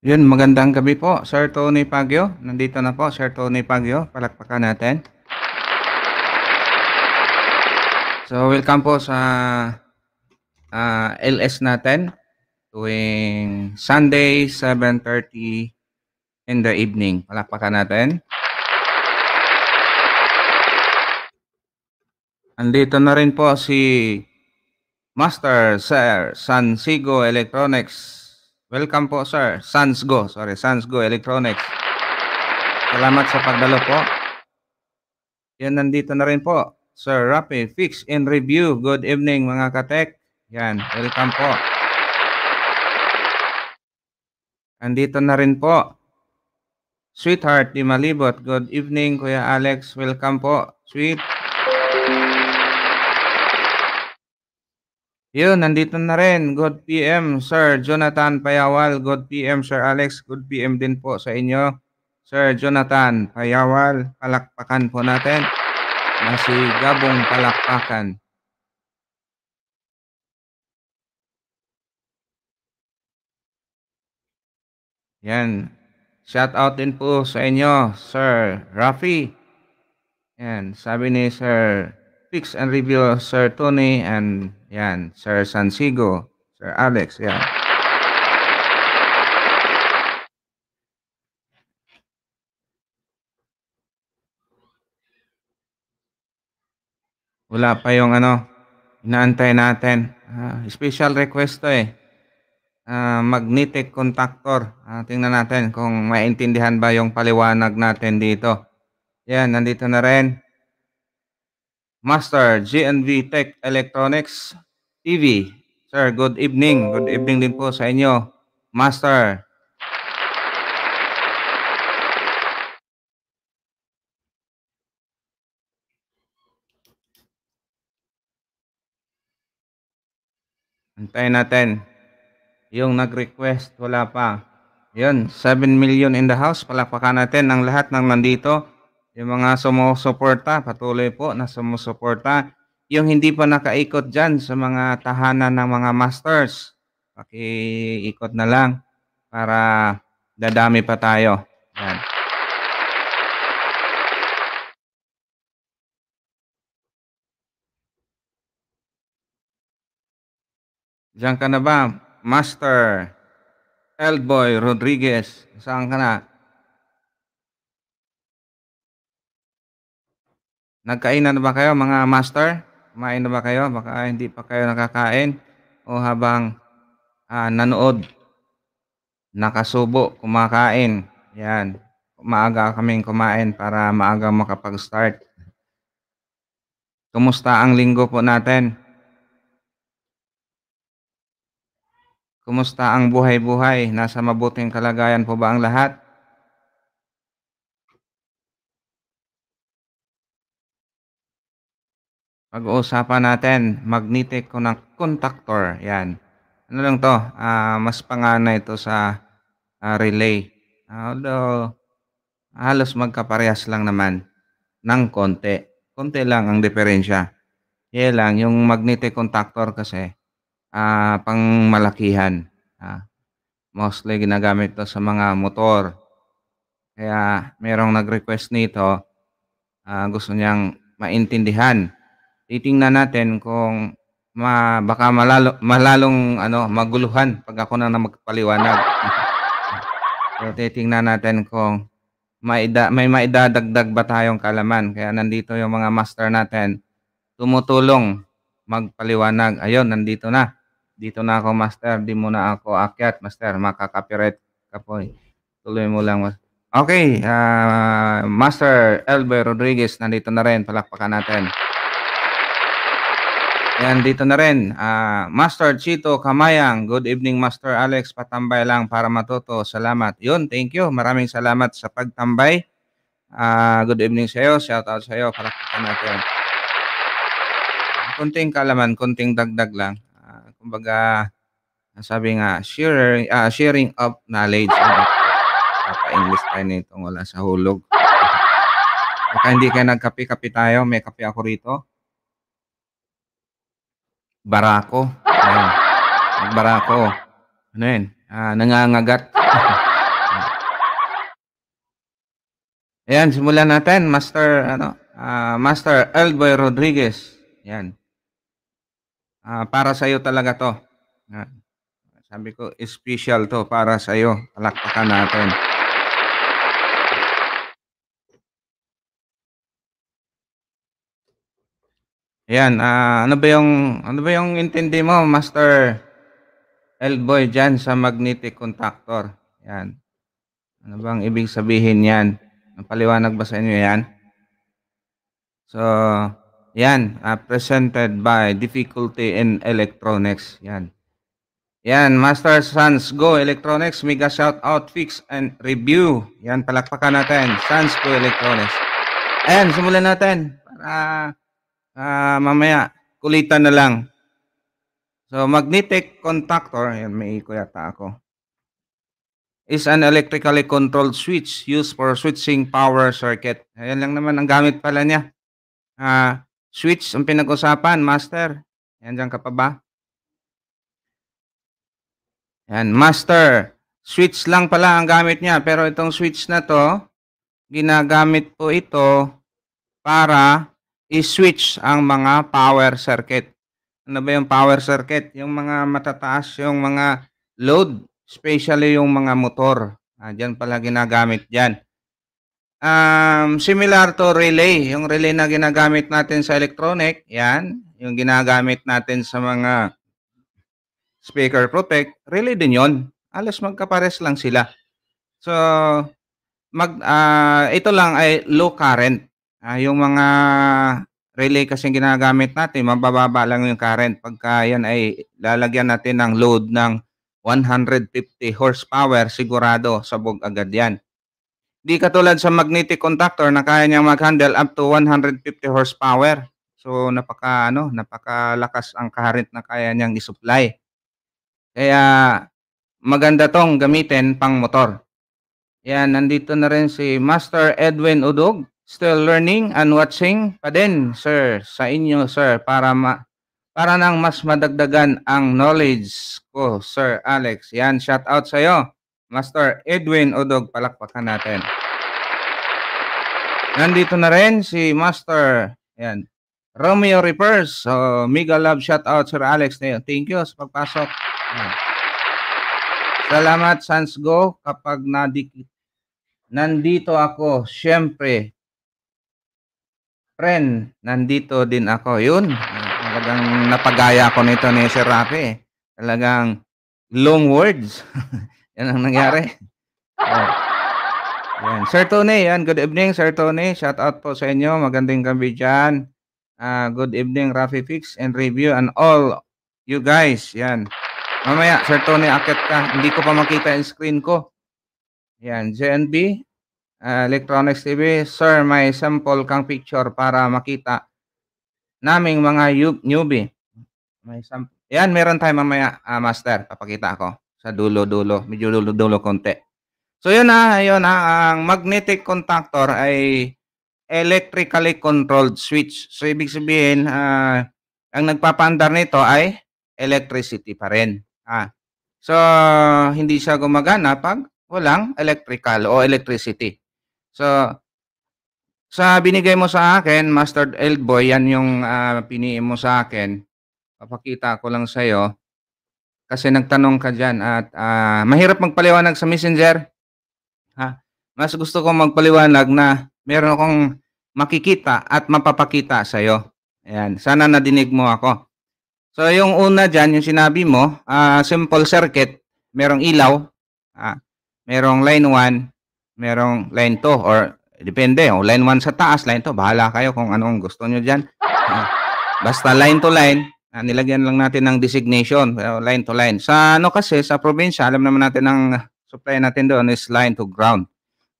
Yun, magandang gabi po, Sir Tony Pagyo. Nandito na po, Sir Tony Pagyo. Palakpakan natin. So, welcome po sa uh, ah, LS natin tuwing Sunday, 7.30 in the evening. Palakpakan natin. Nandito na rin po si Master Sir Sansigo Electronics Welcome po, sir. Sans Go. Sorry, Sans Go Electronics. Salamat sa pagdalo po. Yan, nandito na rin po. Sir Rapi, Fix and Review. Good evening, mga katek. Yan, welcome po. Nandito na rin po. Sweetheart, di malibot. Good evening, Kuya Alex. Welcome po. Sweet. Yun, nandito na rin. Good PM, Sir Jonathan Payawal. Good PM, Sir Alex. Good PM din po sa inyo. Sir Jonathan Payawal, palakpakan po natin. Masigabong palakpakan. Yan. Shout out din po sa inyo, Sir Rafi. Yan, sabi ni Sir Fix and Review, Sir Tony and yan, Sir Sansigo, Sir Alex, yan. Wala pa yung ano, inaantay natin. Uh, special request to eh. Uh, magnetic contactor. Uh, tingnan natin kung maintindihan ba yung paliwanag natin dito. Yan, nandito na rin. Master GNV Tech Electronics TV. Sir, good evening. Good evening din po sa inyo, Master. Antayin natin. Yung nag-request, wala pa. Yun, 7 million in the house. Palakpakan natin ang lahat ng nandito. Yung mga sumusuporta, patuloy po na sumusuporta. Yung hindi pa nakaikot dyan sa mga tahanan ng mga masters, pakiikot na lang para dadami pa tayo. Yan. Diyan ka na ba, Master Eldboy Rodriguez? Saan ka na? Nagkainan na ba kayo mga master? Kumain na ba kayo? Baka hindi pa kayo nakakain o habang ah, nanood, nakasubo, kumakain. Yan. Maaga kaming kumain para maaga makapag-start. Kumusta ang linggo po natin? Kumusta ang buhay-buhay? Nasa mabuting kalagayan po ba ang lahat? Pag-uusapan natin, magnetic contactor. Yan. Ano lang to? Uh, mas pangana ito sa uh, relay. Although, halos magkaparehas lang naman ng konti. Konti lang ang diferensya. Yan lang, yung magnetic contactor kasi uh, ah, pang malakihan. Uh, mostly ginagamit to sa mga motor. Kaya merong nag-request nito, uh, gusto niyang maintindihan titingnan natin kung ma, baka malalo, malalong ano, maguluhan pag ako na, magpaliwanag. so, titingnan natin kung maida, may maidadagdag ba tayong kalaman. Kaya nandito yung mga master natin tumutulong magpaliwanag. Ayun, nandito na. Dito na ako, master. Di na ako akyat, master. Makakapirate ka po. Eh. Tuloy mo lang, Okay, uh, Master Elber Rodriguez, nandito na rin. Palakpakan natin. Yan dito na rin. Uh, Master Chito Kamayang, good evening Master Alex. Patambay lang para matuto. Salamat. Yun, thank you. Maraming salamat sa pagtambay. Uh, good evening sa iyo. Shout out sa iyo. Karakita natin. Kunting kalaman, kunting dagdag lang. Uh, kumbaga, sabi nga, share, uh, sharing of knowledge. Papa-English tayo nito wala sa hulog. Baka hindi kayo nagkape-kape tayo. May kape ako rito. Barako. Ayan. Barako. Ano yan? Ah, nangangagat. Ayan, simulan natin. Master, ano, uh, Master Elboy Rodriguez. Ayan. Ah, para sa'yo talaga to. Ayan. Sabi ko, special to para sa'yo. Palakpakan natin. Ayan, ah, ano ba yung ano ba yung intindi mo, Master Elboy diyan sa magnetic contactor? Ayan. Ano bang ibig sabihin niyan? Napaliwanag ba sa inyo 'yan? So, 'yan, uh, presented by difficulty in electronics. 'Yan. 'Yan, Master Sans Go Electronics, mega shout out fix and review. 'Yan, palakpakan natin. Sans Go Electronics. Ayan, simulan natin para uh, mamaya, kulitan na lang. So, magnetic contactor, ayan, may iko yata ako, is an electrically controlled switch used for switching power circuit. Ayan lang naman ang gamit pala niya. Uh, switch ang pinag-usapan, master. Ayan, dyan ka pa ba? Ayan, master. Switch lang pala ang gamit niya. Pero itong switch na to, ginagamit po ito para i-switch ang mga power circuit. Ano ba yung power circuit? Yung mga matataas, yung mga load, especially yung mga motor. Ah, dyan pala ginagamit dyan. Um, similar to relay, yung relay na ginagamit natin sa electronic, yan, yung ginagamit natin sa mga speaker protect, relay din yon. Alas magkapares lang sila. So, mag, uh, ito lang ay low current. Uh, yung mga relay kasi ginagamit natin, mabababa lang yung current. Pagka yan ay lalagyan natin ng load ng 150 horsepower, sigurado sabog agad yan. Di katulad sa magnetic contactor na kaya niyang mag-handle up to 150 horsepower. So napaka ano, napakalakas ang current na kaya niyang isupply. Kaya maganda tong gamitin pang motor. Yan, nandito na rin si Master Edwin Udog. Still learning and watching pa din, sir, sa inyo, sir, para ma para nang mas madagdagan ang knowledge ko, Sir Alex. Yan, shout out sa iyo, Master Edwin Odog. Palakpakan natin. Nandito na rin si Master, yan, Romeo Repairs. So, mega love shout out, Sir Alex. Thank you sa pagpasok. Yan. Salamat, Sans Go. Kapag nandito ako, syempre, Friend, nandito din ako. Yun, talagang napagaya ko nito ni Sir Rafi. Talagang long words. yan ang nangyari. oh. Yan. Sir Tony, yan. Good evening, Sir Tony. Shout out po sa inyo. Magandang gabi dyan. Uh, good evening, Rafi Fix and Review and all you guys. Yan. Mamaya, Sir Tony, akit ka. Hindi ko pa makita yung screen ko. Yan, JNB uh, Electronics TV, Sir, may sample kang picture para makita naming mga newbie. May sample. Yan, meron tayo mamaya, uh, Master. Papakita ako sa dulo-dulo. Medyo dulo-dulo konti. So, yun na. Yun na. Ang magnetic contactor ay electrically controlled switch. So, ibig sabihin, uh, ang nagpapandar nito ay electricity pa rin. Ah. So, hindi siya gumagana pag walang electrical o electricity. So, sa binigay mo sa akin, Master Elboy, yan yung uh, piniin mo sa akin. Papakita ko lang sa'yo. Kasi nagtanong ka dyan at uh, mahirap magpaliwanag sa messenger. Ha? Mas gusto ko magpaliwanag na meron akong makikita at mapapakita sa'yo. Ayan, sana nadinig mo ako. So yung una dyan, yung sinabi mo, uh, simple circuit, merong ilaw, uh, merong line 1, merong line 2 or depende, oh, line 1 sa taas, line 2, bahala kayo kung anong gusto nyo dyan. Uh, basta line to line, uh, nilagyan lang natin ng designation, uh, line to line. Sa ano kasi, sa probinsya, alam naman natin ang supply natin doon is line to ground.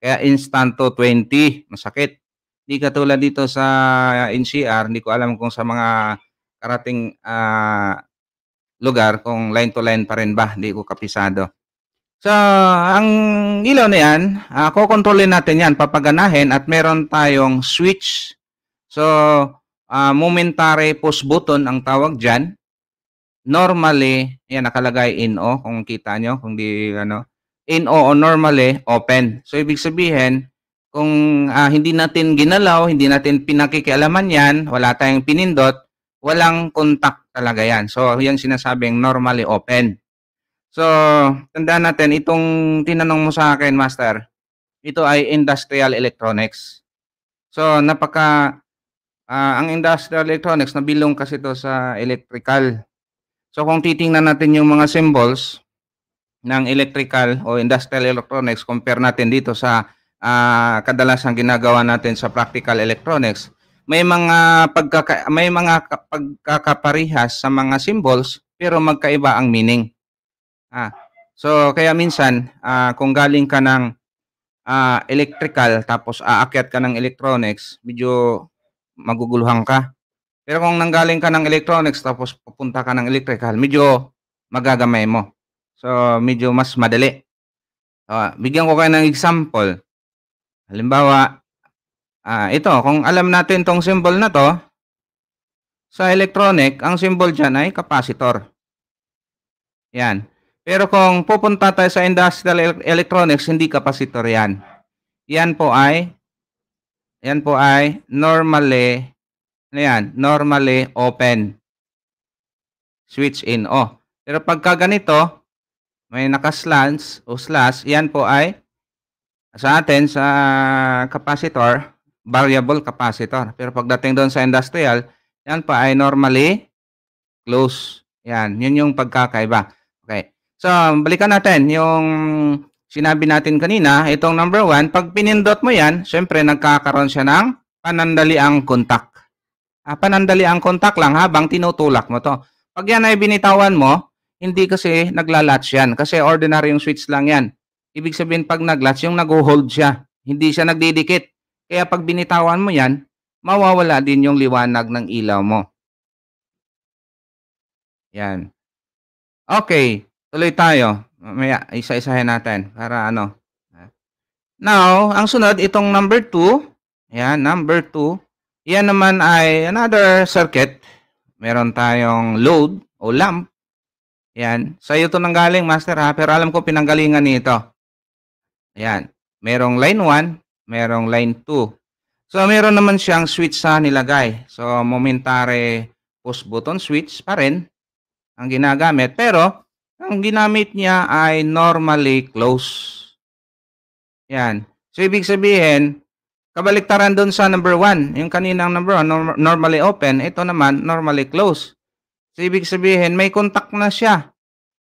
Kaya instant to 20, masakit. Hindi katulad dito sa NCR, hindi ko alam kung sa mga karating uh, lugar kung line to line pa rin ba, hindi ko kapisado. So, ang ilaw na yan, uh, ah, kukontrolin natin yan, papaganahin at meron tayong switch. So, uh, momentary push button ang tawag dyan. Normally, yan nakalagay in o kung kita nyo, kung di ano, in o o normally open. So, ibig sabihin, kung uh, hindi natin ginalaw, hindi natin pinakikialaman yan, wala tayong pinindot, walang contact talaga yan. So, yan sinasabing normally open. So, tandaan natin, itong tinanong mo sa akin, Master, ito ay industrial electronics. So, napaka, uh, ang industrial electronics, nabilong kasi ito sa electrical. So, kung titingnan natin yung mga symbols ng electrical o industrial electronics, compare natin dito sa uh, kadalasang ginagawa natin sa practical electronics, may mga pagkaka may mga pagkakaparihas sa mga symbols pero magkaiba ang meaning. Ah, so kaya minsan uh, kung galing ka ng uh, electrical tapos aakyat ka ng electronics, medyo maguguluhan ka. Pero kung nanggaling ka ng electronics tapos pupunta ka ng electrical, medyo magagamay mo. So medyo mas madali. Uh, bigyan ko kayo ng example. Halimbawa, uh, ito, kung alam natin tong symbol na to, sa electronic, ang symbol dyan ay capacitor. Yan. Pero kung pupunta tayo sa industrial electronics, hindi capacitor yan. Yan po ay yan po ay normally ano yan, normally open switch in Oh. Pero pagka ganito, may naka-slants o slash, yan po ay sa atin sa capacitor, variable capacitor. Pero pagdating doon sa industrial, yan pa ay normally close. Yan, yun yung pagkakaiba. So, balikan natin yung sinabi natin kanina, itong number 1, pag pinindot mo yan, syempre nagkakaroon siya ng panandaliang contact. Ah, panandaliang contact lang habang tinutulak mo to. Pag yan ay binitawan mo, hindi kasi naglalatch yan. Kasi ordinary yung switch lang yan. Ibig sabihin pag naglatch, yung nag-hold siya. Hindi siya nagdidikit. Kaya pag binitawan mo yan, mawawala din yung liwanag ng ilaw mo. Yan. Okay. Tuloy tayo. Maya, isa-isahin natin para ano. Now, ang sunod, itong number 2. Yan, number 2. Yan naman ay another circuit. Meron tayong load o lamp. Yan. Sa'yo ito nang galing, master ha. Pero alam ko pinanggalingan nito. Yan. Merong line 1, merong line 2. So, meron naman siyang switch sa nilagay. So, momentary push button switch pa rin ang ginagamit. Pero, ang ginamit niya ay normally close. Yan. So, ibig sabihin, kabaliktaran doon sa number 1. Yung kaninang number 1, norm normally open. Ito naman, normally close. So, ibig sabihin, may contact na siya.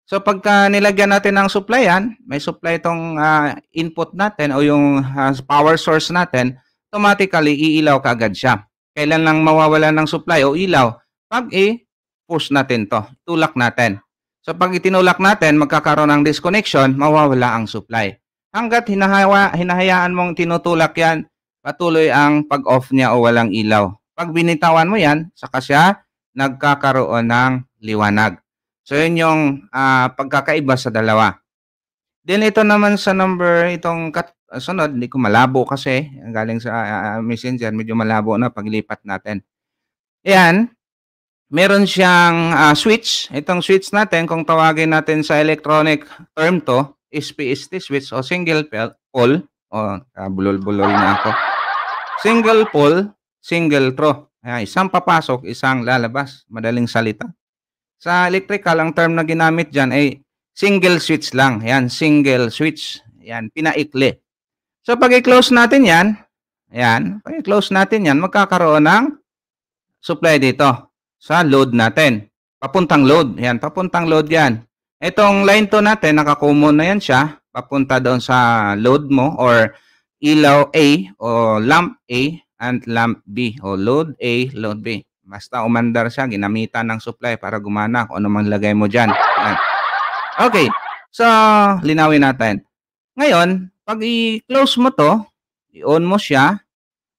So, pagka nilagyan natin ng supply yan, may supply itong uh, ah, input natin o yung uh, power source natin, automatically iilaw kaagad siya. Kailan lang mawawala ng supply o ilaw? Pag i-push natin to, tulak natin. So pag itinulak natin, magkakaroon ng disconnection, mawawala ang supply. Hanggat hinahawa, hinahayaan mong tinutulak yan, patuloy ang pag-off niya o walang ilaw. Pag binitawan mo yan, saka siya nagkakaroon ng liwanag. So yun yung uh, pagkakaiba sa dalawa. Then ito naman sa number, itong kat- sunod, hindi ko malabo kasi. Galing sa uh, messenger, medyo malabo na paglipat natin. Ayan, meron siyang uh, switch. Itong switch natin, kung tawagin natin sa electronic term to, is PST switch o single pole. O, uh, bulol-bulol na ako. Single pole, single throw. Ay, isang papasok, isang lalabas. Madaling salita. Sa electrical, ang term na ginamit dyan ay single switch lang. Ayan, single switch. Ayan, pinaikli. So, pag i-close natin yan, ayan, pag i-close natin yan, magkakaroon ng supply dito sa load natin. Papuntang load. Yan, papuntang load yan. Itong line to natin, nakakumon na yan siya. Papunta doon sa load mo or ilaw A o lamp A and lamp B o load A, load B. Basta umandar siya, ginamitan ng supply para gumana kung ano lagay mo dyan. Yan. Okay, so linawin natin. Ngayon, pag i-close mo to, i-on mo siya.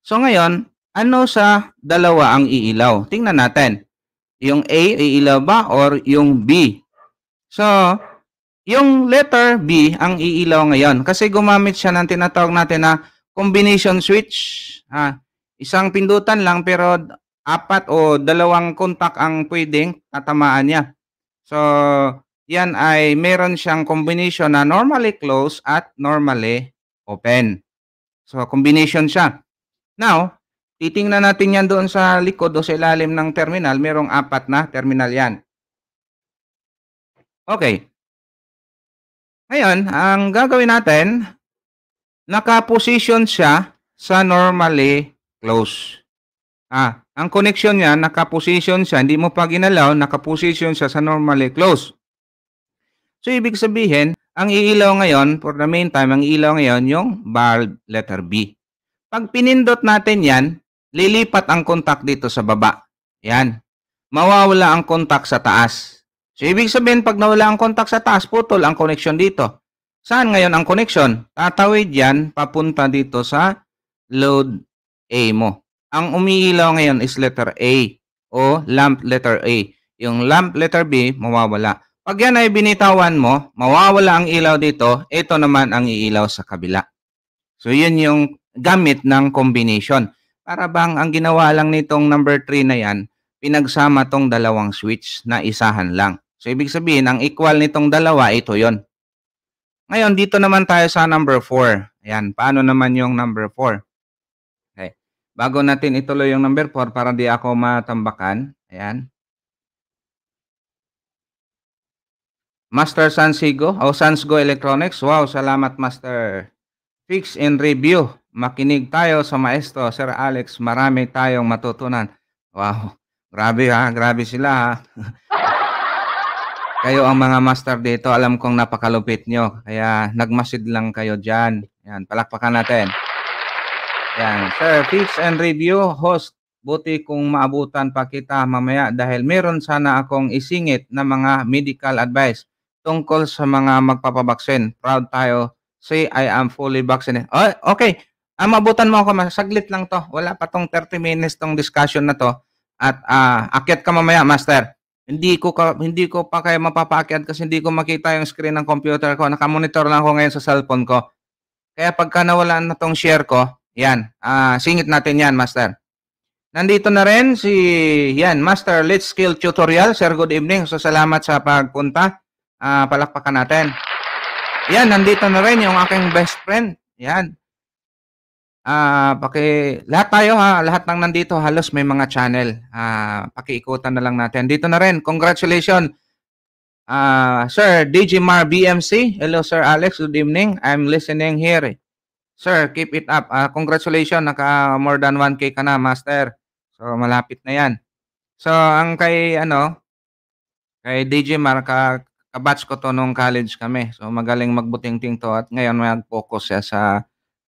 So ngayon, ano sa dalawa ang iilaw? Tingnan natin. Yung A iilaba or yung B. So, yung letter B ang iilaw ngayon kasi gumamit siya ng tinatawag natin na combination switch. Ah, isang pindutan lang pero apat o dalawang contact ang pwedeng tatamaan niya. So, yan ay meron siyang combination na normally close at normally open. So, combination siya. Now, Titingnan natin yan doon sa likod o sa ilalim ng terminal. Merong apat na terminal yan. Okay. Ngayon, ang gagawin natin, nakaposition siya sa normally close. Ah, ang connection niya, nakaposition siya, hindi mo pa ginalaw, nakaposition siya sa normally close. So, ibig sabihin, ang iilaw ngayon, for the meantime, ang iilaw ngayon, yung valve letter B. Pag pinindot natin yan, lilipat ang contact dito sa baba. Yan. Mawawala ang contact sa taas. So, ibig sabihin, pag nawala ang contact sa taas, putol ang connection dito. Saan ngayon ang connection? Tatawid yan, papunta dito sa load A mo. Ang umiilaw ngayon is letter A o lamp letter A. Yung lamp letter B, mawawala. Pag yan ay binitawan mo, mawawala ang ilaw dito. Ito naman ang iilaw sa kabila. So, yun yung gamit ng combination. Para bang ang ginawa lang nitong number 3 na yan, pinagsama tong dalawang switch na isahan lang. So ibig sabihin, ang equal nitong dalawa, ito yon. Ngayon, dito naman tayo sa number 4. Ayan, paano naman yung number 4? Okay. Bago natin ituloy yung number 4 para di ako matambakan. Ayan. Master Sansigo o oh, Sansgo Electronics. Wow, salamat Master. Fix and review makinig tayo sa maestro Sir Alex, marami tayong matutunan. Wow, grabe ha, grabe sila ha. kayo ang mga master dito, alam kong napakalupit nyo. Kaya nagmasid lang kayo dyan. Yan, palakpakan natin. Yan, Sir, fix and review host. Buti kung maabutan pa kita mamaya dahil meron sana akong isingit na mga medical advice tungkol sa mga magpapabaksin. Proud tayo. Say I am fully vaccinated. Oh, okay, Ah, mabutan mo ako, saglit lang to. Wala pa tong 30 minutes tong discussion na to. At ah, akyat ka mamaya, master. Hindi ko ka, hindi ko pa kaya mapapaakyat kasi hindi ko makita yung screen ng computer ko. Nakamonitor lang ako ngayon sa cellphone ko. Kaya pagka nawalaan na tong share ko, yan, ah, singit natin yan, master. Nandito na rin si, yan, Master Let's Skill Tutorial. Sir, good evening. So, salamat sa pagpunta. Ah, palakpakan natin. Yan, nandito na rin yung aking best friend. Yan, Ah, uh, paki lahat tayo ha, lahat ng nandito halos may mga channel. Ah, uh, pakiikutan na lang natin. Dito na rin. Congratulations. Ah, uh, sir DJ Mar BMC. Hello Sir Alex, good evening. I'm listening here. Sir, keep it up. Uh, congratulations, naka more than 1k ka na, master. So malapit na 'yan. So ang kay ano kay DJ Mar ka kabatch ko to nung college kami. So magaling magbuting-ting to at ngayon may focus siya sa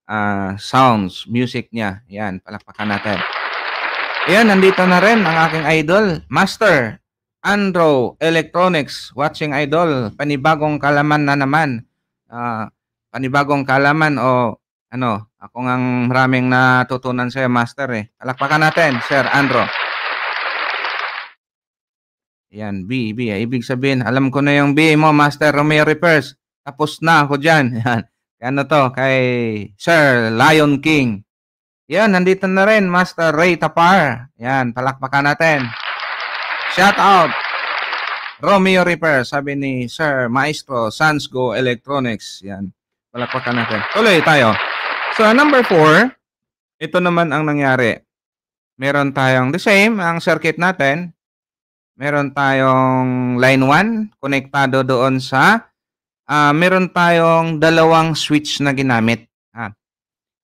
uh, sounds, music niya. Yan, palakpakan natin. Ayan, nandito na rin ang aking idol, Master Andro Electronics, Watching Idol, panibagong kalaman na naman. Uh, panibagong kalaman o ano, ako nga maraming natutunan sa'yo, Master eh. Palakpakan natin, Sir Andro. Yan, B, B. Ah, ibig sabihin, alam ko na yung B mo, Master Romeo Repairs. Tapos na ako dyan. Yan. Ano to? Kay Sir Lion King. Yan, nandito na rin Master Ray Tapar. Yan, palakpakan natin. Shout out. Romeo Repair, sabi ni Sir Maestro Sansgo Electronics. Yan, palakpakan natin. Tuloy tayo. So, number four, ito naman ang nangyari. Meron tayong the same, ang circuit natin. Meron tayong line 1, konektado doon sa uh, meron tayong dalawang switch na ginamit. Ah,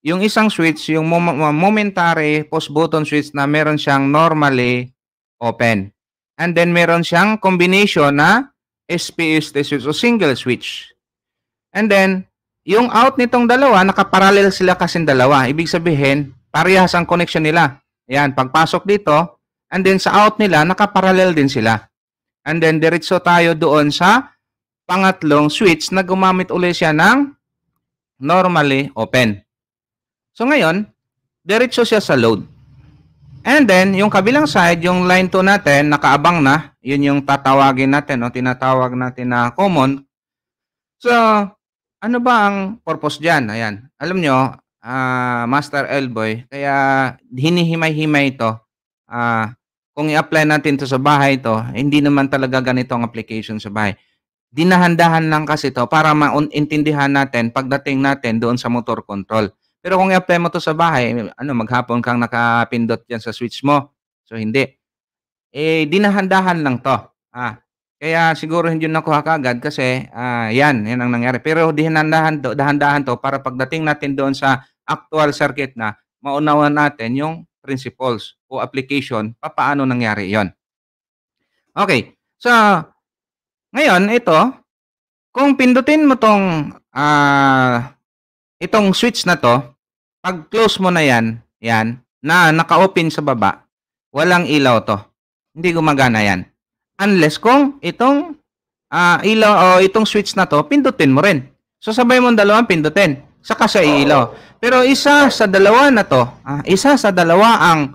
yung isang switch, yung momentary post button switch na meron siyang normally open. And then meron siyang combination na SPST switch o single switch. And then, yung out nitong dalawa, nakaparallel sila kasing dalawa. Ibig sabihin, parehas ang connection nila. Ayan, pagpasok dito, and then sa out nila, nakaparallel din sila. And then, diretso tayo doon sa pangatlong switch na gumamit uli siya ng normally open. So ngayon, diretso siya sa load. And then, yung kabilang side, yung line 2 natin, nakaabang na. Yun yung tatawagin natin, no? tinatawag natin na common. So, ano ba ang purpose dyan? Ayan. Alam nyo, uh, Master Elboy, kaya hinihimay-himay ito. Uh, kung i-apply natin to sa bahay ito, hindi naman talaga ganito ang application sa bahay dinahandahan lang kasi to para maintindihan natin pagdating natin doon sa motor control. Pero kung i-apply mo to sa bahay, ano, maghapon kang nakapindot yan sa switch mo. So, hindi. Eh, dinahandahan lang to. Ah, kaya siguro hindi nakuha kagad kasi ah, yan, yan ang nangyari. Pero dinahandahan to, dahan-dahan to para pagdating natin doon sa actual circuit na, maunawan natin yung principles o application, paano nangyari yon Okay. So, ngayon, ito, kung pindutin mo tong uh, itong switch na to, pag close mo na yan, yan, na naka-open sa baba, walang ilaw to. Hindi gumagana yan. Unless kung itong uh, ilaw o itong switch na to, pindutin mo rin. So sabay mo dalawang pindutin. Saka sa ilaw. Pero isa sa dalawa na to, uh, isa sa dalawa ang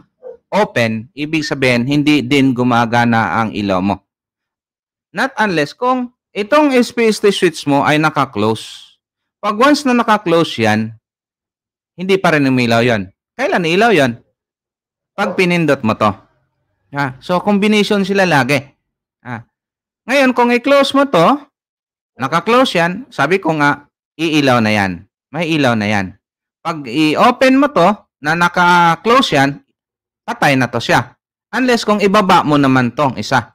open, ibig sabihin hindi din gumagana ang ilaw mo. Not unless kung itong SPST switch mo ay naka-close. Pag once na naka-close yan, hindi pa rin umilaw yan. Kailan ilaw yan? Pag pinindot mo to. Ah, so, combination sila lagi. Ah. Ngayon, kung i-close mo to, naka-close yan, sabi ko nga, iilaw na yan. May ilaw na yan. Pag i-open mo to, na naka-close yan, patay na to siya. Unless kung ibaba mo naman tong isa.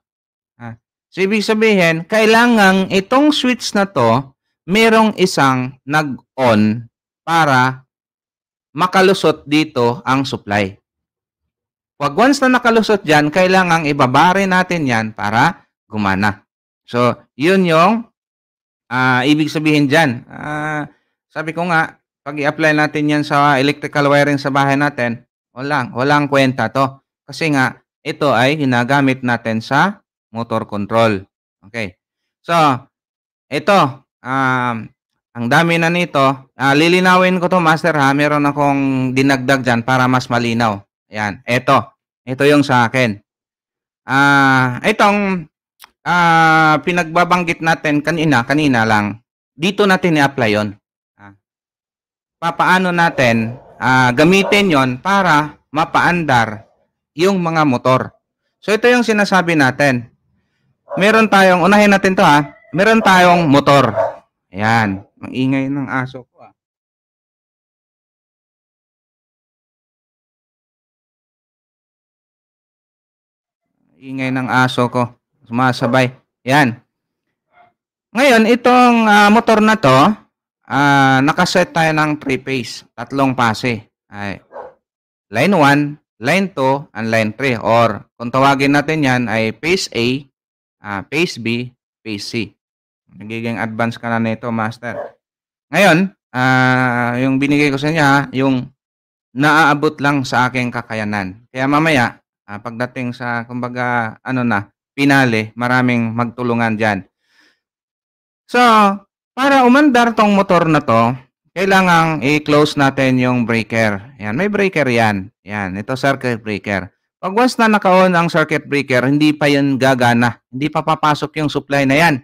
So, ibig sabihin, kailangan itong switch na to, merong isang nag-on para makalusot dito ang supply. Pag once na nakalusot dyan, kailangan ibabare natin yan para gumana. So, yun yung uh, ibig sabihin dyan. Uh, sabi ko nga, pag i-apply natin yan sa electrical wiring sa bahay natin, walang, walang kwenta to. Kasi nga, ito ay ginagamit natin sa motor control. Okay. So, ito, um, ang dami na nito. Uh, lilinawin ko to master ha. Meron akong dinagdag dyan para mas malinaw. Ayan, ito. Ito yung sa akin. Ah, uh, itong uh, pinagbabanggit natin kanina, kanina lang. Dito natin i-apply 'yon. Uh, ah. papaano natin uh, gamitin 'yon para mapaandar yung mga motor. So ito yung sinasabi natin meron tayong, unahin natin to ha, meron tayong motor. Ayan, Maingay ingay ng aso ko ha. Ingay ng aso ko. Sumasabay. Ayan. Ngayon, itong uh, motor na to, uh, nakaset tayo ng three-phase. Tatlong pase. Ay, line 1, line 2, and line 3. Or kung tawagin natin yan ay phase A, uh, phase B, phase C. Nagiging advance ka na nito, master. Ngayon, uh, yung binigay ko sa inyo ha, yung naaabot lang sa aking kakayanan. Kaya mamaya, uh, pagdating sa, kumbaga, ano na, pinale, maraming magtulungan dyan. So, para umandar tong motor na to, kailangan i-close natin yung breaker. Yan, may breaker yan. Yan, ito circuit breaker. Pag once na naka-on ang circuit breaker, hindi pa yan gagana. Hindi pa papasok yung supply na yan.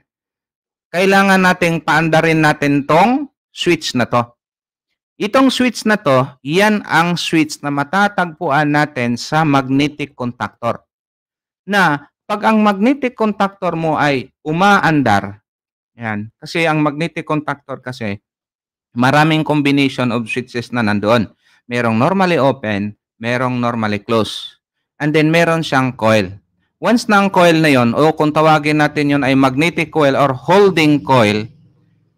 Kailangan nating paandarin natin tong switch na to. Itong switch na to, yan ang switch na matatagpuan natin sa magnetic contactor. Na pag ang magnetic contactor mo ay umaandar, yan, kasi ang magnetic contactor kasi, maraming combination of switches na nandoon. Merong normally open, merong normally closed and then meron siyang coil. Once na ang coil na yon o kung tawagin natin yon ay magnetic coil or holding coil,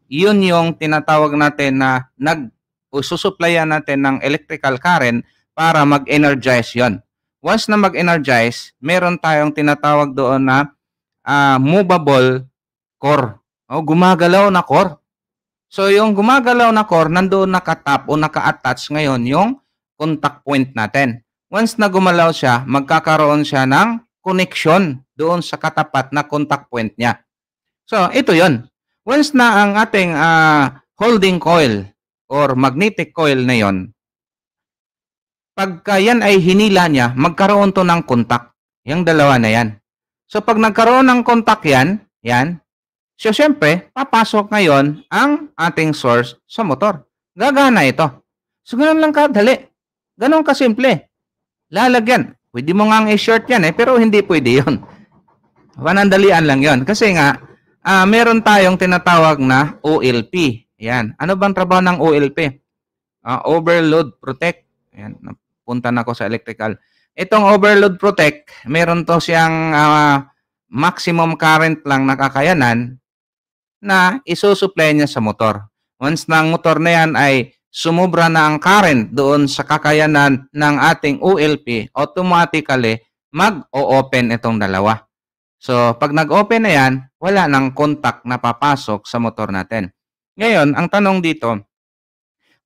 yun yung tinatawag natin na nag o susuplayan natin ng electrical current para mag-energize yon. Once na mag-energize, meron tayong tinatawag doon na uh, movable core. O, gumagalaw na core. So, yung gumagalaw na core, nandoon nakatap o naka-attach ngayon yung contact point natin. Once na gumalaw siya, magkakaroon siya ng connection doon sa katapat na contact point niya. So, ito yon. Once na ang ating uh, holding coil or magnetic coil na yon, pagka yan ay hinila niya, magkaroon to ng contact. Yung dalawa na yan. So, pag nagkaroon ng contact yan, yan, so syempre, papasok ngayon ang ating source sa motor. Gagana ito. So, ganun lang kadali. Ganun kasimple lalagyan. Pwede mo nga i-short yan eh, pero hindi pwede yun. Panandalian lang yon Kasi nga, uh, meron tayong tinatawag na OLP. Yan. Ano bang trabaho ng OLP? Uh, ah, overload Protect. Yan. Punta na ako sa electrical. Itong Overload Protect, meron to siyang uh, maximum current lang nakakayanan na isusupply niya sa motor. Once na motor na yan ay sumobra na ang current doon sa kakayanan ng ating OLP, automatically mag-o-open itong dalawa. So, pag nag-open na yan, wala nang contact na papasok sa motor natin. Ngayon, ang tanong dito,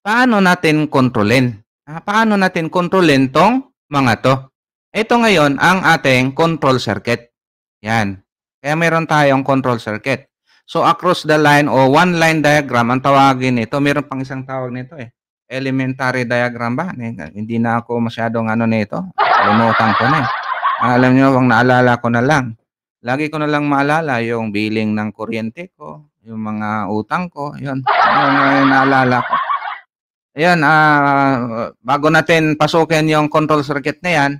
paano natin kontrolin? Ah, paano natin kontrolin tong mga to? Ito ngayon ang ating control circuit. Yan. Kaya meron tayong control circuit. So across the line o one line diagram ang tawagin nito. Meron pang isang tawag nito eh. Elementary diagram ba? Hindi na ako masyadong ano nito. Limutan ko na eh. Ah, alam niyo bang naalala ko na lang. Lagi ko na lang maalala yung billing ng kuryente ko, yung mga utang ko, yun. Yung naalala ko. Ayan, uh, bago natin pasukin yung control circuit na yan,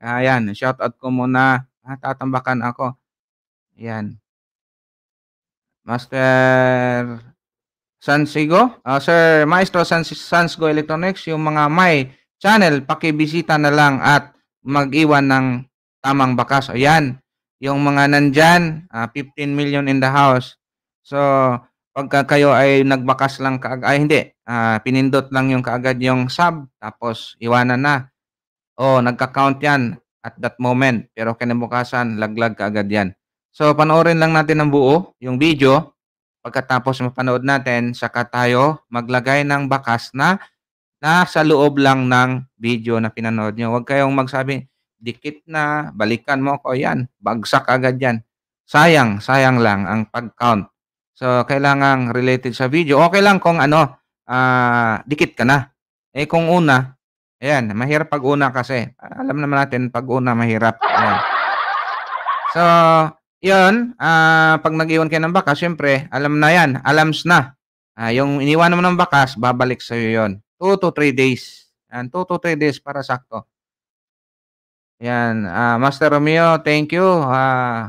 ayan, shout out ko muna, ah, tatambakan ako. Ayan. Master Sansigo. Uh, Sir Maestro Sansigo Electronics, yung mga may channel, pakibisita na lang at mag-iwan ng tamang bakas. O yan, yung mga nandyan, uh, ah, 15 million in the house. So, pagka kayo ay nagbakas lang kaagad, ay hindi, uh, pinindot lang yung kaagad yung sub, tapos iwanan na. O, nagka-count yan at that moment. Pero kinabukasan, laglag kaagad yan. So, panoorin lang natin ng buo yung video. Pagkatapos mapanood natin, saka tayo maglagay ng bakas na nasa loob lang ng video na pinanood nyo. Huwag kayong magsabi, dikit na, balikan mo ko, yan, bagsak agad yan. Sayang, sayang lang ang pag-count. So, kailangan related sa video. Okay lang kung ano, uh, dikit ka na. Eh, kung una, ayan, mahirap pag una kasi. Alam naman natin, pag una, mahirap. Ayan. So, yun, uh, pag nag-iwan kayo ng bakas, syempre, alam na yan. Alams na. Uh, yung iniwan mo ng bakas, babalik sa'yo yun. 2 to 3 days. Yan, 2 to 3 days para sakto. Yan, uh, Master Romeo, thank you. Uh,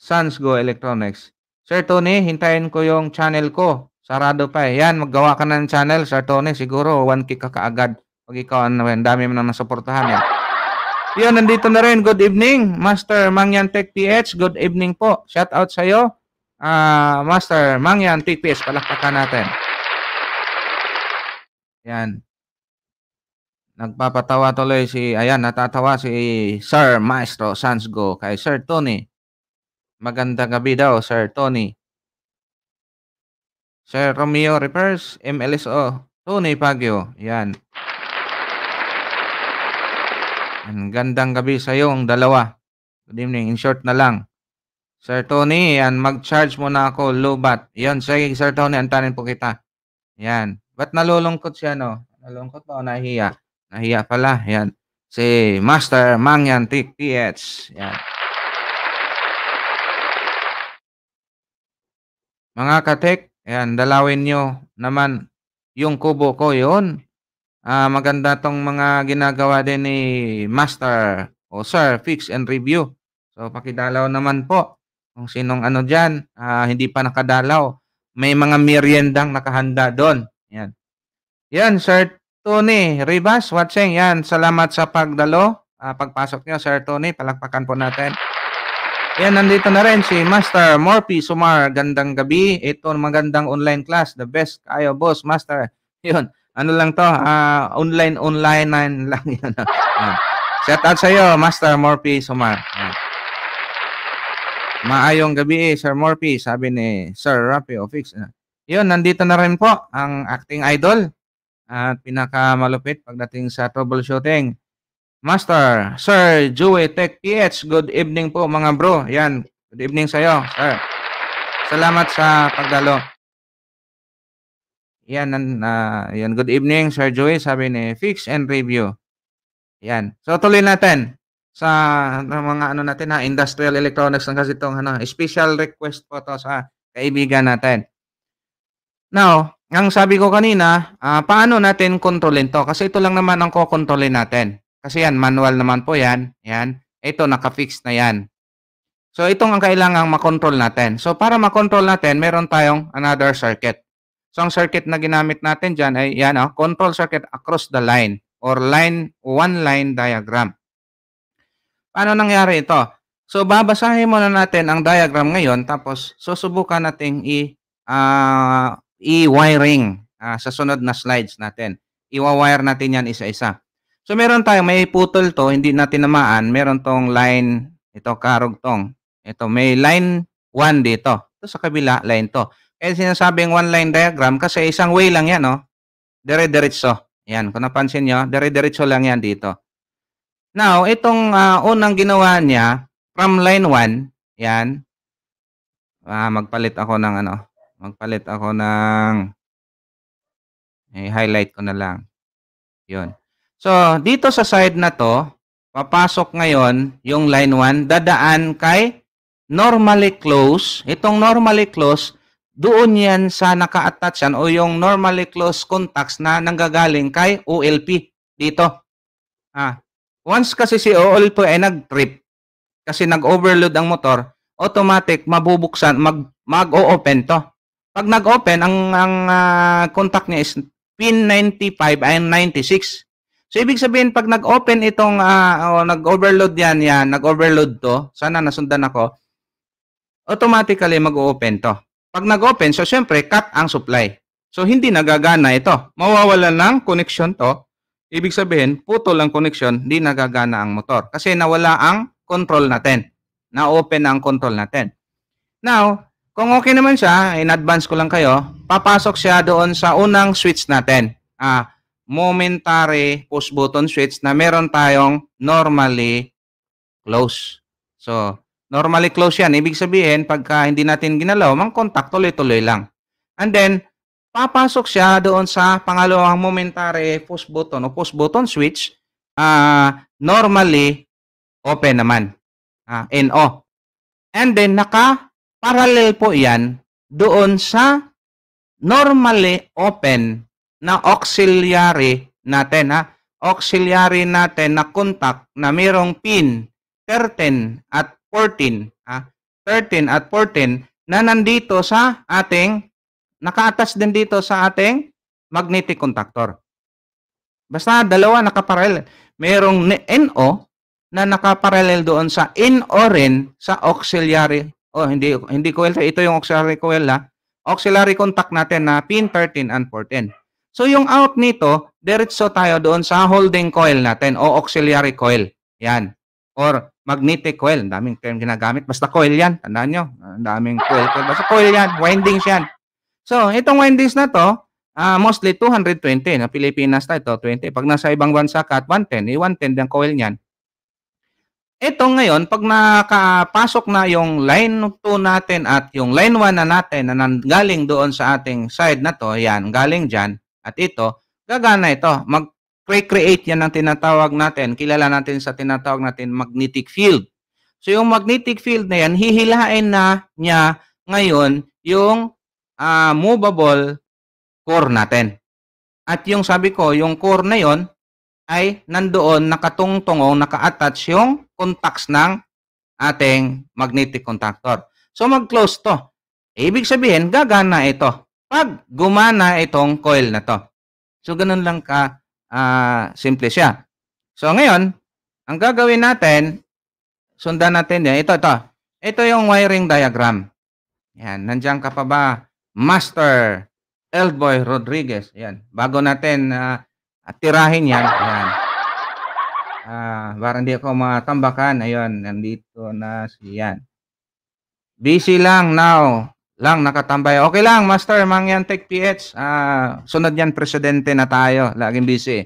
Sans Go Electronics. Sir Tony, hintayin ko yung channel ko. Sarado pa eh. Yan, maggawa ka na ng channel, Sir Tony. Siguro, 1K ka kaagad. Pag ikaw, ano, dami mo na nasuportahan yan. Eh. Yun, nandito na rin. Good evening, Master Mangyan Tech PH. Good evening po. Shout out sa iyo. Uh, ah, Master Mangyan Tech PH. Palakpakan natin. Yan. Nagpapatawa tuloy si, ayan, natatawa si Sir Maestro Sansgo kay Sir Tony. Magandang gabi daw, Sir Tony. Sir Romeo Repairs, MLSO, Tony Pagyo. Yan. Ang gandang gabi sa iyo ang dalawa. Good evening. In short na lang. Sir Tony, yan, mag-charge muna na ako, lubat. Yan, sige, Sir Tony, antanin po kita. Yan. Ba't nalulungkot siya, no? Nalulungkot ba o nahiya? Nahiya pala, yan. Si Master Mangyan TTH. Yan. Mga katek, yan, dalawin nyo naman yung kubo ko yon Uh, maganda tong mga ginagawa din ni Master o Sir Fix and Review. So pakidalaw naman po kung sinong ano diyan uh, ah, hindi pa nakadalaw. May mga meriendang nakahanda doon. Yan. Yan Sir Tony Rivas watching. Yan, salamat sa pagdalo. Uh, pagpasok niyo Sir Tony, palakpakan po natin. Yan, nandito na rin si Master Morphy Sumar. Gandang gabi. Ito magandang online class. The best kayo, boss, Master. Yun ano lang to, uh, online, online lang yun. uh, ah. ah. shout out iyo, Master Morphy Sumar. maayong gabi, eh, Sir Morphy, sabi ni Sir Rafi Ofix. yun, nandito na rin po ang acting idol at pinakamalupit pagdating sa troubleshooting. Master, Sir Joey Tech PH, good evening po mga bro. Yan, good evening sa'yo, sir. Salamat sa pagdalo. Yan, uh, yan. Good evening, Sir Joey. Sabi ni Fix and Review. Yan. So, tuloy natin sa mga ano natin ha, industrial electronics ng kasi itong ano, special request po to sa kaibigan natin. Now, ang sabi ko kanina, uh, paano natin kontrolin to? Kasi ito lang naman ang kokontrolin natin. Kasi yan, manual naman po yan. Yan. Ito, nakafix na yan. So, itong ang kailangang makontrol natin. So, para makontrol natin, meron tayong another circuit. So ang circuit na ginamit natin dyan ay yan, oh, control circuit across the line or line one line diagram. Paano nangyari ito? So babasahin muna natin ang diagram ngayon tapos susubukan nating i uh, i-wiring uh, sa sunod na slides natin. Iwa-wire natin yan isa-isa. So meron tayong may putol to, hindi natin namaan. Meron tong line, ito karugtong. Ito may line 1 dito. Ito sa kabila line to. Eh, sinasabing one-line diagram kasi isang way lang yan, no? Oh. Dire-diretso. Yan, kung napansin nyo, dire-diretso lang yan dito. Now, itong uh, unang ginawa niya, from line 1, yan. Ah, magpalit ako ng ano, magpalit ako ng eh, highlight ko na lang. Yun. So, dito sa side na to, papasok ngayon yung line 1, dadaan kay normally close. Itong normally close, doon yan sa naka-attach yan o yung normally close contacts na nanggagaling kay OLP dito. Ah, once kasi si OLP ay nag-trip kasi nag-overload ang motor, automatic mabubuksan, mag, mag-o-open to. Pag nag-open, ang, ang uh, contact niya is pin 95 and 96. So, ibig sabihin, pag nag-open itong, uh, oh, nag-overload yan, yan, nag-overload to, sana nasundan ako, automatically mag-open to. Pag nag-open, so syempre cut ang supply. So hindi nagagana ito. Mawawalan ng connection to. Ibig sabihin, putol ang connection, hindi nagagana ang motor. Kasi nawala ang control natin. Na-open ang control natin. Now, kung okay naman siya, in advance ko lang kayo, papasok siya doon sa unang switch natin. Ah, momentary push button switch na meron tayong normally close. So, Normally close yan. Ibig sabihin, pagka hindi natin ginalaw, mang contact tuloy-tuloy lang. And then, papasok siya doon sa pangalawang momentary push button o push button switch. Uh, normally, open naman. Uh, ah, NO. And then, naka-parallel po yan doon sa normally open na auxiliary natin. Ha? Ah. Auxiliary natin na contact na mayroong pin 13 at 14, ah, 13 at 14 na nandito sa ating, naka-attach din dito sa ating magnetic contactor. Basta dalawa nakaparallel. Merong NO na nakaparallel doon sa NO rin sa auxiliary. Oh, hindi hindi coil, ito yung auxiliary coil ha. Ah, auxiliary contact natin na pin 13 and 14. So yung out nito, diretso tayo doon sa holding coil natin o auxiliary coil. Yan. Or magnetic coil. Ang daming term ginagamit. Basta coil yan. Tandaan nyo. Ang daming coil, coil. Basta coil yan. Windings yan. So, itong windings na to, uh, mostly 220. Na Pilipinas na ito, 20. Pag nasa ibang bansa ka at 110, 110 eh, ang coil niyan. Ito ngayon, pag nakapasok na yung line 2 natin at yung line 1 na natin na galing doon sa ating side na to, yan, galing dyan, at ito, gagana ito. Mag Pre-create yan ang tinatawag natin, kilala natin sa tinatawag natin magnetic field. So yung magnetic field na yan, hihilain na niya ngayon yung uh, movable core natin. At yung sabi ko, yung core na yon ay nandoon nakatungtungong naka-attach yung contacts ng ating magnetic contactor. So mag-close to. Ibig sabihin, gagana ito pag gumana itong coil na to. So ganun lang ka uh, simple siya. So ngayon, ang gagawin natin, sundan natin yan. Ito, ito. Ito yung wiring diagram. Yan, nandiyan ka pa ba? Master Elboy Rodriguez. Yan, bago natin uh, tirahin yan. Yan. Uh, ah, para hindi ako matambakan. Ayun, nandito na si yan. Busy lang now lang nakatambay. Okay lang, Master, Mangyan PH. Uh, ah, sunod yan, presidente na tayo. Laging busy.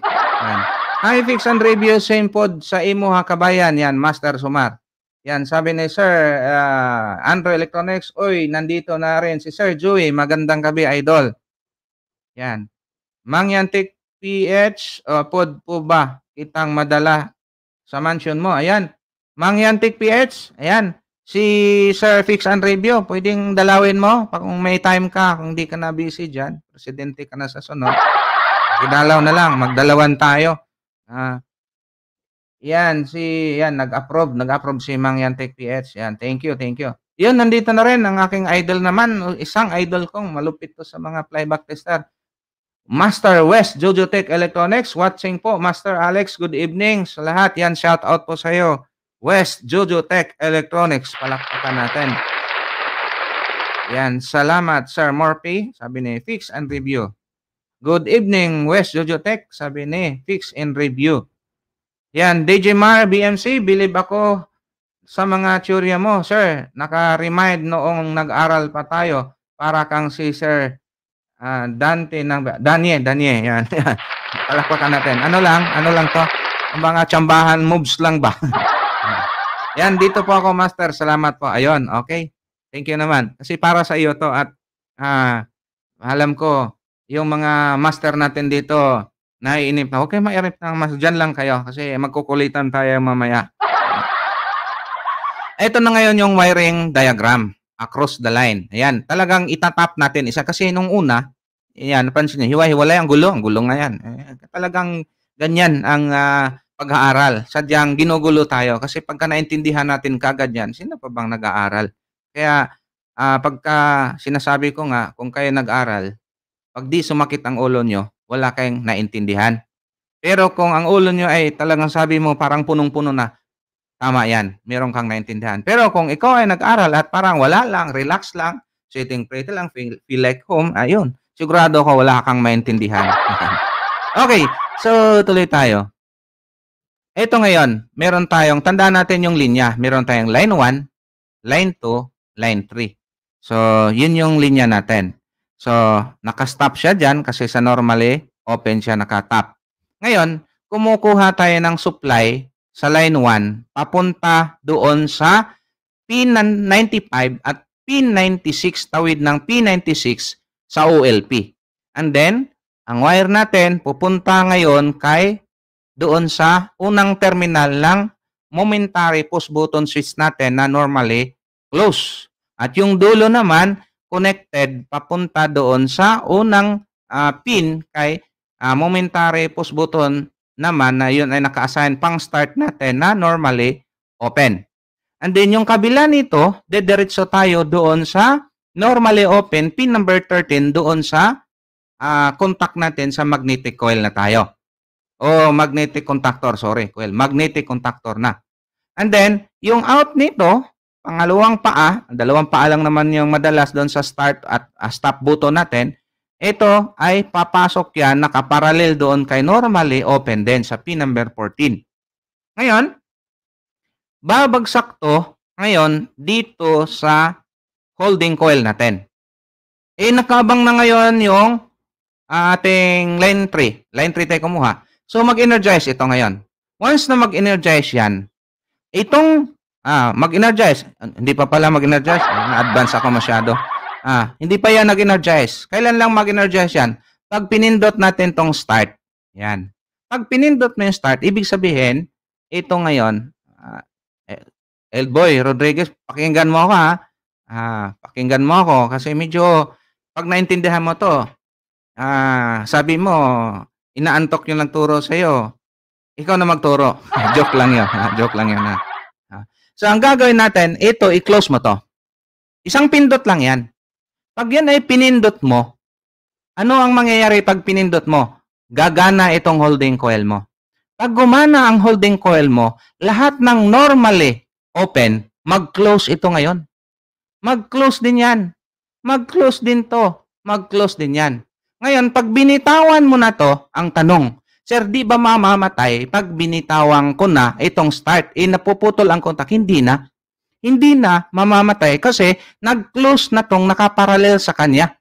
Yan. Hi, Fix and Review, same pod sa imo ha, kabayan. Yan, Master Sumar. Yan, sabi ni Sir uh, ah, Andrew Electronics, Uy, nandito na rin si Sir Joey. Magandang gabi, idol. Yan. Mangyan PH, uh, pod po ba kitang madala sa mansion mo? Ayan. Mangyan Tech PH, ayan si Sir Fix and Review, pwedeng dalawin mo pa kung may time ka, kung di ka na busy diyan, presidente ka na sa sunod. Idalaw na lang, magdalawan tayo. Ah. yan si yan nag-approve, nag-approve si Mang Yantek PH. Yan, thank you, thank you. Yun, nandito na rin ang aking idol naman, isang idol kong malupit to sa mga playback tester. Master West, Jojo Tech Electronics, watching po. Master Alex, good evening sa lahat. Yan, shout out po sa iyo. West Jojo Tech Electronics. Palakpakan natin. Yan. Salamat, Sir Murphy. Sabi ni Fix and Review. Good evening, West Jojo Tech. Sabi ni Fix and Review. Yan. DJ Mar, BMC. Believe ako sa mga teorya mo, sir. Naka-remind noong nag-aral pa tayo para kang si Sir uh, Dante ng Danie, Danie, yan. Palakpakan natin. Ano lang, ano lang to? Ang mga chambahan moves lang ba? Yan, dito po ako, Master. Salamat po. Ayun, okay. Thank you naman. Kasi para sa iyo to at ah, alam ko, yung mga master natin dito, naiinip na. Okay, mairip na. Mas, dyan lang kayo kasi magkukulitan tayo mamaya. Ito na ngayon yung wiring diagram across the line. Ayan, talagang itatap natin isa kasi nung una, ayan, napansin niyo, hiwa-hiwalay ang gulo. Ang gulo nga yan. Eh, talagang ganyan ang uh, pag-aaral. Sadyang ginugulo tayo kasi pagka naintindihan natin kagad yan, sino pa bang nag-aaral? Kaya uh, pagka sinasabi ko nga, kung kayo nag-aral, pag di sumakit ang ulo nyo, wala kayong naintindihan. Pero kung ang ulo nyo ay talagang sabi mo parang punong-puno na, tama yan, meron kang naintindihan. Pero kung ikaw ay nag-aral at parang wala lang, relax lang, sitting pretty lang, feel, feel like home, ayun, sigurado ko wala kang maintindihan. okay, so tuloy tayo. Ito ngayon, meron tayong, tanda natin yung linya. Meron tayong line 1, line 2, line 3. So, yun yung linya natin. So, nakastop siya dyan kasi sa normally, eh, open siya nakatap. Ngayon, kumukuha tayo ng supply sa line 1 papunta doon sa pin 95 at pin 96 tawid ng pin 96 sa OLP. And then, ang wire natin pupunta ngayon kay doon sa unang terminal ng momentary push button switch natin na normally close. At yung dulo naman connected papunta doon sa unang uh, pin kay uh, momentary push button naman na yun ay naka-assign pang start natin na normally open. And then yung kabila nito, dediretso tayo doon sa normally open pin number 13 doon sa uh, contact natin sa magnetic coil na tayo. O oh, magnetic contactor, sorry. Well, magnetic contactor na. And then, yung out nito, pangalawang paa, dalawang paa lang naman yung madalas doon sa start at uh, stop button natin, ito ay papasok yan nakaparallel doon kay normally open din sa pin number 14. Ngayon, babagsak to ngayon dito sa holding coil natin. Eh, nakabang na ngayon yung ating line 3. Line 3 tayo kumuha. So mag-energize ito ngayon. Once na mag-energize yan, itong ah, mag-energize, hindi pa pala mag-energize, ah, na advance ako masyado. Ah, hindi pa yan nag-energize. Kailan lang mag-energize yan? Pag pinindot natin tong start. Yan. Pag pinindot mo yung start, ibig sabihin, ito ngayon, ah, Elboy Rodriguez, pakinggan mo ako ha. Ah, pakinggan mo ako kasi medyo pag naintindihan mo to, ah, sabi mo, inaantok yung nagturo iyo. Ikaw na magturo. joke lang yun. Ah, joke lang yun. Ah. Ah. So, ang gagawin natin, ito, i-close mo to. Isang pindot lang yan. Pag yan ay pinindot mo, ano ang mangyayari pag pinindot mo? Gagana itong holding coil mo. Pag gumana ang holding coil mo, lahat ng normally open, mag-close ito ngayon. Mag-close din yan. Mag-close din to. Mag-close din yan. Ngayon, pag binitawan mo na to, ang tanong, Sir, di ba mamamatay pag binitawan ko na itong start? Eh, napuputol ang contact. Hindi na. Hindi na mamamatay kasi nag-close na tong nakaparalel sa kanya.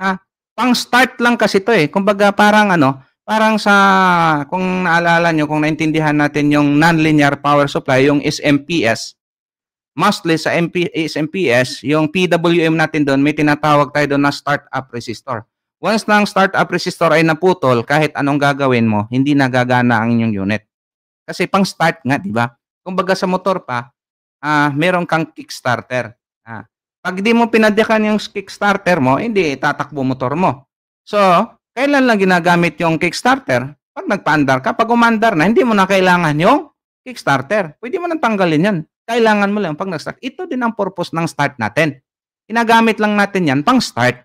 Ha? Pang start lang kasi to eh. Kumbaga parang ano, parang sa, kung naalala nyo, kung naintindihan natin yung non-linear power supply, yung SMPS. Mostly sa MP, SMPS, yung PWM natin doon, may tinatawag tayo doon na start-up resistor. Once ng startup resistor ay naputol, kahit anong gagawin mo, hindi nagagana ang inyong unit. Kasi pang start nga, di ba? Kung baga sa motor pa, uh, meron kang kickstarter. Uh, pag di mo pinadyakan yung kickstarter mo, hindi tatakbo motor mo. So, kailan lang ginagamit yung kickstarter? Pag nagpaandar ka, pag umandar na, hindi mo na kailangan yung kickstarter. Pwede mo nang tanggalin yan. Kailangan mo lang pag nag-start. Ito din ang purpose ng start natin. Ginagamit lang natin yan pang start.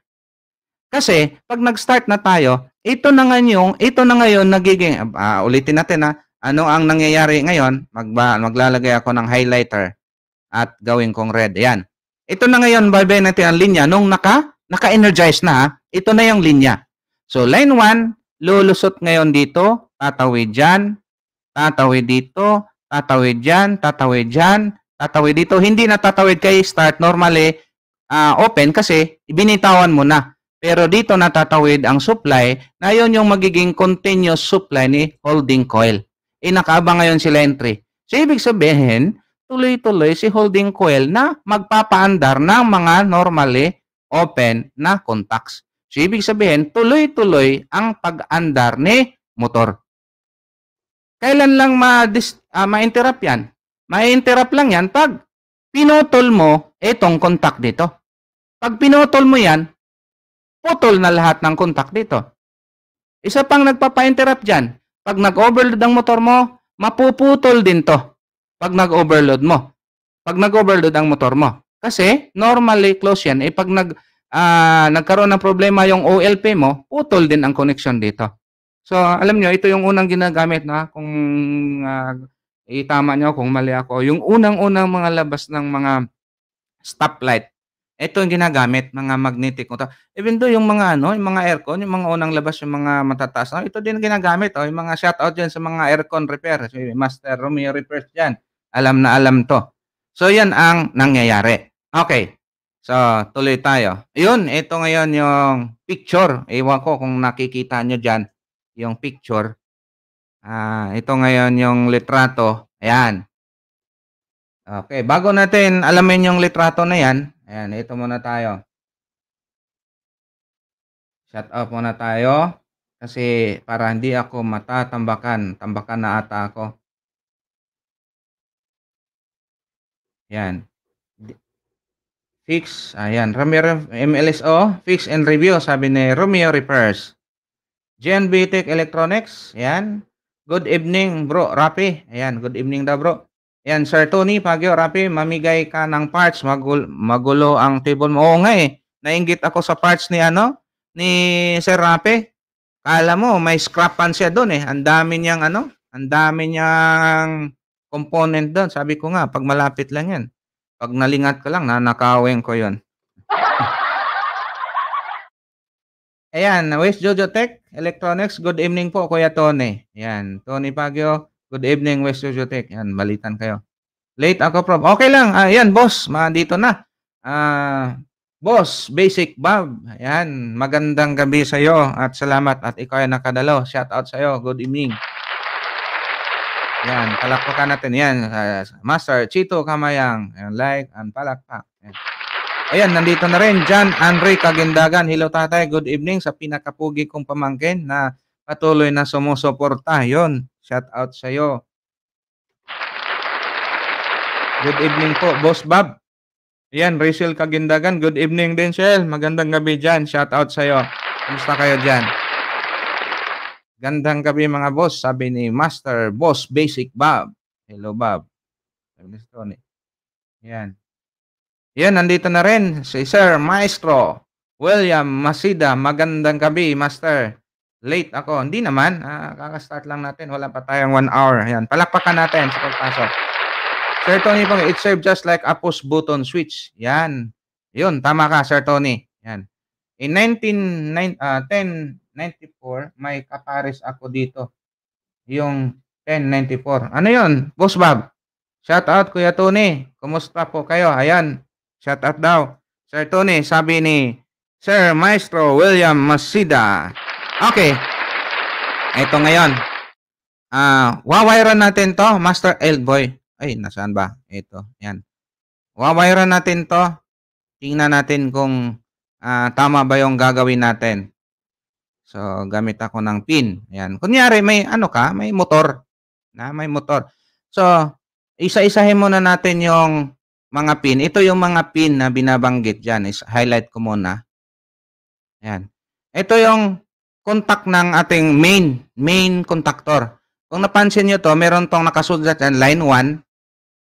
Kasi pag nag-start na tayo, ito na nga yung ito na ngayon nagiging uh, ulitin natin ha. Ah, ano ang nangyayari ngayon? Magba, maglalagay ako ng highlighter at gawin kong red. Ayan. Ito na ngayon, babe, natin ang linya. Nung naka, naka-energize na, ah, ito na yung linya. So, line 1, lulusot ngayon dito, tatawid dyan, tatawid dito, tatawid dyan, tatawid dyan, tatawid dito. Hindi na tatawid kay start normally uh, open kasi binitawan mo na. Pero dito natatawid ang supply na yon yung magiging continuous supply ni holding coil. E eh, nakaabang ngayon sila entry. So ibig sabihin, tuloy-tuloy si holding coil na magpapaandar ng mga normally open na contacts. So ibig sabihin, tuloy-tuloy ang pag-andar ni motor. Kailan lang ma-dis- uh, ma-interrupt yan? Ma-interrupt lang yan pag pinotol mo itong contact dito. Pag pinotol mo yan, putol na lahat ng contact dito. Isa pang nagpapa-interrupt dyan. Pag nag-overload ang motor mo, mapuputol din to. Pag nag-overload mo. Pag nag-overload ang motor mo. Kasi normally close yan. Eh pag nag, uh, nagkaroon ng problema yung OLP mo, putol din ang connection dito. So alam nyo, ito yung unang ginagamit na kung uh, itama nyo kung mali ako. Yung unang-unang mga labas ng mga stoplight ito yung ginagamit, mga magnetic control. Even though yung mga ano, yung mga aircon, yung mga unang labas, yung mga matataas, oh, ito din ginagamit. Oh, yung mga shoutout dyan sa mga aircon repair. So, Master Romeo repairs dyan. Alam na alam to. So, yan ang nangyayari. Okay. So, tuloy tayo. Yun, ito ngayon yung picture. Iwan ko kung nakikita nyo dyan yung picture. Ah, uh, ito ngayon yung litrato. Ayan. Okay, bago natin alamin yung litrato na yan, Ayan, ito muna tayo. Shut up muna tayo. Kasi para hindi ako matatambakan. Tambakan na ata ako. Ayan. Fix. Ayan. Romeo MLSO. Fix and review. Sabi ni Romeo Repairs. GNB Tech Electronics. Ayan. Good evening bro. Rapi. Ayan. Good evening da bro. Yan, Sir Tony, Pagyo, Rapi, mamigay ka ng parts. Magul magulo ang table mo. Oo nga eh. Nainggit ako sa parts ni ano? Ni Sir Rapi. Kala mo, may scrap pan siya doon eh. Ang dami niyang ano? Ang dami niyang component doon. Sabi ko nga, pag malapit lang yan. Pag nalingat ko lang, nanakawin ko yon. Ayan, West Jojo Tech Electronics, good evening po Kuya Tony. Ayan, Tony Pagyo. Good evening, West Jojotec. Yan, balitan kayo. Late ako, Prof. Okay lang. Ayan, ah, boss. Dito na. Uh, boss, Basic Bob. Ayan, magandang gabi sa iyo at salamat at ikaw ay nakadalo. Shout out sa iyo. Good evening. Yan, palakpakan natin. Yan, uh, Master Chito Kamayang. Ayan, like and palakpak. Ayan. Ayan, nandito na rin John Andre Kagindagan. Hello tatay, good evening sa pinakapugi kong pamangkin na patuloy na sumusuporta. Yon, Shout out sa iyo. Good evening po, Boss Bob. Yan, Rachel Kagindagan. Good evening din, Shell. Magandang gabi dyan. Shout out sa iyo. Kumusta kayo dyan? Gandang gabi mga boss, sabi ni Master Boss Basic Bob. Hello Bob. Sabi ni Tony. Yan. Yan, nandito na rin si Sir Maestro William Masida. Magandang gabi, Master. Late ako. Hindi naman. Ah, kaka-start lang natin. Wala pa tayong one hour. Ayan. Palakpakan natin sa pagpasok. Sir Tony, pang, it served just like a push button switch. Yan. Yun. Tama ka, Sir Tony. Yan. In 19, uh, 1094, may kapares ako dito. Yung 1094. Ano yun? Boss Bob. Shout out, Kuya Tony. Kumusta po kayo? Ayan. Shout out daw. Sir Tony, sabi ni Sir Maestro William Masida. Okay. Ito ngayon. Ah, uh, wawiran natin 'to, Master Elboy. Ay, nasaan ba? Ito, 'yan. Wawiran natin 'to. Tingnan natin kung uh, tama ba 'yung gagawin natin. So, gamit ako ng pin. Ayan. Kunyari may ano ka, may motor. Na, may motor. So, isa-isahin muna natin 'yung mga pin. Ito 'yung mga pin na binabanggit diyan. Is highlight ko muna. Ayan. Ito 'yung contact ng ating main, main contactor. Kung napansin nyo to, meron tong nakasulat yan, line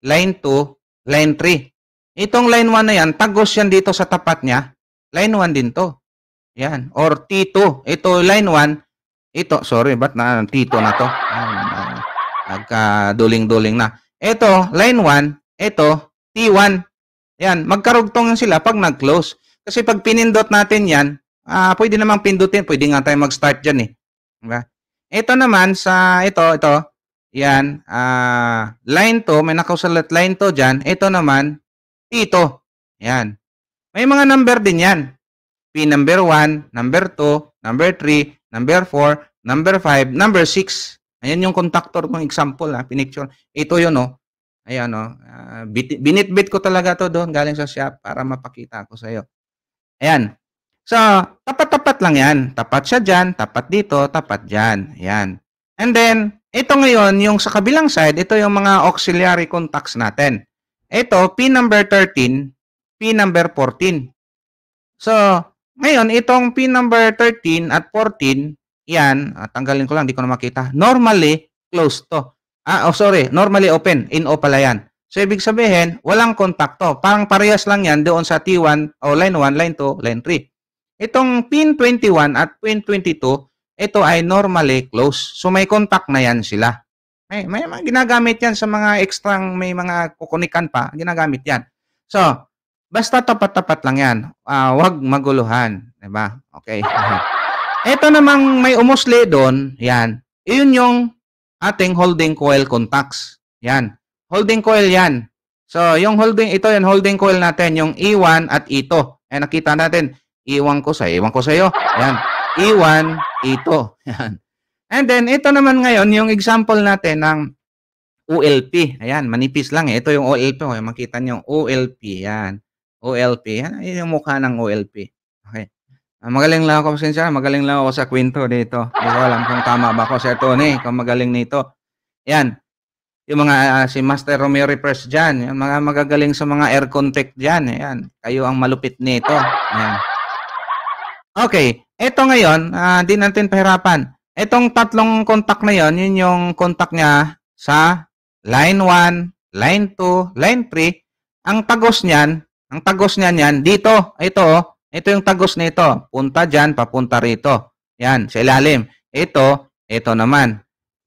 1, line 2, line 3. Itong line 1 na yan, tagos yan dito sa tapat niya. Line 1 din to. Yan. Or T2. Ito line 1. Ito, sorry, ba't na T2 na to? Nagka-duling-duling na. Ito, line 1. Ito, T1. Yan. Magkarugtong sila pag nag-close. Kasi pag pinindot natin yan, Ah, uh, pwede namang pindutin, pwede nga tayo mag-start diyan eh. Diba? Ito naman sa ito, ito. Yan, ah, uh, line to, may nakausal line to diyan. Ito naman dito. Yan. May mga number din 'yan. P number 1, number 2, number 3, number 4, number 5, number 6. Ayun yung contactor kong example, ha, ah, pinicture. Ito 'yon, oh. Ayun oh. Uh, binitbit ko talaga to doon galing sa shop para mapakita ko sa iyo. Ayan. So, tapat-tapat lang yan. Tapat siya dyan, tapat dito, tapat dyan. Yan. And then, ito ngayon, yung sa kabilang side, ito yung mga auxiliary contacts natin. Ito, P number 13, P number 14. So, ngayon, itong P number 13 at 14, yan, ah, tanggalin ko lang, di ko na makita. Normally, closed to. Ah, oh, sorry, normally open, in O pala yan. So, ibig sabihin, walang to. Parang parehas lang yan doon sa T1 o line 1, line 2, line 3. Itong pin 21 at pin 22, ito ay normally close. So may contact na yan sila. May, may, may ginagamit yan sa mga extra, may mga kukunikan pa, ginagamit yan. So, basta tapat-tapat lang yan. Uh, wag maguluhan. ba diba? Okay. ito namang may umusli doon, yan. Iyon yung ating holding coil contacts. Yan. Holding coil yan. So, yung holding, ito yung holding coil natin, yung E1 at E2. Eh, nakita natin, Iwan ko sa iwan ko sa iyo. Ayan. Iwan ito. Ayan. And then ito naman ngayon yung example natin ng OLP. Ayan, manipis lang eh. Ito yung OLP. Okay, makita niyo OLP. Ayan. OLP. Ayan, yung mukha ng OLP. Okay. Ah, magaling lang ako, sincere. Magaling lang ako sa kwento dito. Hindi ko alam kung tama ba ako, Sir Tony. Kung magaling nito. Yan. Yung mga uh, si Master Romero Press dyan. Yung mga magagaling sa mga aircon tech dyan. Ayan. Kayo ang malupit nito. Ayan. Okay, ito ngayon, uh, di natin pahirapan. Itong tatlong contact na yon, yun yung contact niya sa line 1, line 2, line 3. Ang tagos niyan, ang tagos niyan yan, dito, ito, oh. ito yung tagos nito. Punta dyan, papunta rito. Yan, sa ilalim. Ito, ito naman.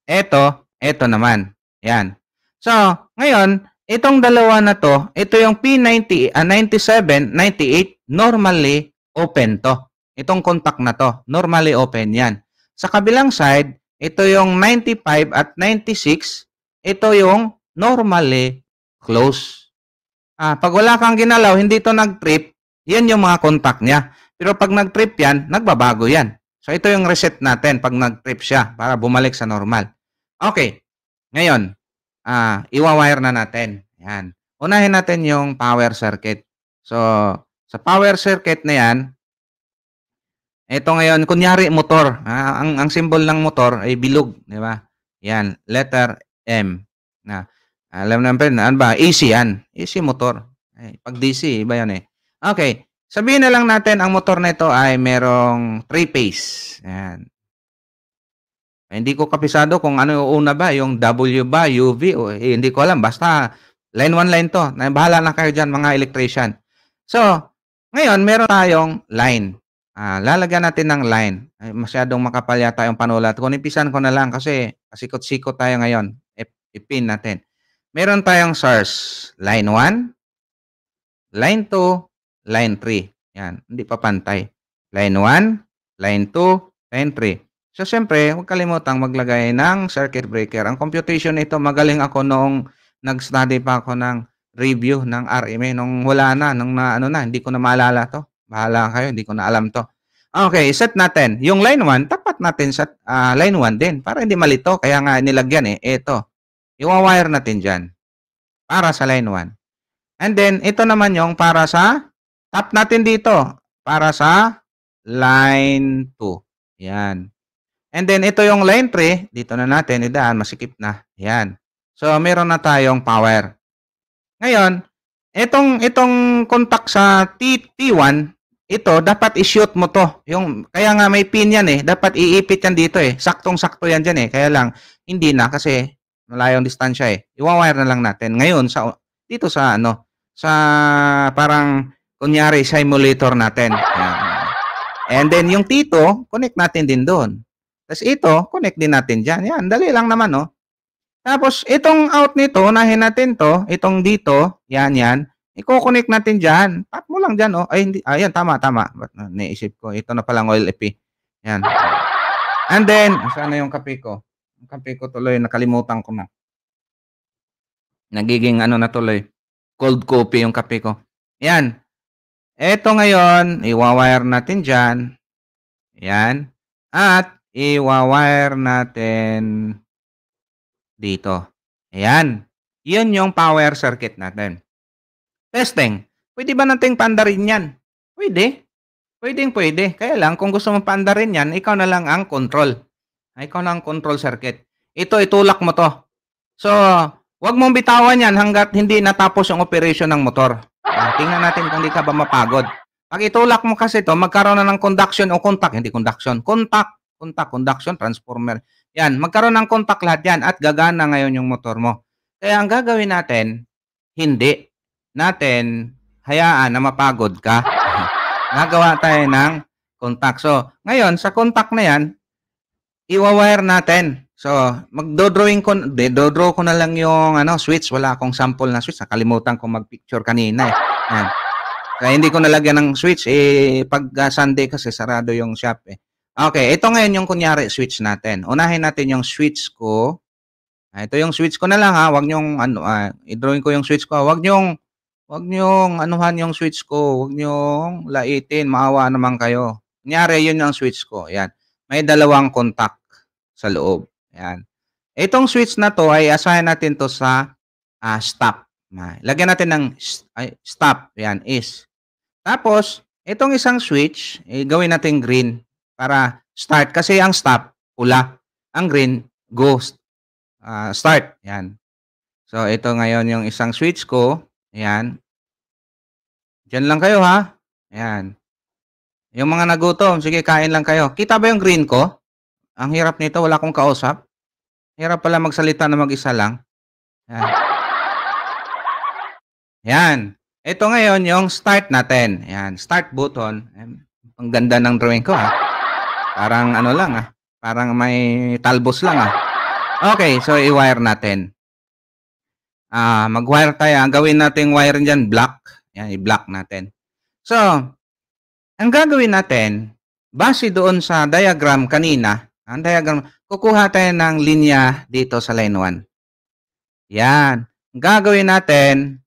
Ito, ito naman. Yan. So, ngayon, itong dalawa na to, ito yung P90, uh, 97, 98, normally open to. Itong contact na to, normally open yan. Sa kabilang side, ito yung 95 at 96, ito yung normally close. Ah, pag wala kang ginalaw, hindi ito nag-trip, yan yung mga contact niya. Pero pag nag-trip yan, nagbabago yan. So ito yung reset natin pag nag-trip siya para bumalik sa normal. Okay. Ngayon, ah, iwa-wire na natin. Yan. Unahin natin yung power circuit. So, sa power circuit na yan, ito ngayon, kunyari motor. Ah, ang, ang symbol ng motor ay bilog, di ba? Yan, letter M. Na, alam naman na, ano ba? AC yan. AC motor. Ay, pag DC, iba yan eh. Okay, sabihin na lang natin ang motor na ito ay merong 3-phase. Yan. Eh, hindi ko kapisado kung ano yung una ba, yung W ba, UV, o, eh, hindi ko alam. Basta, line 1 line to. Bahala na kayo dyan mga electrician. So, ngayon, meron tayong line. Ah, lalagyan natin ng line. Ay, masyadong makapal yata yung panulat. Kunipisan ko na lang kasi kasikot-sikot tayo ngayon. Ipin natin. Meron tayong source. Line 1, line 2, line 3. Yan, hindi pa pantay. Line 1, line 2, line 3. So, siyempre, huwag kalimutang maglagay ng circuit breaker. Ang computation nito, magaling ako noong nag-study pa ako ng review ng RMA nung wala na, nung na, ano na, hindi ko na maalala to. Bahala kayo, hindi ko na alam to. Okay, set natin. Yung line 1, tapat natin sa uh, line 1 din para hindi malito. Kaya nga nilagyan eh, ito. Iwa-wire natin dyan para sa line 1. And then, ito naman yung para sa tap natin dito para sa line 2. Yan. And then, ito yung line 3. Dito na natin, idaan, masikip na. Yan. So, meron na tayong power. Ngayon, itong, itong contact sa T, T1, ito, dapat i-shoot mo to. Yung, kaya nga may pin yan eh. Dapat iipit yan dito eh. Saktong-sakto yan diyan eh. Kaya lang, hindi na kasi malayong distansya eh. Iwa-wire na lang natin. Ngayon, sa, dito sa ano, sa parang, kunyari, simulator natin. Ayan. And then, yung tito, connect natin din doon. Tapos ito, connect din natin diyan. Yan, dali lang naman, no? Oh. Tapos, itong out nito, unahin natin to, itong dito, yan, yan i connect natin diyan. Tap mo lang diyan, oh. Ay hindi, ayan ah, tama tama. But, uh, naisip ko, ito na pala ng OLP. Yan. And then, sana yung kape ko. Yung kape ko tuloy nakalimutan ko na. Nagiging ano na tuloy. Cold coffee yung kape ko. Yan. Ito ngayon, iwawire natin diyan. Yan. At iwawire natin dito. Ayan. Yun yung power circuit natin. Testing. Pwede ba nating pandarin yan? Pwede. Pwedeng pwede. Kaya lang, kung gusto mong pandarin yan, ikaw na lang ang control. Ah, ikaw na ang control circuit. Ito, itulak mo to. So, wag mong bitawan yan hanggat hindi natapos ang operation ng motor. Ah, tingnan natin kung di ka ba mapagod. Pag itulak mo kasi to, magkaroon na ng conduction o contact. Hindi conduction. Contact. Contact. Conduction. Transformer. Yan. Magkaroon ng contact lahat yan at gagana ngayon yung motor mo. Kaya ang gagawin natin, hindi natin hayaan na mapagod ka. Nagawa tayo ng contact. So, ngayon, sa contact na yan, iwawire natin. So, magdo-drawing ko, do-draw ko na lang yung ano, switch. Wala akong sample na switch. Nakalimutan ko mag-picture kanina eh. Yan. Kaya hindi ko nalagyan ng switch. Eh, pag uh, Sunday kasi sarado yung shop eh. Okay, ito ngayon yung kunyari switch natin. Unahin natin yung switch ko. Ah, ito yung switch ko na lang ha. Huwag yung, ano, uh, i-drawing ko yung switch ko. Huwag yung Huwag niyong anuhan yung switch ko. Huwag niyong laitin. Maawa naman kayo. Kunyari, yun yung switch ko. Yan. May dalawang contact sa loob. Yan. Itong switch na to ay asahin natin to sa uh, stop. Lagyan natin ng stop. Yan, is. Tapos, itong isang switch, eh, gawin natin green para start. Kasi ang stop, pula. Ang green, go. Uh, start. Yan. So, ito ngayon yung isang switch ko. Ayan. Diyan lang kayo ha. Ayan. Yung mga nagutom, sige kain lang kayo. Kita ba yung green ko? Ang hirap nito, wala akong kausap. Hirap pala magsalita na mag-isa lang. Ayan. Ayan. Ito ngayon yung start natin. Ayan, start button. Ayan. Ang ganda ng drawing ko ha. Parang ano lang ha. Parang may talbos lang ha. Okay, so i-wire natin. Ah, uh, mag-wire tayo. Ang gawin natin wire diyan, black. Yan, i black natin. So, ang gagawin natin, base doon sa diagram kanina, ang diagram, kukuha tayo ng linya dito sa line 1. Yan. Gagawin natin,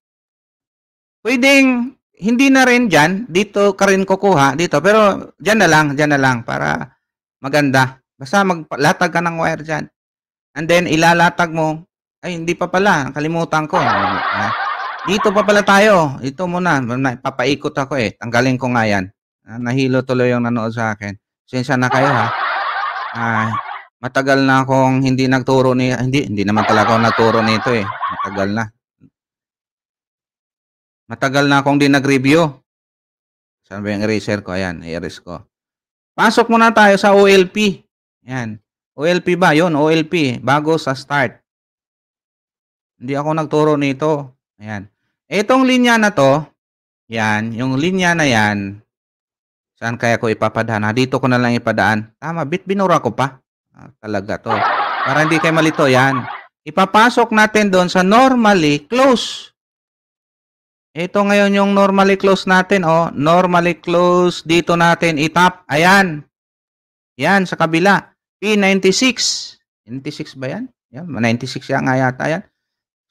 pwedeng hindi na rin dyan, dito ka rin kukuha, dito. Pero dyan na lang, dyan na lang para maganda. Basta maglatag ka ng wire dyan. And then, ilalatag mo ay, hindi pa pala. Kalimutan ko. dito pa pala tayo. Ito muna. Papaikot ako eh. Tanggalin ko nga yan. nahilo tuloy yung nanood sa akin. Sensya na kayo ha. Ah, matagal na akong hindi nagturo ni... Hindi, hindi naman talaga ako nagturo nito eh. Matagal na. Matagal na akong di nag-review. Saan ba yung eraser ko? Ayan, i-erase ko. Pasok muna tayo sa OLP. Ayan. OLP ba? Yun, OLP. Bago sa start. Hindi ako nagturo nito. Ayan. Itong linya na to, yan, yung linya na yan, saan kaya ko ipapadaan? Ha, ah, dito ko na lang ipadaan. Tama, bit binura ko pa. Ah, talaga to. Para hindi kayo malito, yan. Ipapasok natin doon sa normally close. Ito ngayon yung normally close natin, oh. Normally close, dito natin itap. Ayan. Yan, sa kabila. P96. 96 ba yan? Yan, 96 yan nga yata yan.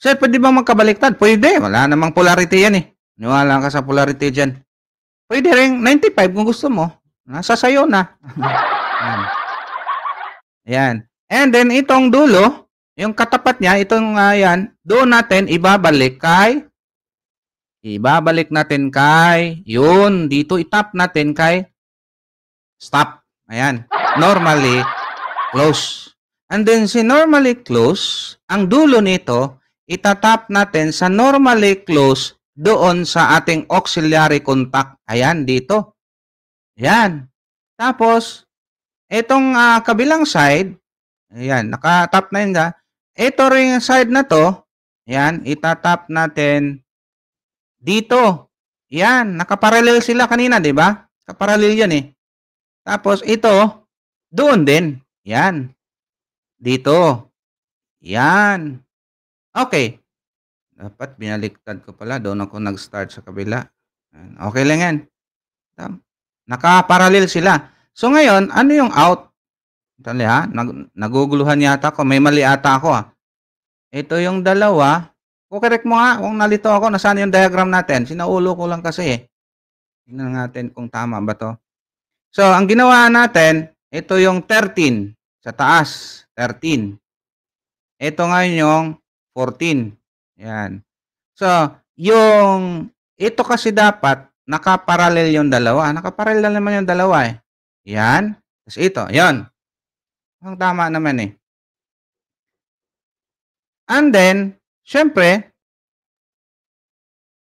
Sir, pwede bang magkabaliktad? Pwede. Wala namang polarity yan eh. Niwala ka sa polarity dyan. Pwede rin 95 kung gusto mo. Nasa sayo na. Ayan. Ayan. And then itong dulo, yung katapat niya, itong uh, yan, doon natin ibabalik kay ibabalik natin kay yun, dito itap natin kay stop. Ayan. Normally, close. And then si normally close, ang dulo nito itatap natin sa normally close doon sa ating auxiliary contact. Ayan, dito. Ayan. Tapos, itong uh, kabilang side, ayan, nakatap na yun ka. Ah. Ito ring side na to, ayan, itatap natin dito. Ayan, nakaparallel sila kanina, di ba? Kaparallel yan eh. Tapos ito, doon din. Ayan. Dito. Ayan. Okay. Dapat binaliktad ko pala. Doon ako nag-start sa kabila. Okay lang yan. Nakaparallel sila. So ngayon, ano yung out? Dali ha. Nag naguguluhan yata ako. May mali ata ako ha. Ito yung dalawa. Kukorek mo nga kung nalito ako. Nasaan yung diagram natin? Sinaulo ko lang kasi eh. Tingnan natin kung tama ba to. So, ang ginawa natin, ito yung 13 sa taas. 13. Ito ngayon yung 14. Yan. So, yung ito kasi dapat nakaparallel yung dalawa. Nakaparallel naman yung dalawa eh. Yan. Tapos ito. Yan. Ang tama naman eh. And then, syempre,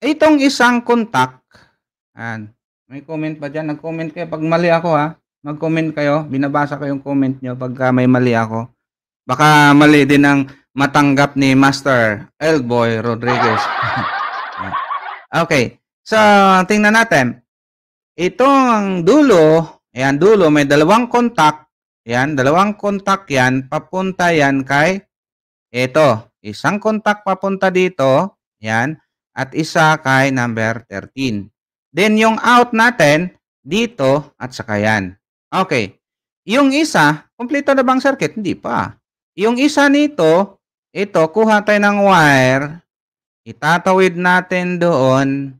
itong isang contact, and may comment ba dyan. Nag-comment kayo. Pag mali ako ha, mag-comment kayo. Binabasa ko yung comment nyo pagka may mali ako. Baka mali din ang matanggap ni Master Elboy Rodriguez. okay. So, tingnan natin. Itong dulo. Ayan, dulo. May dalawang contact. Ayan, dalawang contact yan. Papunta yan kay ito. Isang contact papunta dito. Ayan. At isa kay number 13. Then, yung out natin dito at saka yan. Okay. Yung isa, kumpleto na bang circuit? Hindi pa. Yung isa nito, ito, kuha tayo ng wire. Itatawid natin doon.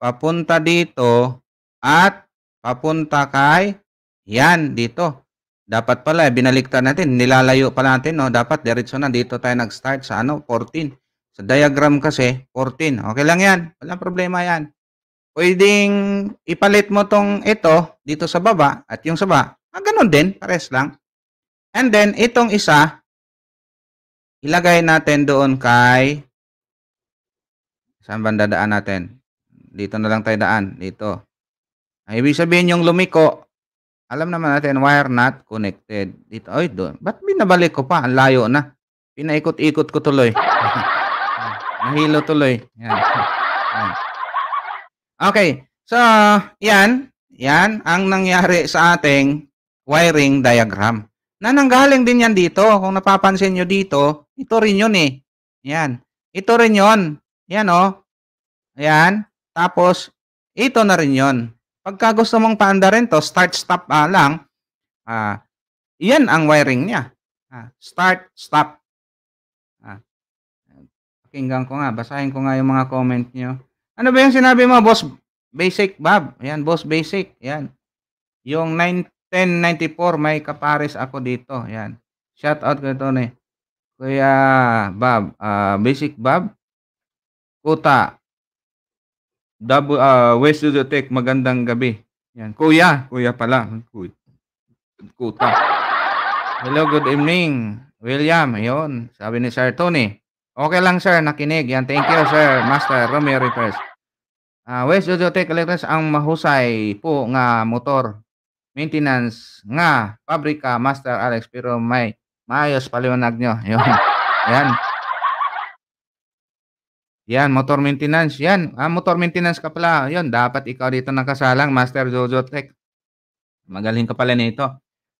Papunta dito. At papunta kay yan dito. Dapat pala, eh, binaliktad natin. Nilalayo pa natin. No? Dapat diretso na dito tayo nag-start sa ano, 14. Sa diagram kasi, 14. Okay lang yan. Walang problema yan. Pwedeng ipalit mo tong ito dito sa baba at yung sa baba. Ah, ganun din. Pares lang. And then, itong isa, ilagay natin doon kay saan banda daan natin? Dito na lang tayo daan. Dito. Ang ibig sabihin yung lumiko, alam naman natin, wire not connected. Dito, ay doon. Ba't binabalik ko pa? Ang layo na. Pinaikot-ikot ko tuloy. Nahilo tuloy. yan. Okay. So, yan. Yan ang nangyari sa ating wiring diagram. Nananggaling din yan dito. Kung napapansin nyo dito, ito rin yun eh. Yan. Ito rin yun. Yan oh. Ayan. Tapos, ito na rin yun. Pagka gusto mong paanda rin to, start-stop uh, ah, lang, uh, yan ang wiring niya. Uh, ah, start-stop. Uh, pakinggan ko nga, basahin ko nga yung mga comment nyo. Ano ba yung sinabi mo, boss? Basic, Bob. Ayan, boss basic. Ayan. Yung 9 1094, may kapares ako dito. Yan. Shout out kay Tony. Kuya Bob, uh, Basic Bob, Kuta, Double, uh, ah, West Tech, magandang gabi. Yan. Kuya, kuya pala. Kuta. Hello, good evening. William, yon Sabi ni Sir Tony. Okay lang, sir. Nakinig. Yan. Thank you, sir. Master Romeo Rivers. Uh, ah, West Tech Electrics ang mahusay po nga motor maintenance nga pabrika Master Alex pero may maayos paliwanag nyo. Yun. Yan. Yan, motor maintenance. Yan, ah, motor maintenance ka pala. Yun, dapat ikaw dito nakasalang, Master Jojo Tech. Magaling ka pala nito.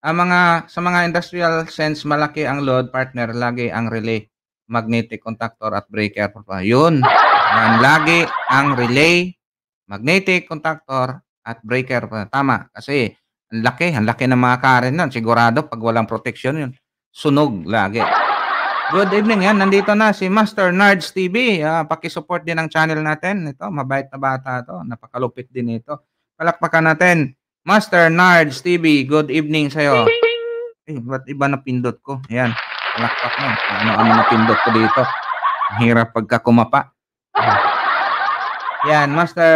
Ang ah, mga, sa mga industrial sense, malaki ang load partner, lagi ang relay, magnetic contactor at breaker. Yun, yan, lagi ang relay, magnetic contactor at breaker. Tama, kasi ang laki, ang laki ng mga Karen nun. Sigurado pag walang protection yun, sunog lagi. Good evening yan, nandito na si Master Nards TV. Uh, ah, pakisupport din ang channel natin. Ito, mabait na bata to. Napakalupit din ito. Palakpakan natin. Master Nards TV, good evening sa'yo. Eh, ba't iba na pindot ko? Ayan, palakpak mo. Ano-ano na pindot ko dito. Hirap pagka kumapa. Ah. Yan, Master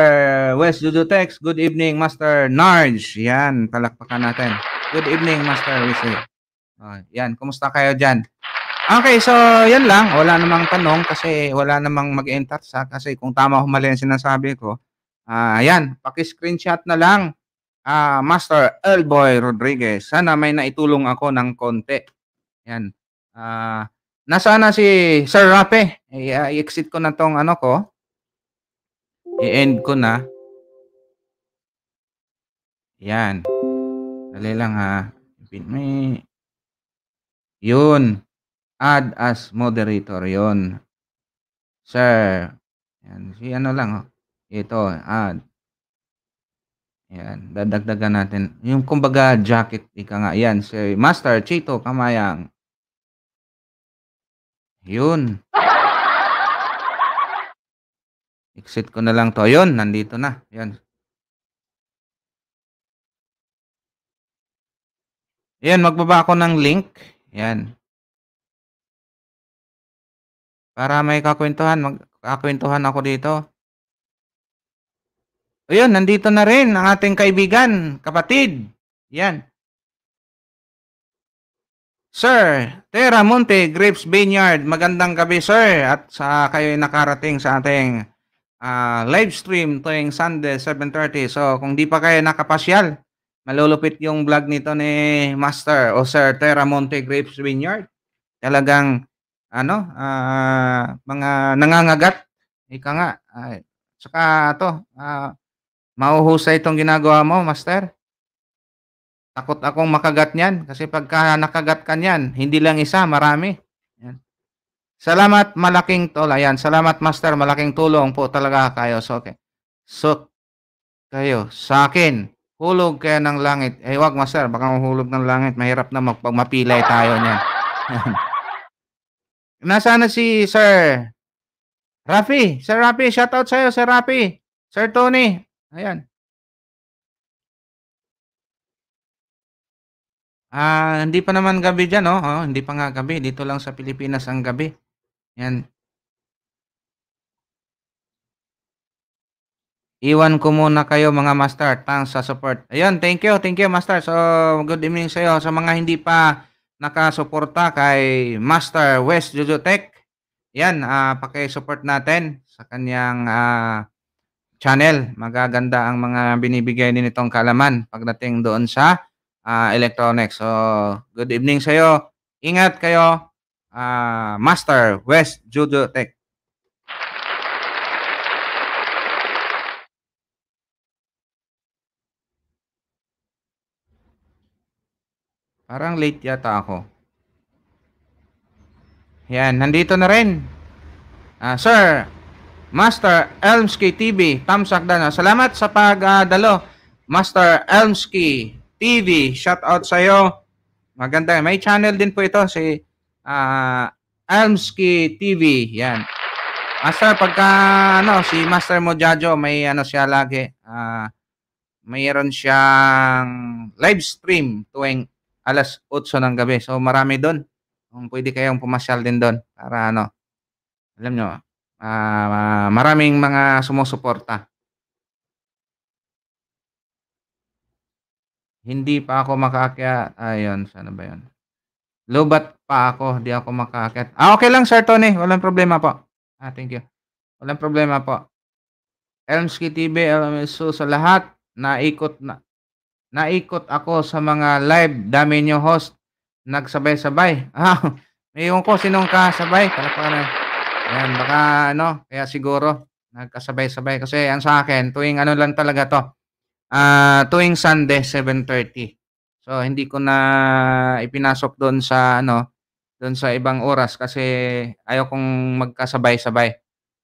West Dudutex. Good evening, Master Narge. Yan, palakpakan natin. Good evening, Master Wesley. Uh, ah, yan, kumusta kayo dyan? Okay, so yan lang. Wala namang tanong kasi wala namang mag-enter sa kasi kung tama humali ang sinasabi ko. Uh, yan, paki-screenshot na lang. Uh, Master Elboy Rodriguez, sana may naitulong ako ng konti. Yan. Uh, nasaan na si Sir Rafe? Eh, i-exit ko na tong ano ko. I-end ko na. Yan. Dali lang ha. May... Yun. Add as moderator. Yun. Sir. Yan. Si ano lang. Oh. Ito. Add. Yan. Dadagdagan natin. Yung kumbaga jacket. Ika nga. Yan. Si Master Chito Kamayang. Yun. Exit ko na lang to. Ayun, nandito na. Ayun. Ayun, magbaba ako ng link. Ayan. Para may kakwentuhan, magkakwentuhan ako dito. Ayun, nandito na rin ang ating kaibigan, kapatid. Yan. Sir, Terra Monte, Grapes Vineyard, magandang gabi sir at sa kayo nakarating sa ating uh, live stream tuwing Sunday 7:30. So kung di pa kayo nakapasyal, malulupit yung vlog nito ni Master o Sir Terra Monte Grapes Vineyard. Talagang ano, uh, mga nangangagat, ika nga. Uh, saka to, uh, ah, mauhusay itong ginagawa mo, Master. Takot akong makagat niyan kasi pagka nakagat ka niyan, hindi lang isa, marami. Salamat malaking tol. Ayan, salamat master, malaking tulong po talaga kayo. So, okay. So, kayo, sa akin, hulog kaya ng langit. Eh, wag master, baka mahulog ng langit. Mahirap na magpagmapilay tayo niyan. Nasaan na si Sir Rafi? Sir Rafi, shout out sa'yo, Sir Rafi. Sir Tony. Ayan. Ah, uh, hindi pa naman gabi diyan, no? Oh. oh, hindi pa nga gabi. Dito lang sa Pilipinas ang gabi. Yan. Iwan ko muna kayo mga master. Thanks sa support. Ayun, thank you. Thank you master. So, good evening sa iyo. Sa mga hindi pa nakasuporta kay Master West Jojo Yan, uh, paki-support natin sa kanyang uh, channel. Magaganda ang mga binibigay din itong kalaman pagdating doon sa uh, electronics. So, good evening sa iyo. Ingat kayo uh, Master West Judo Tech. Parang late yata ako. Yan, nandito na rin. Uh, sir, Master Elmsky TV, Tamsak Dano. Salamat sa pagdalo. Uh, Master Elmsky TV, shout out sa iyo. Maganda. May channel din po ito si uh, ah, Almsky TV. Yan. Master, pagka ano, si Master Mojajo, may ano siya lagi. Uh, mayroon siyang live stream tuwing alas 8 ng gabi. So marami doon. Kung pwede kayong pumasyal din doon para ano. Alam nyo, uh, maraming mga sumusuporta. Hindi pa ako makakya. Ayun, sana ba yun? Lubat pa ako, di ako makakakit. Ah, okay lang Sir Tony, walang problema po. Ah, thank you. Walang problema po. Elmski TV, LMSO sa lahat, naikot na naikot ako sa mga live. Dami nyo host, nagsabay-sabay. Ah, may ko sinong kasabay. Palakpakan. Ayan, baka ano, kaya siguro nagkasabay-sabay kasi ang sa akin tuwing ano lang talaga to. Ah, uh, tuwing Sunday 7:30. So hindi ko na ipinasok doon sa ano, doon sa ibang oras kasi ayaw kong magkasabay-sabay.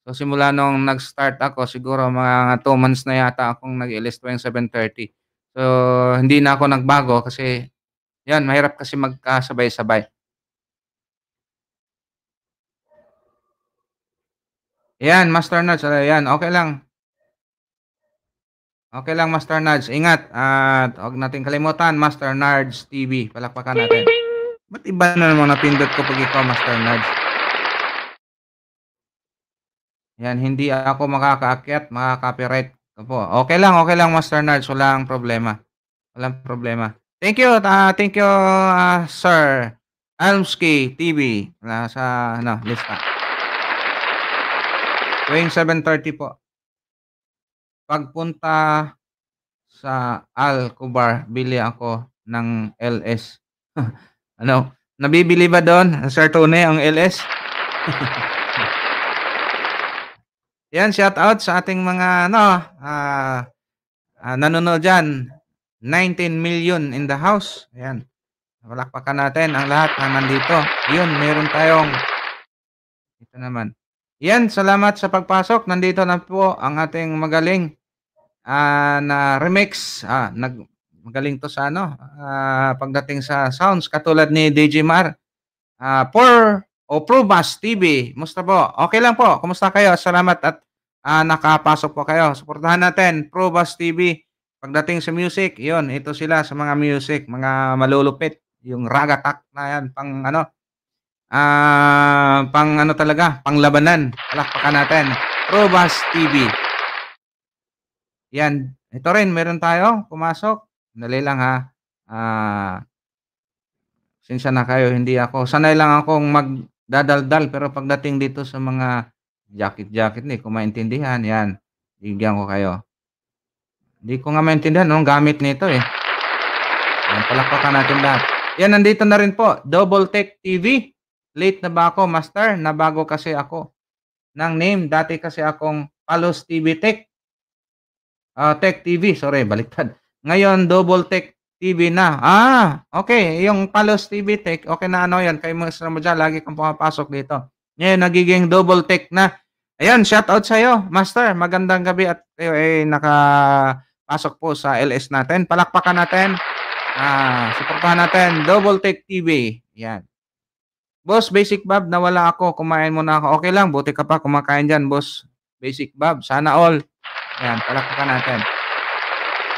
So simula nung nag-start ako, siguro mga 2 months na yata akong nag-LS tuwing 7.30. So hindi na ako nagbago kasi yan, mahirap kasi magkasabay-sabay. Yan, Master Nerds. Yan, okay lang. Okay lang, Master Nards. Ingat. At huwag natin kalimutan, Master Nards TV. Palakpakan natin. Ba't iba na naman napindot ko pag ikaw, Master Nards? Yan, hindi ako makakaakyat, makaka-copyright po. Okay lang, okay lang, Master Nards. Walang problema. Walang problema. Thank you, uh, thank you, uh, Sir Almsky TV. Wala sa, ano, lista. Tuwing 7.30 po pagpunta sa Alcobar, bili ako ng LS. ano? Nabibili ba doon, Sir Tony, ang LS? Yan, shout out sa ating mga ano, uh, uh, nanonood dyan. 19 million in the house. Ayan. Palakpakan natin ang lahat na nandito. Yun, meron tayong ito naman. Yan, salamat sa pagpasok. Nandito na po ang ating magaling uh, na remix. Ah, nag, magaling to sa ano, uh, pagdating sa sounds. Katulad ni DJ Mar. Uh, ah, for o Probas TV. Musta po? Okay lang po. Kumusta kayo? Salamat at uh, nakapasok po kayo. Suportahan natin Probus TV. Pagdating sa music, 'yun, ito sila sa mga music, mga malulupit, yung ragatak na yan, pang ano, uh, pang ano talaga, panglabanan. Palakpakan natin. Probus TV. Yan. Ito rin, meron tayo. Pumasok. Dali lang ha. Uh, ah, sinsya na kayo, hindi ako. Sanay lang akong magdadaldal pero pagdating dito sa mga jacket-jacket ni, kung maintindihan, yan. Bigyan ko kayo. Hindi ko nga maintindihan anong gamit nito eh. Yan, palakpakan natin lahat. Yan, nandito na rin po. Double Tech TV. Late na ba ako, Master? Nabago kasi ako ng name. Dati kasi akong Palos TV Tech uh, Tech TV, sorry, baliktad. Ngayon, Double Tech TV na. Ah, okay. Yung Palos TV Tech, okay na ano yan. Kay Mr. Moja, lagi kang pumapasok dito. Ngayon, nagiging double tech na. Ayan, shout out sa sa'yo, Master. Magandang gabi at kayo eh, nakapasok po sa LS natin. Palakpakan natin. Ah, suportahan natin. Double Tech TV. Yan. Boss, Basic Bob, nawala ako. Kumain muna ako. Okay lang, buti ka pa kumakain diyan, Boss. Basic Bob, sana all. Ayan, palakpakan natin.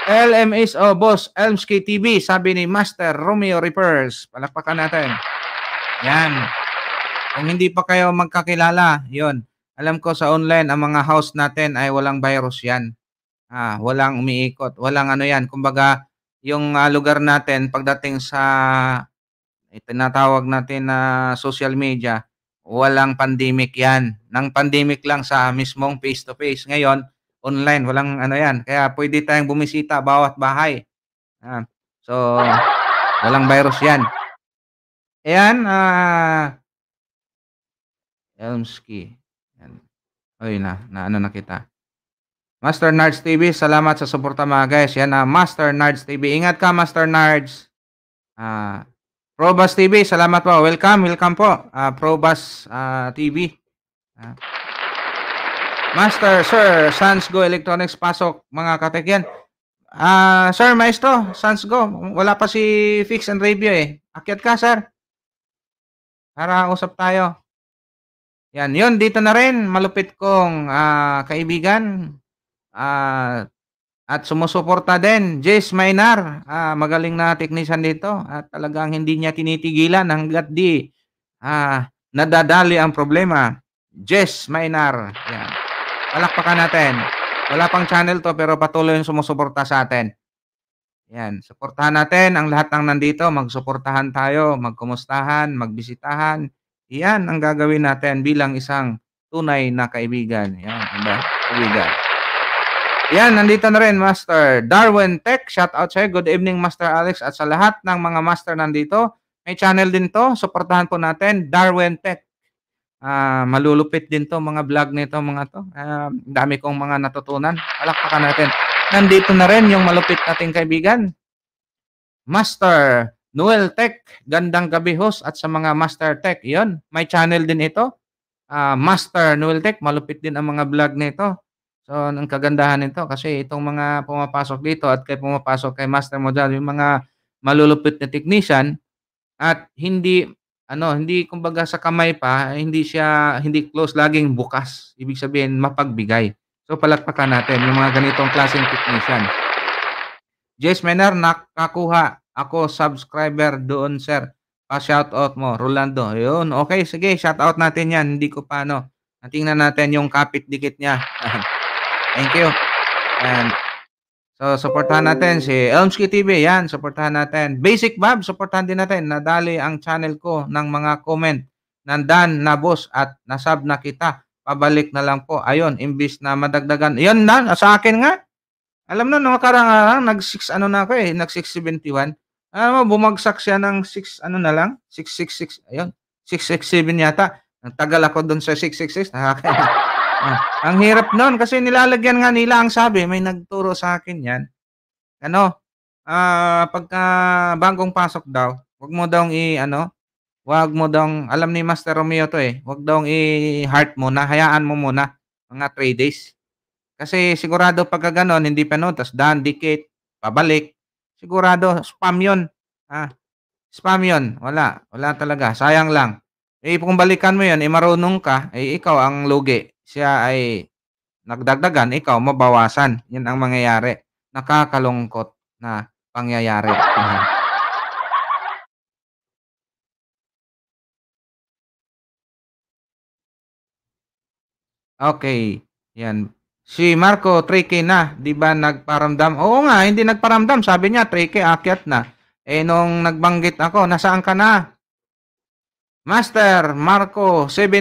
LMSO oh, Boss Elms KTV sabi ni Master Romeo Repairs. Palakpakan natin. Yan. Kung hindi pa kayo magkakilala, yon. Alam ko sa online ang mga house natin ay walang virus yan. Ah, walang umiikot, walang ano yan. Kumbaga, yung uh, lugar natin pagdating sa itinatawag eh, natin na uh, social media, walang pandemic yan. Nang pandemic lang sa mismong face to face. Ngayon, online, walang ano yan. Kaya pwede tayong bumisita bawat bahay. Ah, so, walang virus yan. Ayan, ah, uh, Elmski. Ayun Oy na, na ano na kita. Master Nards TV, salamat sa suporta mga guys. Yan na, uh, Master Nards TV. Ingat ka, Master Nards. Ah, uh, Probas TV, salamat po. Welcome, welcome po. Uh, Probas uh, ah, TV. Uh, ah. Master, Sir, Sans Go Electronics, pasok mga katekyan. Ah, uh, Sir Maestro, Sans Go, wala pa si Fix and Review eh. Akyat ka, Sir. Para usap tayo. Yan, yun, dito na rin, malupit kong uh, kaibigan uh, at sumusuporta din, Jess Mainar, uh, magaling na technician dito at talagang hindi niya tinitigilan hanggat di uh, nadadali ang problema. Jess Mainar. Yan. Palakpakan natin. Wala pang channel to pero patuloy yung sumusuporta sa atin. Yan, suportahan natin ang lahat ng nandito, magsuportahan tayo, magkumustahan, magbisitahan. Iyan ang gagawin natin bilang isang tunay na kaibigan. Yan, diba? Kaibigan. Yan, nandito na rin, Master Darwin Tech. Shout out sa'yo. Good evening, Master Alex. At sa lahat ng mga master nandito, may channel din to. Suportahan po natin, Darwin Tech. Uh, malulupit din to mga vlog nito mga to. Uh, dami kong mga natutunan. Palakpakan natin. Nandito na rin yung malupit nating kaibigan. Master Noel Tech. Gandang gabi host at sa mga Master Tech. Yon, may channel din ito. Uh, Master Noel Tech. Malupit din ang mga vlog nito. So, ang kagandahan nito kasi itong mga pumapasok dito at kay pumapasok kay Master Modal, yung mga malulupit na technician at hindi ano, hindi kumbaga sa kamay pa, eh, hindi siya hindi close, laging bukas. Ibig sabihin mapagbigay. So palakpakan natin yung mga ganitong klaseng technician. Jace Menor, nakakuha ako subscriber doon, sir. Pa-shoutout mo, Rolando. Yun, okay, sige, shoutout natin yan. Hindi ko pa, ano, natingnan natin yung kapit dikit niya. Thank you. And So, supportahan natin si Elmski TV. Yan, supportahan natin. Basic Bob, supportahan din natin. Nadali ang channel ko ng mga comment. Nandan na boss at nasab na kita. Pabalik na lang po. Ayun, imbis na madagdagan. Yan na, sa akin nga. Alam na, nakarang uh, nag-6 ano na ako eh, nag-671. Alam mo, bumagsak siya ng 6 ano na lang, 666, ayun, 667 yata. Ang tagal ako doon sa 666, nakakaya. Ah, ang hirap noon kasi nilalagyan nga nila ang sabi, may nagturo sa akin 'yan. Ano? Ah, pagka bagong pasok daw, wag mo daw i ano, wag mo daw alam ni Master Romeo to eh, wag daw i heart mo na, hayaan mo muna mga 3 days. Kasi sigurado pagka ganon, hindi pa notas, dan dikit, pabalik. Sigurado spam 'yon. Ah, spam 'yon. Wala, wala talaga. Sayang lang. Eh, kung balikan mo yun, eh, marunong ka, eh, ikaw ang lugi siya ay nagdagdagan, ikaw mabawasan. Yan ang mangyayari. Nakakalungkot na pangyayari. Okay. Yan. Si Marco, 3K na. Di ba nagparamdam? Oo nga, hindi nagparamdam. Sabi niya, 3K, akyat na. Eh, nung nagbanggit ako, nasaan ka na? Master, Marco, 713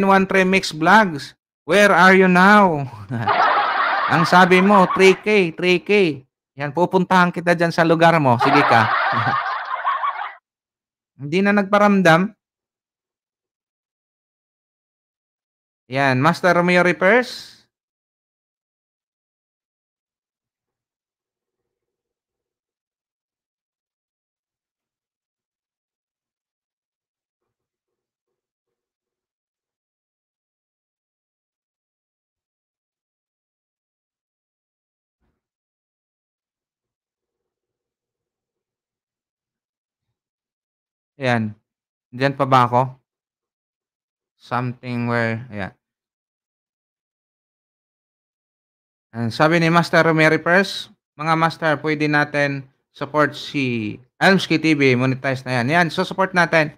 Mix Vlogs. Where are you now? Ang sabi mo, 3K, 3K. Yan, pupuntahan kita dyan sa lugar mo. Sige ka. Hindi na nagparamdam. Yan, Master Romeo Repairs. Ayan. Diyan pa ba ako? Something where, ayan. And sabi ni Master Romero Pers, mga master, pwede natin support si Almsky TV, monetize na yan. Yan, so support natin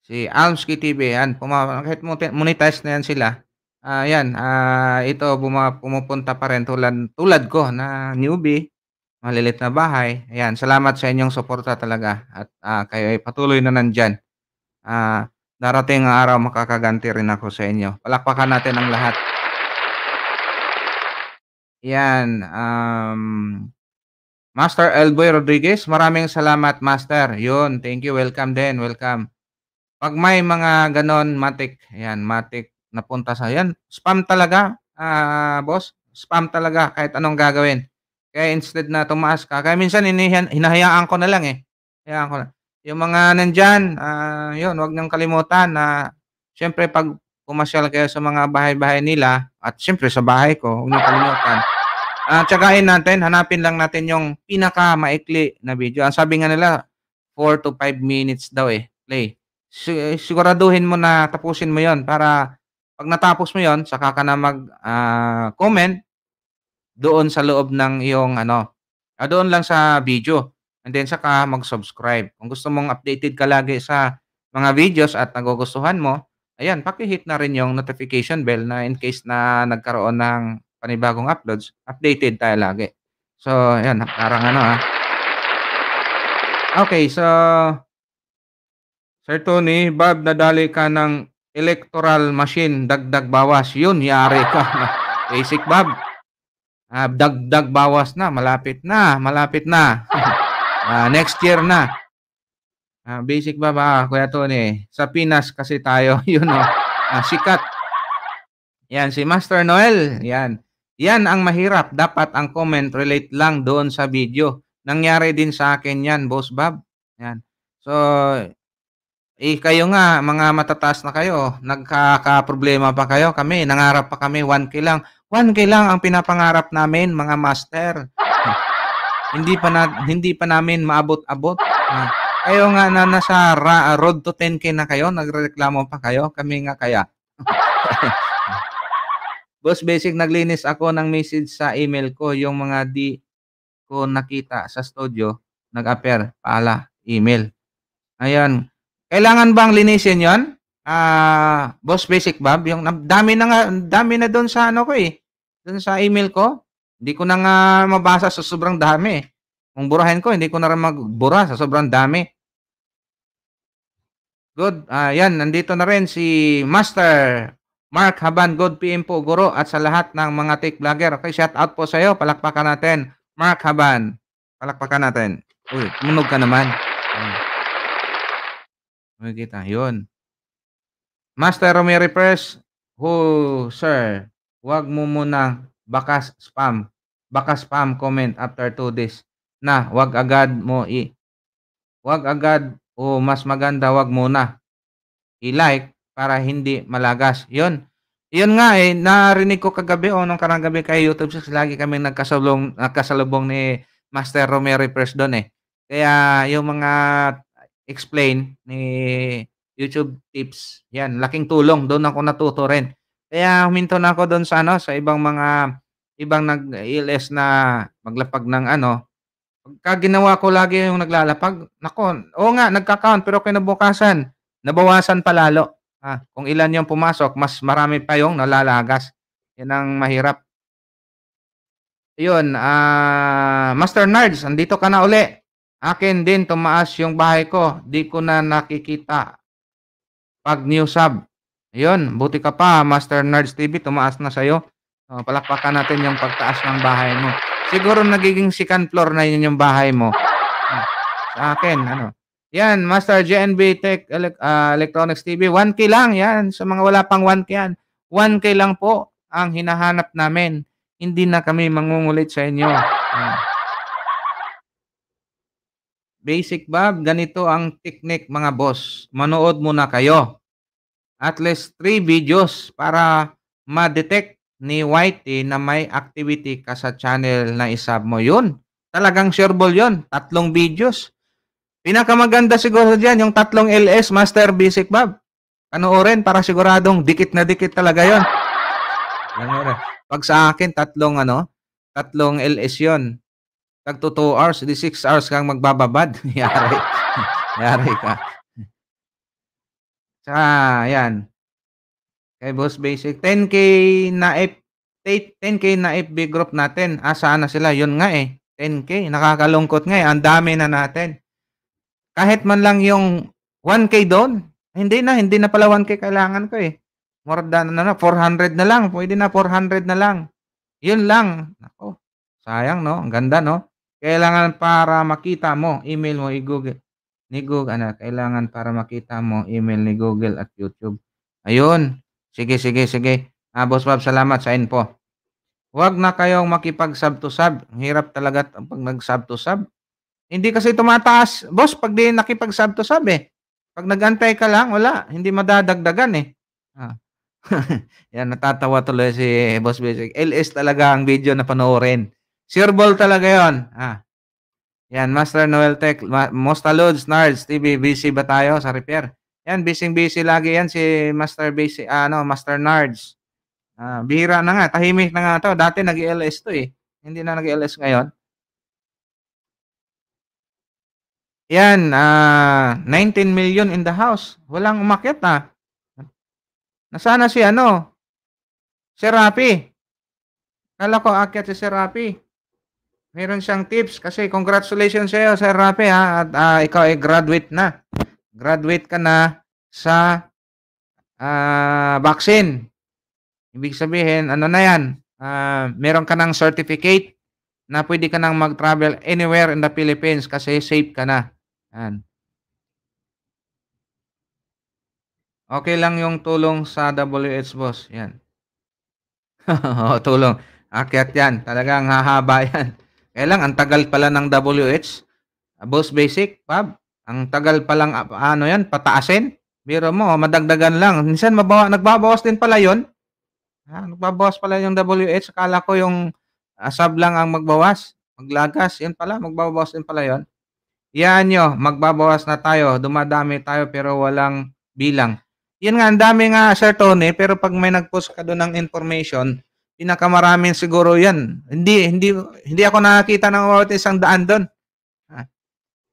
si Almsky TV. Yan, kahit monetize na yan sila. Uh, ah, yan, uh, ah, ito buma, pumupunta pa rin tulad, tulad ko na newbie malilit na bahay. Ayan, salamat sa inyong suporta talaga at uh, kayo ay patuloy na nandyan. Uh, darating ang araw makakaganti rin ako sa inyo. Palakpakan natin ang lahat. Ayan, um, Master Elboy Rodriguez, maraming salamat Master. Yun, thank you, welcome din, welcome. Pag may mga ganon, matik, ayan, matik, napunta sa, ayan, spam talaga, uh, boss, spam talaga, kahit anong gagawin kaya instead na tumaas ka, kaya minsan hinahayaan ko na lang eh. Hayaan ko na. Yung mga nandyan, uh, yun, wag niyang kalimutan na syempre pag pumasyal kayo sa mga bahay-bahay nila at syempre sa bahay ko, huwag niyong kalimutan. Uh, ah, tsagain natin, hanapin lang natin yung pinaka maikli na video. Ang sabi nga nila, 4 to 5 minutes daw eh, play. Siguraduhin mo na tapusin mo yon para pag natapos mo yon saka ka na mag-comment ah, uh, doon sa loob ng iyong ano, ah, doon lang sa video. And then saka mag-subscribe. Kung gusto mong updated ka lagi sa mga videos at nagugustuhan mo, ayan, paki-hit na rin yung notification bell na in case na nagkaroon ng panibagong uploads, updated tayo lagi. So, ayan, parang ano ah. Okay, so Sir Tony, Bob, nadali ka ng electoral machine, dagdag bawas. Yun, yari ka. Basic, Bob uh, dagdag bawas na, malapit na, malapit na. uh, next year na. Uh, basic ba ba, Kuya Tony? Sa Pinas kasi tayo, yun o, uh, sikat. Yan, si Master Noel, yan. Yan ang mahirap. Dapat ang comment relate lang doon sa video. Nangyari din sa akin yan, Boss Bob. Yan. So, eh, kayo nga, mga matatas na kayo, nagkaka-problema pa kayo. Kami, nangarap pa kami, 1K lang. 1K ang pinapangarap namin, mga master. hindi pa na, hindi pa namin maabot-abot. Ah, kayo nga na nasa ra, road to 10K na kayo, nagreklamo pa kayo, kami nga kaya. Boss Basic, naglinis ako ng message sa email ko, yung mga di ko nakita sa studio, nag-appear, paala, email. Ayan. Kailangan bang linisin yon? Ah, uh, Boss Basic Bob, yung dami na nga, dami na doon sa ano ko eh. Doon sa email ko. Hindi ko na nga mabasa sa sobrang dami. Eh. Kung burahin ko, hindi ko na rin magbura sa sobrang dami. Good. Uh, yan, nandito na rin si Master Mark Haban. Good PM po, Guro. At sa lahat ng mga tech vlogger. Okay, shout out po sa iyo. Palakpakan natin. Mark Haban. Palakpakan natin. Uy, tumunog ka naman. Okay, kita. Yun. Master Romero Press, Who, sir? wag mo muna bakas spam. Bakas spam comment after 2 days. Na, wag agad mo i. Wag agad o mas maganda wag muna. I-like para hindi malagas. Yun. Yun nga eh, narinig ko kagabi o oh, nung karang gabi kay YouTube 6, lagi kami nagkasalubong, nagkasalubong ni Master Romero Press doon eh. Kaya yung mga explain ni YouTube tips. Yan, laking tulong. Doon ako natuto rin. Kaya huminto na ako doon sa ano, sa ibang mga ibang nag ils na maglapag ng ano. Pagka ginawa ko lagi yung naglalapag, nako, oo nga, nagka-count pero kinabukasan, nabawasan pa lalo. Ah, kung ilan yung pumasok, mas marami pa yung nalalagas. Yan ang mahirap. Yun, ah, uh, Master Nards, andito ka na uli. Akin din tumaas yung bahay ko. Di ko na nakikita pag News sub. Ayun, buti ka pa, Master Nerds TV, tumaas na sa'yo. Uh, palakpakan natin yung pagtaas ng bahay mo. Siguro nagiging second floor na yun yung bahay mo. Uh, sa akin, ano. Yan, Master JNB Tech uh, Electronics TV, 1K lang yan. Sa mga wala pang 1K yan, 1K lang po ang hinahanap namin. Hindi na kami mangungulit sa inyo. Yan. Basic Bob, ganito ang technique mga boss. Manood muna kayo. At least 3 videos para ma-detect ni Whitey na may activity ka sa channel na isab mo yun. Talagang shareable yun. Tatlong videos. Pinakamaganda siguro dyan, yung tatlong LS Master Basic Bob. Panoorin para siguradong dikit na dikit talaga yon. Pag sa akin, tatlong ano, tatlong LS yun. Tag to 2 hours, di 6 hours kang magbababad. Yari. Yari ka. Tsaka, yan. Kay Boss Basic. 10K na F 10K na FB group natin. Asa ah, na sila? Yun nga eh. 10K. Nakakalungkot nga eh. Ang dami na natin. Kahit man lang yung 1K doon. Hindi na. Hindi na pala 1K kailangan ko eh. More than na, ano, 400 na lang. Pwede na 400 na lang. Yun lang. Ako. Sayang no. Ang ganda no. Kailangan para makita mo, email mo, i-google. Ni Google, ano, kailangan para makita mo, email ni Google at YouTube. Ayun. Sige, sige, sige. Ah, Boss Bob, salamat sa info. Huwag na kayong makipag-sub to sub. Hirap talaga pag nag-sub to sub. Hindi kasi tumataas. Boss, pag di nakipag-sub to sub eh. Pag nagantay ka lang, wala. Hindi madadagdagan eh. Ah. Yan, natatawa tuloy si Boss Basic. LS talaga ang video na panoorin. Sure ball talaga yon. Ah. Yan, Master Noel Tech, Ma Snards, TV, busy ba tayo sa repair? Yan, busy-busy lagi yan si Master Busy, ano, Master Nards. Ah, bihira na nga, tahimik na nga to. Dati nag-LS to eh. Hindi na nag-LS ngayon. Yan, ah, 19 million in the house. Walang umakyat ah. na. Nasana si ano? Si Rapi. Kala ko akyat si Serapi. Rapi. Meron siyang tips kasi congratulations sa iyo, Sir Rafi ha. At uh, ikaw ay graduate na. Graduate ka na sa uh, vaccine. Ibig sabihin, ano na yan? Uh, meron ka ng certificate na pwede ka nang mag-travel anywhere in the Philippines kasi safe ka na. Yan. Okay lang yung tulong sa WH boss. Yan. tulong. Akyat yan. Talagang hahaba yan. Kaya lang, ang tagal pala ng WH. Boss Basic, Pab. Ang tagal pa lang ah, ano yan, pataasin. Biro mo, oh, madagdagan lang. Minsan mabawa, nagbabawas din pala yon. Ha, ah, nagbabawas pala yung WH. Akala ko yung uh, lang ang magbawas. Maglagas, yan pala, magbabawas din pala yon. Yan nyo, magbabawas na tayo. Dumadami tayo pero walang bilang. Yan nga, ang dami nga, Sir Tony, pero pag may nag-post ka doon ng information, pinakamaraming siguro 'yan. Hindi hindi hindi ako nakakita ng about isang daan doon. Ah,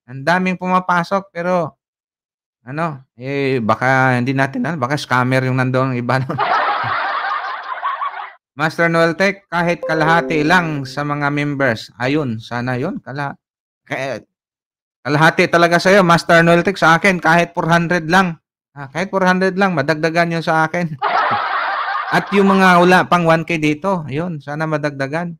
ang daming pumapasok pero ano, eh baka hindi natin alam, baka scammer yung nandoon ng iba noon. Master Noel Tech, kahit kalahati lang sa mga members. Ayun, sana yun. Kala, kaya, kalahati talaga sa'yo, Master Noel Tech, sa akin, kahit 400 lang. Ah, kahit 400 lang, madagdagan yun sa akin. At yung mga wala pang 1K dito, yun, sana madagdagan.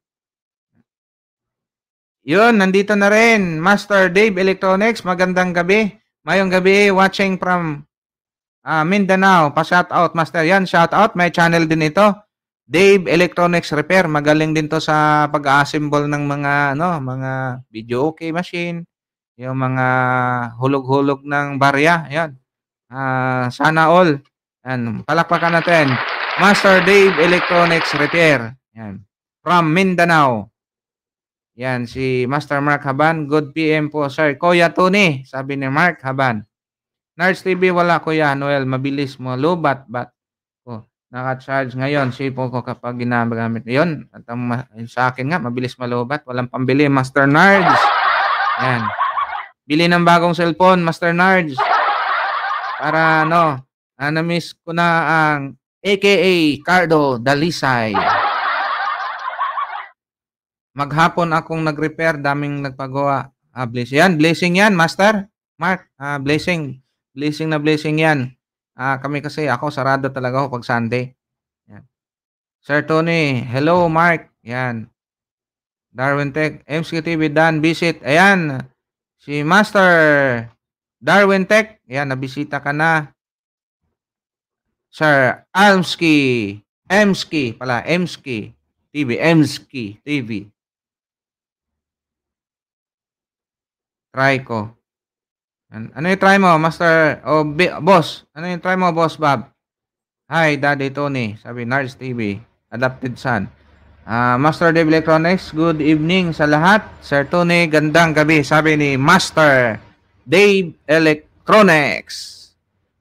Yun, nandito na rin, Master Dave Electronics, magandang gabi. Mayong gabi, watching from uh, Mindanao. pa shoutout Master. Yan, shoutout, May channel din ito. Dave Electronics Repair. Magaling din to sa pag-assemble ng mga, ano, mga video okay machine. Yung mga hulog-hulog ng barya. Yan. Uh, sana all. Yan, palakpakan natin. Master Dave Electronics Repair. Yan. From Mindanao. Yan, si Master Mark Haban. Good PM po, sir. Kuya Tony, sabi ni Mark Haban. Nars TV, wala Kuya Noel. Mabilis mo. Lubat, bat. Oh, naka-charge ngayon. Sipo ko kapag ginagamit. Yun, at ang, sa akin nga, mabilis malubat. Walang pambili, Master Nards. Yan. Bili ng bagong cellphone, Master Nards. Para ano, ah, na-miss ko na ang aka Cardo Dalisay. Maghapon akong nag-repair, daming nagpagawa. Ah, blessing yan, blessing yan, Master. Mark, ah, blessing. Blessing na blessing yan. Ah, kami kasi, ako sarado talaga ako pag Sunday. Yan. Sir Tony, hello Mark. Yan. Darwin Tech, MCTV Dan, visit. Ayan, si Master Darwin Tech. Ayan, nabisita ka na. Sir Almsky, Emsky pala, Emsky TV, Emsky TV. Try ko. Ano yung try mo, Master, o oh, boss? Ano yung try mo, boss Bob? Hi, Daddy Tony, sabi Nars TV, adapted son. Uh, Master Dave Electronics, good evening sa lahat. Sir Tony, gandang gabi, sabi ni Master Dave Electronics.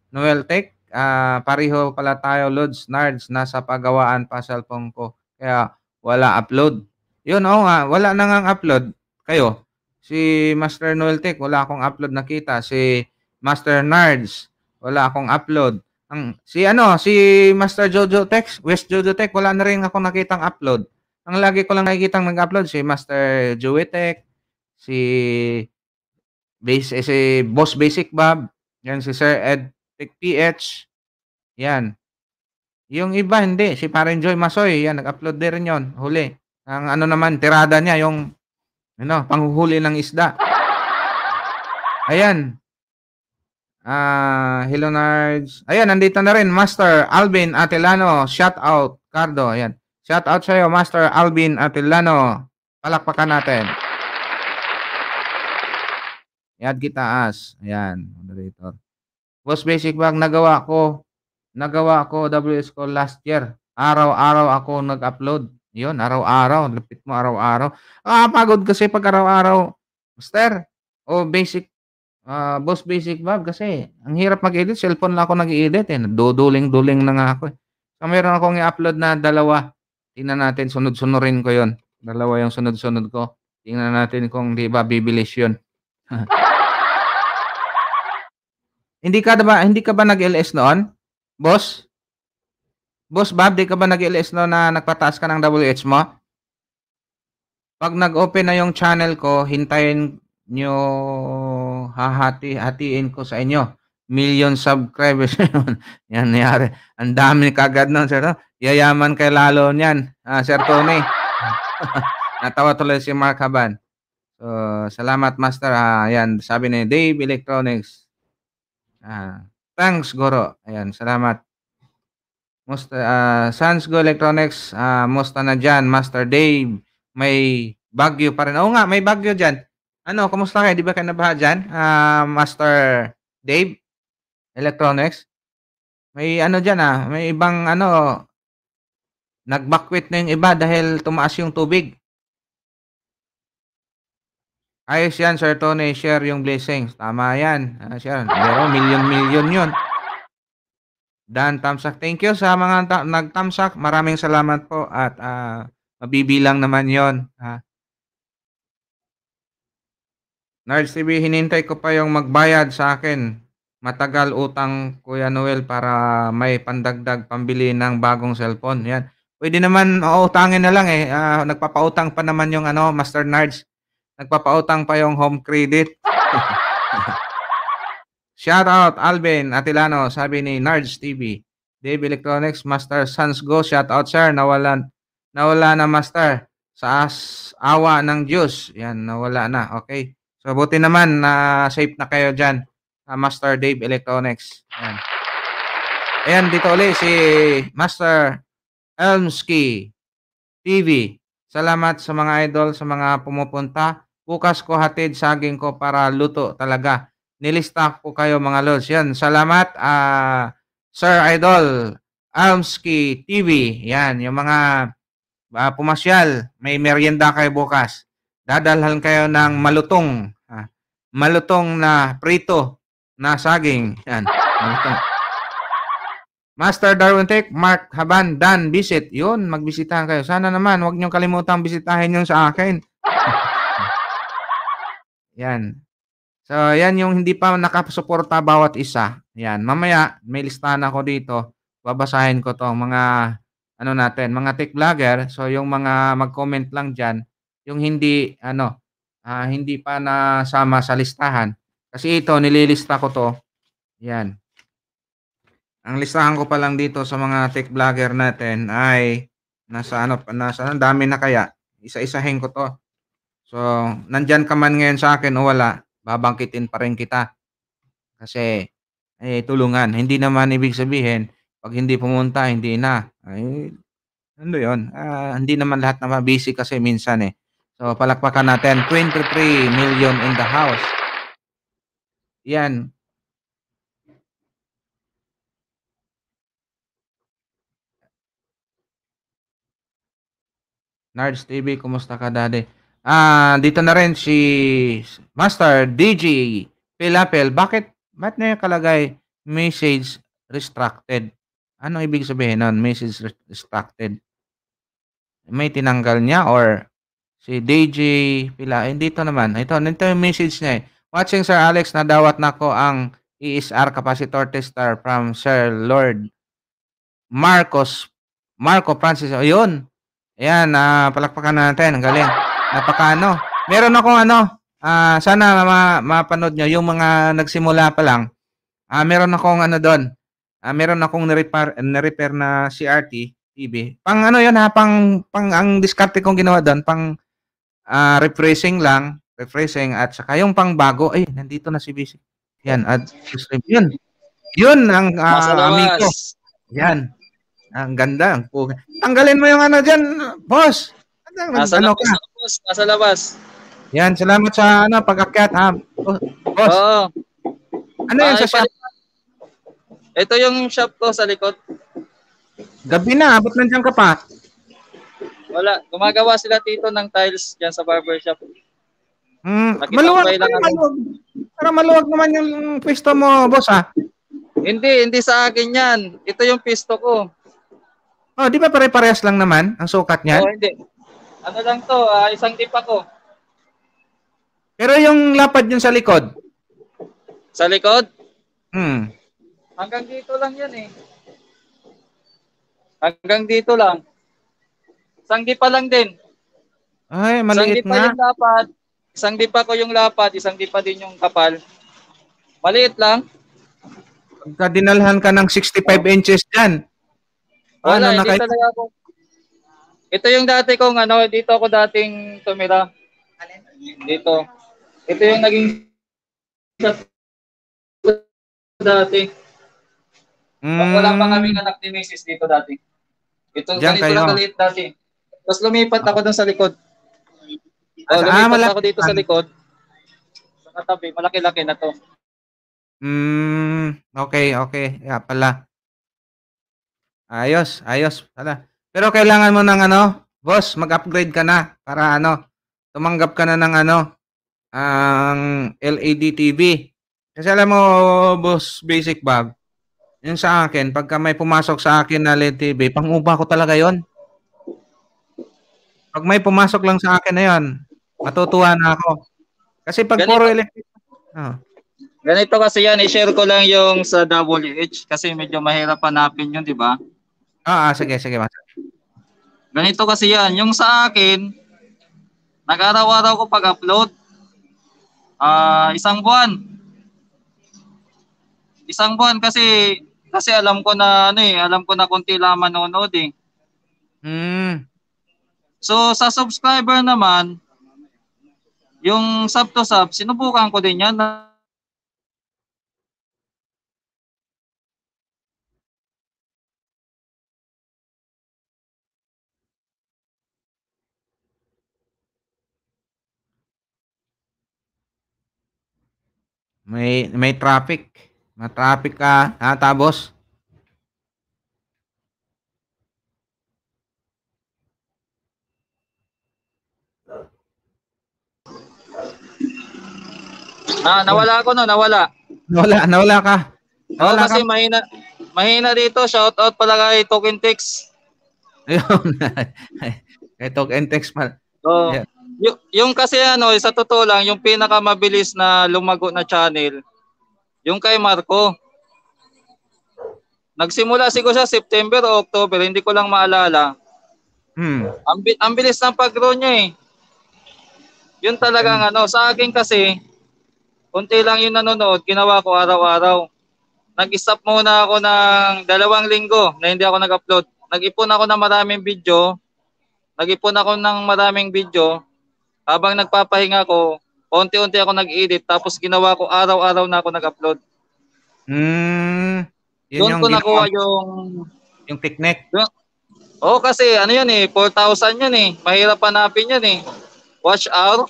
Noel Tech, uh, pareho pala tayo, Lods, Nards, nasa pagawaan pa cellphone ko. Kaya wala upload. Yun, oo nga, wala na nga upload. Kayo, si Master Noel Tech, wala akong upload nakita. Si Master Nards, wala akong upload. Ang, si ano, si Master Jojo Tech, West Jojo Tech, wala na rin akong nakitang upload. Ang lagi ko lang nakikita nag-upload si Master Joey Tech, si base eh, si Boss Basic Bob, yan si Sir Ed PH. Yan. Yung iba hindi, si Paren Joy Masoy, yan nag-upload din 'yon, huli. Ang ano naman tirada niya yung ano, panghuhuli ng isda. Ayan. Ah, uh, hello Nards. Ayan, nandito na rin Master Alvin Atelano. Shout out Cardo. Ayan. Shout out sa iyo Master Alvin Atelano. Palakpakan natin. Yad kita as. Ayan, moderator. Boss Basic Bag, nagawa ko. Nagawa ko WS ko last year. Araw-araw ako nag-upload. Yun, araw-araw. Lapit mo, araw-araw. Ah, pagod kasi pag araw-araw, master, o oh, basic, uh, boss basic bab kasi ang hirap mag-edit. Cellphone lang ako nag-edit eh. Duduling-duling na nga ako eh. So, meron akong i-upload na dalawa. Tingnan natin, sunod-sunurin ko yon Dalawa yung sunod-sunod ko. Tingnan natin kung di ba bibilis yun. Hindi ka ba hindi ka ba nag-LS noon? Boss? Boss Bob, di ka ba nag-LS noon na nagpataas ka ng WH mo? Pag nag-open na yung channel ko, hintayin nyo hahati-hatiin ko sa inyo. Million subscribers yun. yan nangyari. Ang dami kagad nun, sir. Yayaman kay lalo niyan, ah, Sir Tony. Natawa tuloy si Mark Haban. So, salamat, Master. Ah, yan, sabi ni Dave Electronics. Ah, thanks Goro. Ayan, salamat. Musta uh, ah, Sansgo Electronics, uh, musta na diyan, Master Dave. May Bagyo pa rin. Oo nga, may Bagyo diyan. Ano, kumusta kayo? Di ba kayo nabaha diyan? Uh, ah, Master Dave Electronics. May ano diyan ah, may ibang ano nagbakwit na yung iba dahil tumaas yung tubig. Ayos yan, Sir Tony. Share yung blessings. Tama yan. Uh, share. Pero million-million yun. Dan Tamsak, thank you sa mga ta- nagtamsak. Maraming salamat po at uh, mabibilang naman yon. Ha? Nerds TV, hinintay ko pa yung magbayad sa akin. Matagal utang Kuya Noel para may pandagdag pambili ng bagong cellphone. Yan. Pwede naman, utangin na lang eh. Uh, nagpapautang pa naman yung ano, Master Nards. Nagpapautang pa yung home credit. Shout out Alvin Atilano, sabi ni Nards TV. Dave Electronics, Master Sons Go. Shout out sir, nawalan. Nawala na Master. Sa as awa ng Diyos. Yan, nawala na. Okay. So buti naman na safe na kayo diyan. Uh, ah, Master Dave Electronics. Yan. Ayan, dito ulit si Master Elmski TV. Salamat sa mga idol, sa mga pumupunta. Bukas ko hatid saging ko para luto talaga. Nilista ko kayo mga lods. Yan, salamat uh, Sir Idol, Almski TV. Yan, yung mga uh, pumasyal, may merienda kayo bukas. Dadalhan kayo ng malutong, uh, malutong na prito na saging. Yan, malutong. Master Darwin Tech, Mark Haban, Dan, visit. Yun, magbisitahan kayo. Sana naman, huwag niyong kalimutan bisitahin yun sa akin. yan. So, yan yung hindi pa nakasuporta bawat isa. Yan. Mamaya, may listahan ako dito. Babasahin ko to mga, ano natin, mga tech vlogger. So, yung mga mag-comment lang dyan. Yung hindi, ano, uh, hindi pa nasama sa listahan. Kasi ito, nililista ko to. Yan. Ang listahan ko pa lang dito sa mga tech vlogger natin ay nasa ano, nasa ang dami na kaya. Isa-isahin ko to. So, nandiyan ka man ngayon sa akin o wala, babangkitin pa rin kita. Kasi, eh, tulungan. Hindi naman ibig sabihin, pag hindi pumunta, hindi na. Ay, ano yun? Uh, hindi naman lahat na busy kasi minsan eh. So, palakpakan natin. 23 million in the house. Yan. Nards TV, kumusta ka daddy? Ah, dito na rin si Master DJ Pilapel. Bakit bakit na yung kalagay message restricted? Ano ibig sabihin nun? Message restricted. May tinanggal niya or si DJ Pila. Eh, dito naman. Ito, nito yung message niya eh. Watching Sir Alex, na dawat nako ang ESR capacitor tester from Sir Lord Marcos Marco Francis. Ayun, Ayan, uh, palakpakan natin. Ang galing. Napakaano. ano. Meron akong ano, uh, sana ma- mapanood nyo yung mga nagsimula pa lang. Uh, meron akong ano doon. Uh, meron akong na-repair, na-repair na CRT TV. Pang ano yun ha, pang, pang ang diskarte kong ginawa doon, pang uh, refreshing lang, refreshing at saka yung pang bago, ay, nandito na si Bisi. Yan, at yun. Yun ang uh, amigo. Yan. Ah, ang ganda. Tanggalin mo yung ano dyan, boss. Ano, Nasa ano labas, ka? Ano, boss. Nasa labas. Yan, salamat sa ano, pag-akyat, ha? Boss. Oo. Ano Ay, sa shop? Ito yung shop ko sa likod. Gabi na, abot nandiyan ka pa? Wala. Gumagawa sila dito ng tiles dyan sa barbershop. Mm, Nakita maluwag, para maluwag. Para maluwag naman yung pisto mo, boss, ha? Hindi, hindi sa akin yan. Ito yung pisto ko. Oh, di ba pare-parehas lang naman ang sukat niyan? oh, hindi. Ano lang to, uh, isang tip ako. Pero yung lapad yun sa likod? Sa likod? Hmm. Hanggang dito lang yan eh. Hanggang dito lang. Isang dipa lang din. Ay, maliit na. Isang dipa pa yung lapad. Isang dipa ko yung lapad, isang dipa din yung kapal. Maliit lang. Kadinalhan ka ng 65 inches dyan, wala, ano, hindi naka- talaga ako. Ito yung dati kong ano, dito ako dating tumira. Dito. Ito yung naging dati. Mm. Pag wala pa hmm. kaming anak ni Mrs. dito dati. Ito, Diyan ganito lang kaliit dati. Tapos lumipat ako dun sa likod. Oh, lumipat ah, malaki. ako dito sa likod. Sa katabi, malaki-laki na to. Mm, okay, okay. Yeah, pala. Ayos, ayos. Sana. Pero kailangan mo ng ano, boss, mag-upgrade ka na para ano, tumanggap ka na ng ano, ang LED TV. Kasi alam mo, boss, basic bag, yung sa akin, pagka may pumasok sa akin na LED TV, pang-uba ko talaga yon. Pag may pumasok lang sa akin na yon, matutuwa na ako. Kasi pag ganito, puro electric, oh. ganito kasi yan, i-share ko lang yung sa WH kasi medyo mahirap hanapin yun, di ba? Ah, ah sige, sige. Mas. Ganito kasi yan. Yung sa akin, nag-araw-araw ko pag-upload. Uh, isang buwan. Isang buwan kasi kasi alam ko na ano eh, alam ko na konti lang manonood eh. Mm. So sa subscriber naman, yung sub to sub, sinubukan ko din yan na May may traffic. Ma-traffic ka, ha, tabos? Ah, nawala ako no, nawala. Nawala, nawala ka. Nawala oh, kasi ka. mahina mahina dito. Shout out pala kay Token Text. Ayun. kay Token Text pala. Oh. Yeah. Y- yung kasi ano, eh, sa totoo lang, yung pinakamabilis na lumago na channel, yung kay Marco. Nagsimula siguro siya September o October, hindi ko lang maalala. Hmm. Ang, bi- ang bilis ng pag-grow niya eh. Yun talaga hmm. ano, sa akin kasi, konti lang yung nanonood, ginawa ko araw-araw. Nag-stop muna ako ng dalawang linggo na hindi ako nag-upload. Nag-ipon ako ng maraming video. Nag-ipon ako ng maraming video habang nagpapahinga ko, unti-unti ako nag-edit tapos ginawa ko araw-araw na ako nag-upload. Mm. Yun Doon yung ko nakuha yung yung technique. Yung, oh, kasi ano yun eh, 4,000 yun eh. Mahirap hanapin yun eh. Watch out.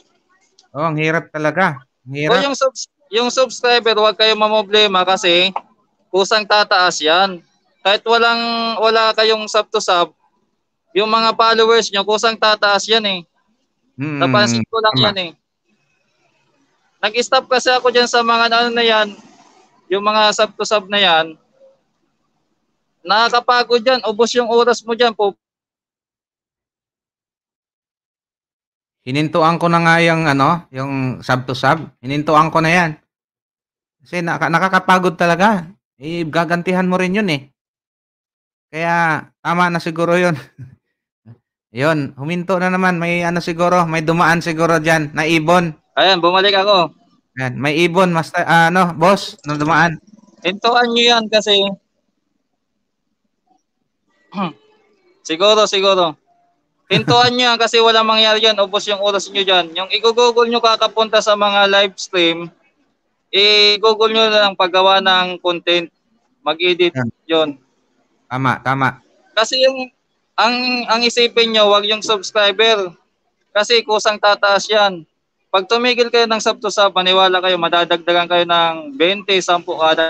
Oh, ang hirap talaga. Ang hirap. yung, subs, yung subscriber, huwag kayong mamoblema kasi kusang tataas yan. Kahit walang, wala kayong sub to sub, yung mga followers nyo, kusang tataas yan eh. Hmm, Napansin ko lang tama. yan eh. Nag-stop kasi ako dyan sa mga ano na yan, yung mga sub to sub na yan. Nakakapagod dyan, ubos yung oras mo dyan po. Hinintuan ko na nga yung ano, yung sub to sub. Hinintuan ko na yan. Kasi nak- nakakapagod talaga. Eh, gagantihan mo rin yun eh. Kaya tama na siguro yun. Yun, huminto na naman. May ano siguro, may dumaan siguro diyan na ibon. Ayan, bumalik ako. Ayan, may ibon, Mas, uh, ah, ano, boss, na dumaan. Hintuan niyo yan kasi. siguro, siguro. Hintuan niyo yan kasi wala mangyari yan. Ubos yung oras niyo diyan. Yung i-google niyo kakapunta sa mga live stream, i-google niyo lang paggawa ng content. Mag-edit 'yon. Tama, tama. Kasi yung ang ang isipin nyo, wag yung subscriber. Kasi kusang tataas yan. Pag tumigil kayo ng sub to sub, maniwala kayo, madadagdagan kayo ng 20, 10 kada.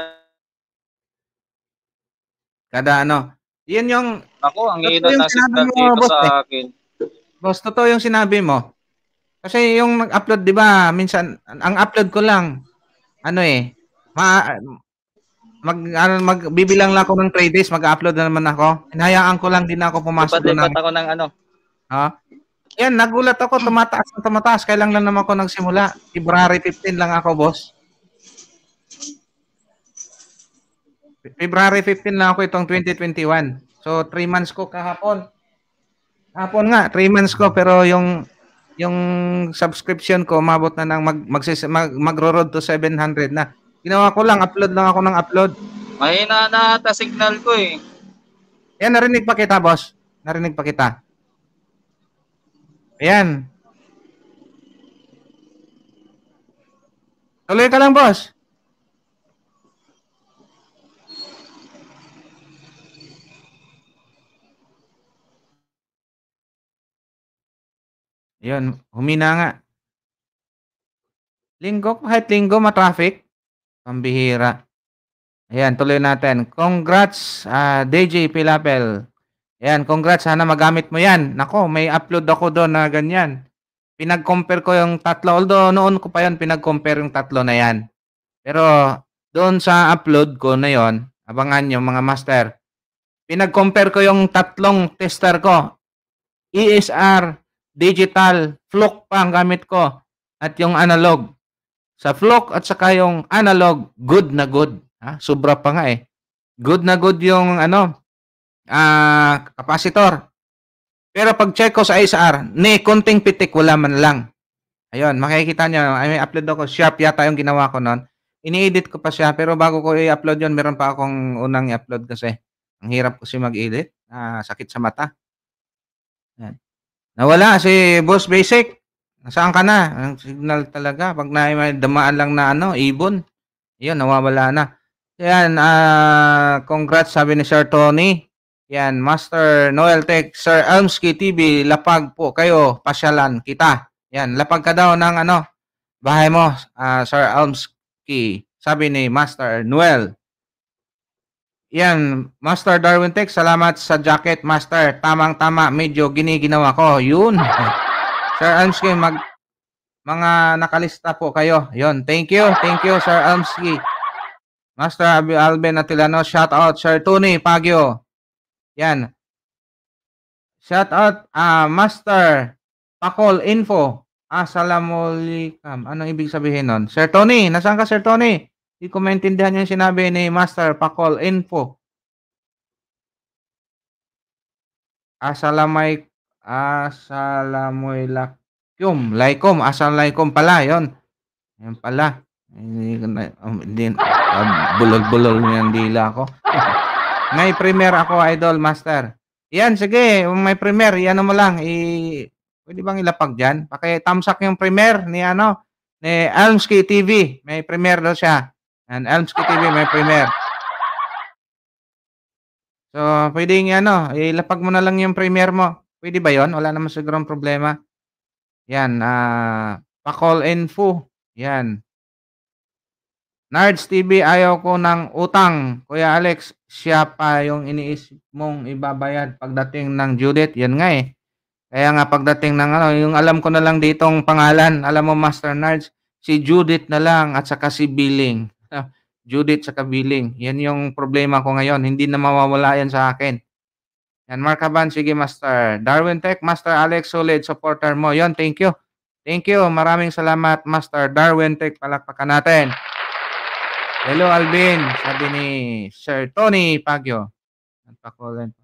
Kada ano? Yan yung... Ako, ang hila ng signal dito boss, sa eh. akin. Boss, totoo yung sinabi mo. Kasi yung nag-upload, di ba, minsan, ang upload ko lang, ano eh, ma mag ano mag lang ako ng 3 days, mag-upload na naman ako. Hinayaan ko lang din ako pumasok ng ng ako ng ano. Ha? Yan, nagulat ako, tumataas na tumataas. Kailan lang naman ako nagsimula? February 15 lang ako, boss. February 15 lang ako itong 2021. So, 3 months ko kahapon. Hapon nga, 3 months ko pero yung yung subscription ko umabot na ng mag, mag, mag magro-road to 700 na. Ginawa ko lang, upload lang ako ng upload. Mahina na ata signal ko eh. Yan, narinig pa kita, boss. Narinig pa kita. Ayan. Tuloy ka lang, boss. Yun, humina nga. Linggo, kahit linggo, matraffic. Pambihira. Ayan, tuloy natin. Congrats, uh, ah, DJ Pilapel. Ayan, congrats. Sana magamit mo yan. Nako, may upload ako doon na ganyan. Pinag-compare ko yung tatlo. Although noon ko pa yon pinag-compare yung tatlo na yan. Pero doon sa upload ko na yon, abangan nyo mga master. Pinag-compare ko yung tatlong tester ko. ESR, digital, fluke pa ang gamit ko. At yung analog. Sa flock at saka yung analog, good na good. Ha? Sobra pa nga eh. Good na good yung ano, uh, capacitor. Pero pag check ko sa ISR, ni konting pitik, wala man lang. Ayun, makikita niyo I may upload ako, sharp yata yung ginawa ko noon. Ini-edit ko pa siya, pero bago ko i-upload yon meron pa akong unang i-upload kasi. Ang hirap kasi mag-edit. Ah, sakit sa mata. Ayan. Nawala si Boss Basic. Nasaan ka na? Ang signal talaga. Pag na, may damaan lang na ano, ibon, yun, nawawala na. Yan, uh, congrats sabi ni Sir Tony. Yan, Master Noel Tech, Sir Elmsky TV, lapag po kayo, pasyalan kita. Yan, lapag ka daw ng ano, bahay mo, uh, Sir Elmsky, sabi ni Master Noel. Yan, Master Darwin Tech, salamat sa jacket, Master. Tamang-tama, medyo giniginawa ko. Yun. Sir Almsky, mag mga nakalista po kayo. Yon, thank you. Thank you, Sir Almsky. Master Alben Atilano, shout out Sir Tony Pagyo. Yan. Shout out uh, Master Pakol Info. Assalamualaikum. Anong ibig sabihin nun? Sir Tony, nasaan ka Sir Tony? Hindi ko maintindihan yung sinabi ni Master Pakol Info. Assalamualaikum. Assalamualaikum. Laikom. Assalamualaikum pala. Yun. Yun pala. Hindi, um, hindi, um, bulol-bulol mo yung dila ko. May premier ako, Idol Master. Yan, sige. May premier. Yan mo lang. I, pwede bang ilapag dyan? Pakitamsak yung premier ni ano? Ni Elmsky TV. May premier daw siya. And Elmsky TV may premier. So, pwede yung ano, ilapag mo na lang yung premier mo. Pwede ba yon? Wala naman sigurong problema. Yan. Uh, ah, pa-call info. Yan. Nards TV, ayaw ko ng utang. Kuya Alex, siya pa yung iniisip mong ibabayad pagdating ng Judith. Yan nga eh. Kaya nga pagdating ng ano, yung alam ko na lang ditong pangalan, alam mo Master Nards, si Judith na lang at saka si Billing. Judith saka Billing. Yan yung problema ko ngayon. Hindi na mawawala yan sa akin. Yan, Mark Haban. Sige, Master. Darwin Tech, Master Alex, solid supporter mo. Yon, thank you. Thank you. Maraming salamat, Master Darwin Tech. Palakpakan natin. Hello, Alvin. Sabi ni Sir Tony Pagyo. Nagpakulan.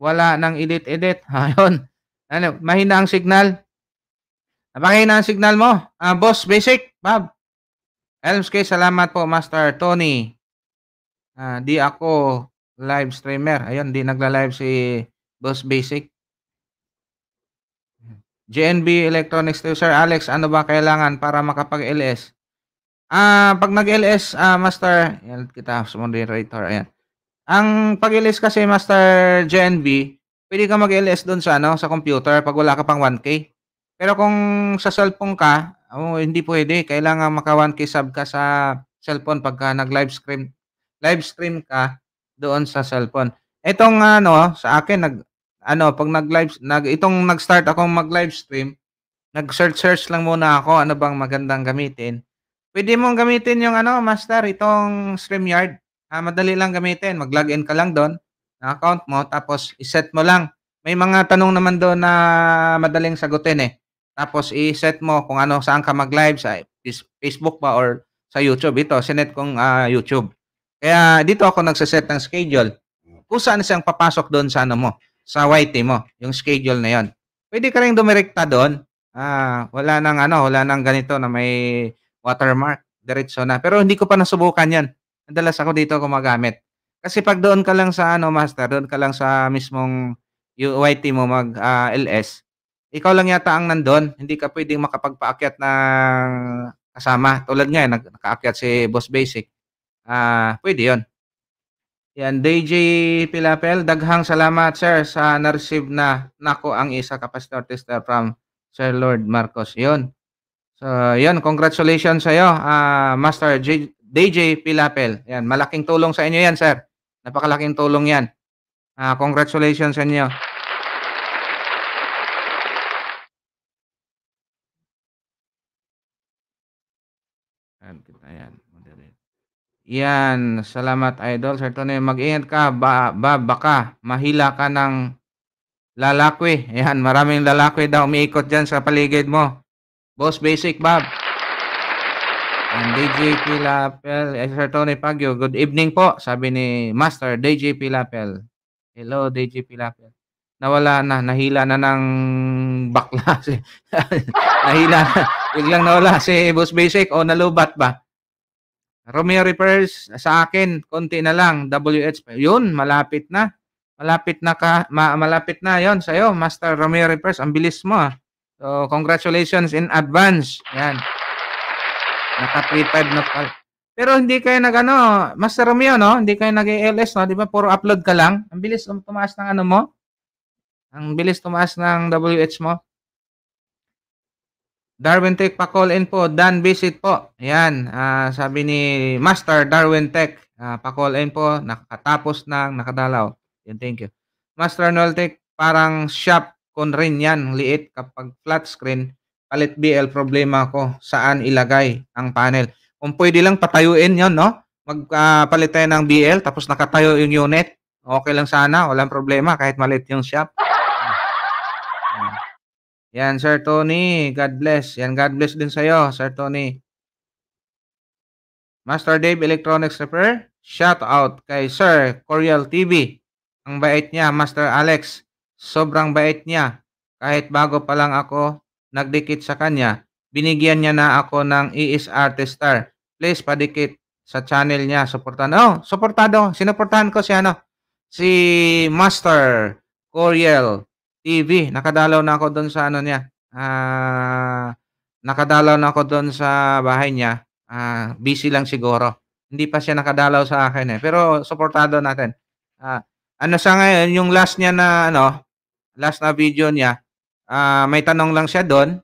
Wala nang edit-edit. Ayun. Ano, mahina ang signal. Napakahina ang signal mo. Uh, boss, basic, Bob. LMSK, salamat po, Master Tony. Uh, di ako live streamer. Ayun, di nagla-live si Boss Basic. Hmm. JNB Electronics to Sir Alex, ano ba kailangan para makapag-LS? Ah, pag nag-LS, ah, Master, yan kita sa moderator, ayan. Ang pag-LS kasi, Master JNB, pwede ka mag-LS doon sa, ano, sa computer pag wala ka pang 1K. Pero kung sa cellphone ka, oh, hindi pwede. Kailangan maka 1K sub ka sa cellphone pagka nag-live stream, live stream ka doon sa cellphone. Etong ano, sa akin, nag, ano, pag nag-live, nag, itong nag-start akong mag-live stream, nag-search-search lang muna ako ano bang magandang gamitin. Pwede mong gamitin yung ano, master, itong StreamYard. Ah, madali lang gamitin. Mag-login ka lang doon na account mo, tapos iset mo lang. May mga tanong naman doon na madaling sagutin eh. Tapos i-set mo kung ano, saan ka mag-live, sa Facebook ba or sa YouTube. Ito, sinet kong uh, YouTube. Kaya dito ako nagsaset ng schedule kung saan siyang papasok doon sa ano mo sa YT mo, yung schedule na yon. Pwede ka ring dumirekta doon. Ah, wala nang ano, wala nang ganito na may watermark, diretso na. Pero hindi ko pa nasubukan 'yan. Nadalas ako dito gumagamit. Kasi pag doon ka lang sa ano, master, doon ka lang sa mismong YT mo mag uh, ah, LS, ikaw lang yata ang nandoon, hindi ka pwedeng makapagpaakyat ng kasama. Tulad nga, nag nakaakyat si Boss Basic. Ah, uh, pwede 'yon. Yan, DJ Pilapel, daghang salamat sir sa na-receive na nako ang isa ka pastor tester from Sir Lord Marcos. Yon. So, yon, congratulations sa iyo, uh, ah, Master J- DJ Pilapel. Yan, malaking tulong sa inyo yan, sir. Napakalaking tulong yan. Uh, congratulations sa inyo. Ayan, ayan. Yan, salamat idol. Sir Tony, mag-ingat ka, ba, ba, baka mahila ka ng lalakwi. Yan, maraming lalakwi daw umiikot dyan sa paligid mo. Boss Basic Bob. And DJ Pilapel, Eh, Sir Tony Pagyo, good evening po. Sabi ni Master DJ Pilapel. Hello, DJ Pilapel. Nawala na, nahila na ng bakla. nahila na. Biglang nawala si Boss Basic o nalubat ba? Romeo repairs sa akin, konti na lang, WH. Yun, malapit na. Malapit na ka, ma, malapit na 'yon sa iyo, Master Romeo repairs. Ang bilis mo. Ah. So, congratulations in advance. Yan. Naka 35 na pala. Pero hindi kayo nag ano, Master Romeo, no? Hindi kayo nag LS, no? Di ba? Puro upload ka lang. Ang bilis tumaas ng ano mo. Ang bilis tumaas ng WH mo. Darwin Tech pa call in po. Dan visit po. Ayan, uh, sabi ni Master Darwin Tech. Uh, pa call in po. Nakatapos ng nakadalaw. Yan, thank you. Master Noel Tech, parang shop kon rin yan. Liit kapag flat screen. Palit BL problema ko. Saan ilagay ang panel? Kung pwede lang patayuin yon no? Magpalit ah, uh, ng BL tapos nakatayo yung unit. Okay lang sana. Walang problema kahit maliit yung shop. Yan, Sir Tony. God bless. Yan, God bless din sa'yo, Sir Tony. Master Dave Electronics Repair. Shout out kay Sir Coriel TV. Ang bait niya, Master Alex. Sobrang bait niya. Kahit bago pa lang ako nagdikit sa kanya, binigyan niya na ako ng ESR tester. Please padikit sa channel niya. Suportahan. Oh, suportado. Sinuportahan ko si ano? Si Master Coriel TV. Nakadalaw na ako doon sa ano niya. Ah, uh, nakadalaw na ako doon sa bahay niya. Ah, uh, busy lang siguro. Hindi pa siya nakadalaw sa akin eh. Pero suportado natin. Ah, uh, ano sa ngayon, yung last niya na ano, last na video niya, ah, uh, may tanong lang siya doon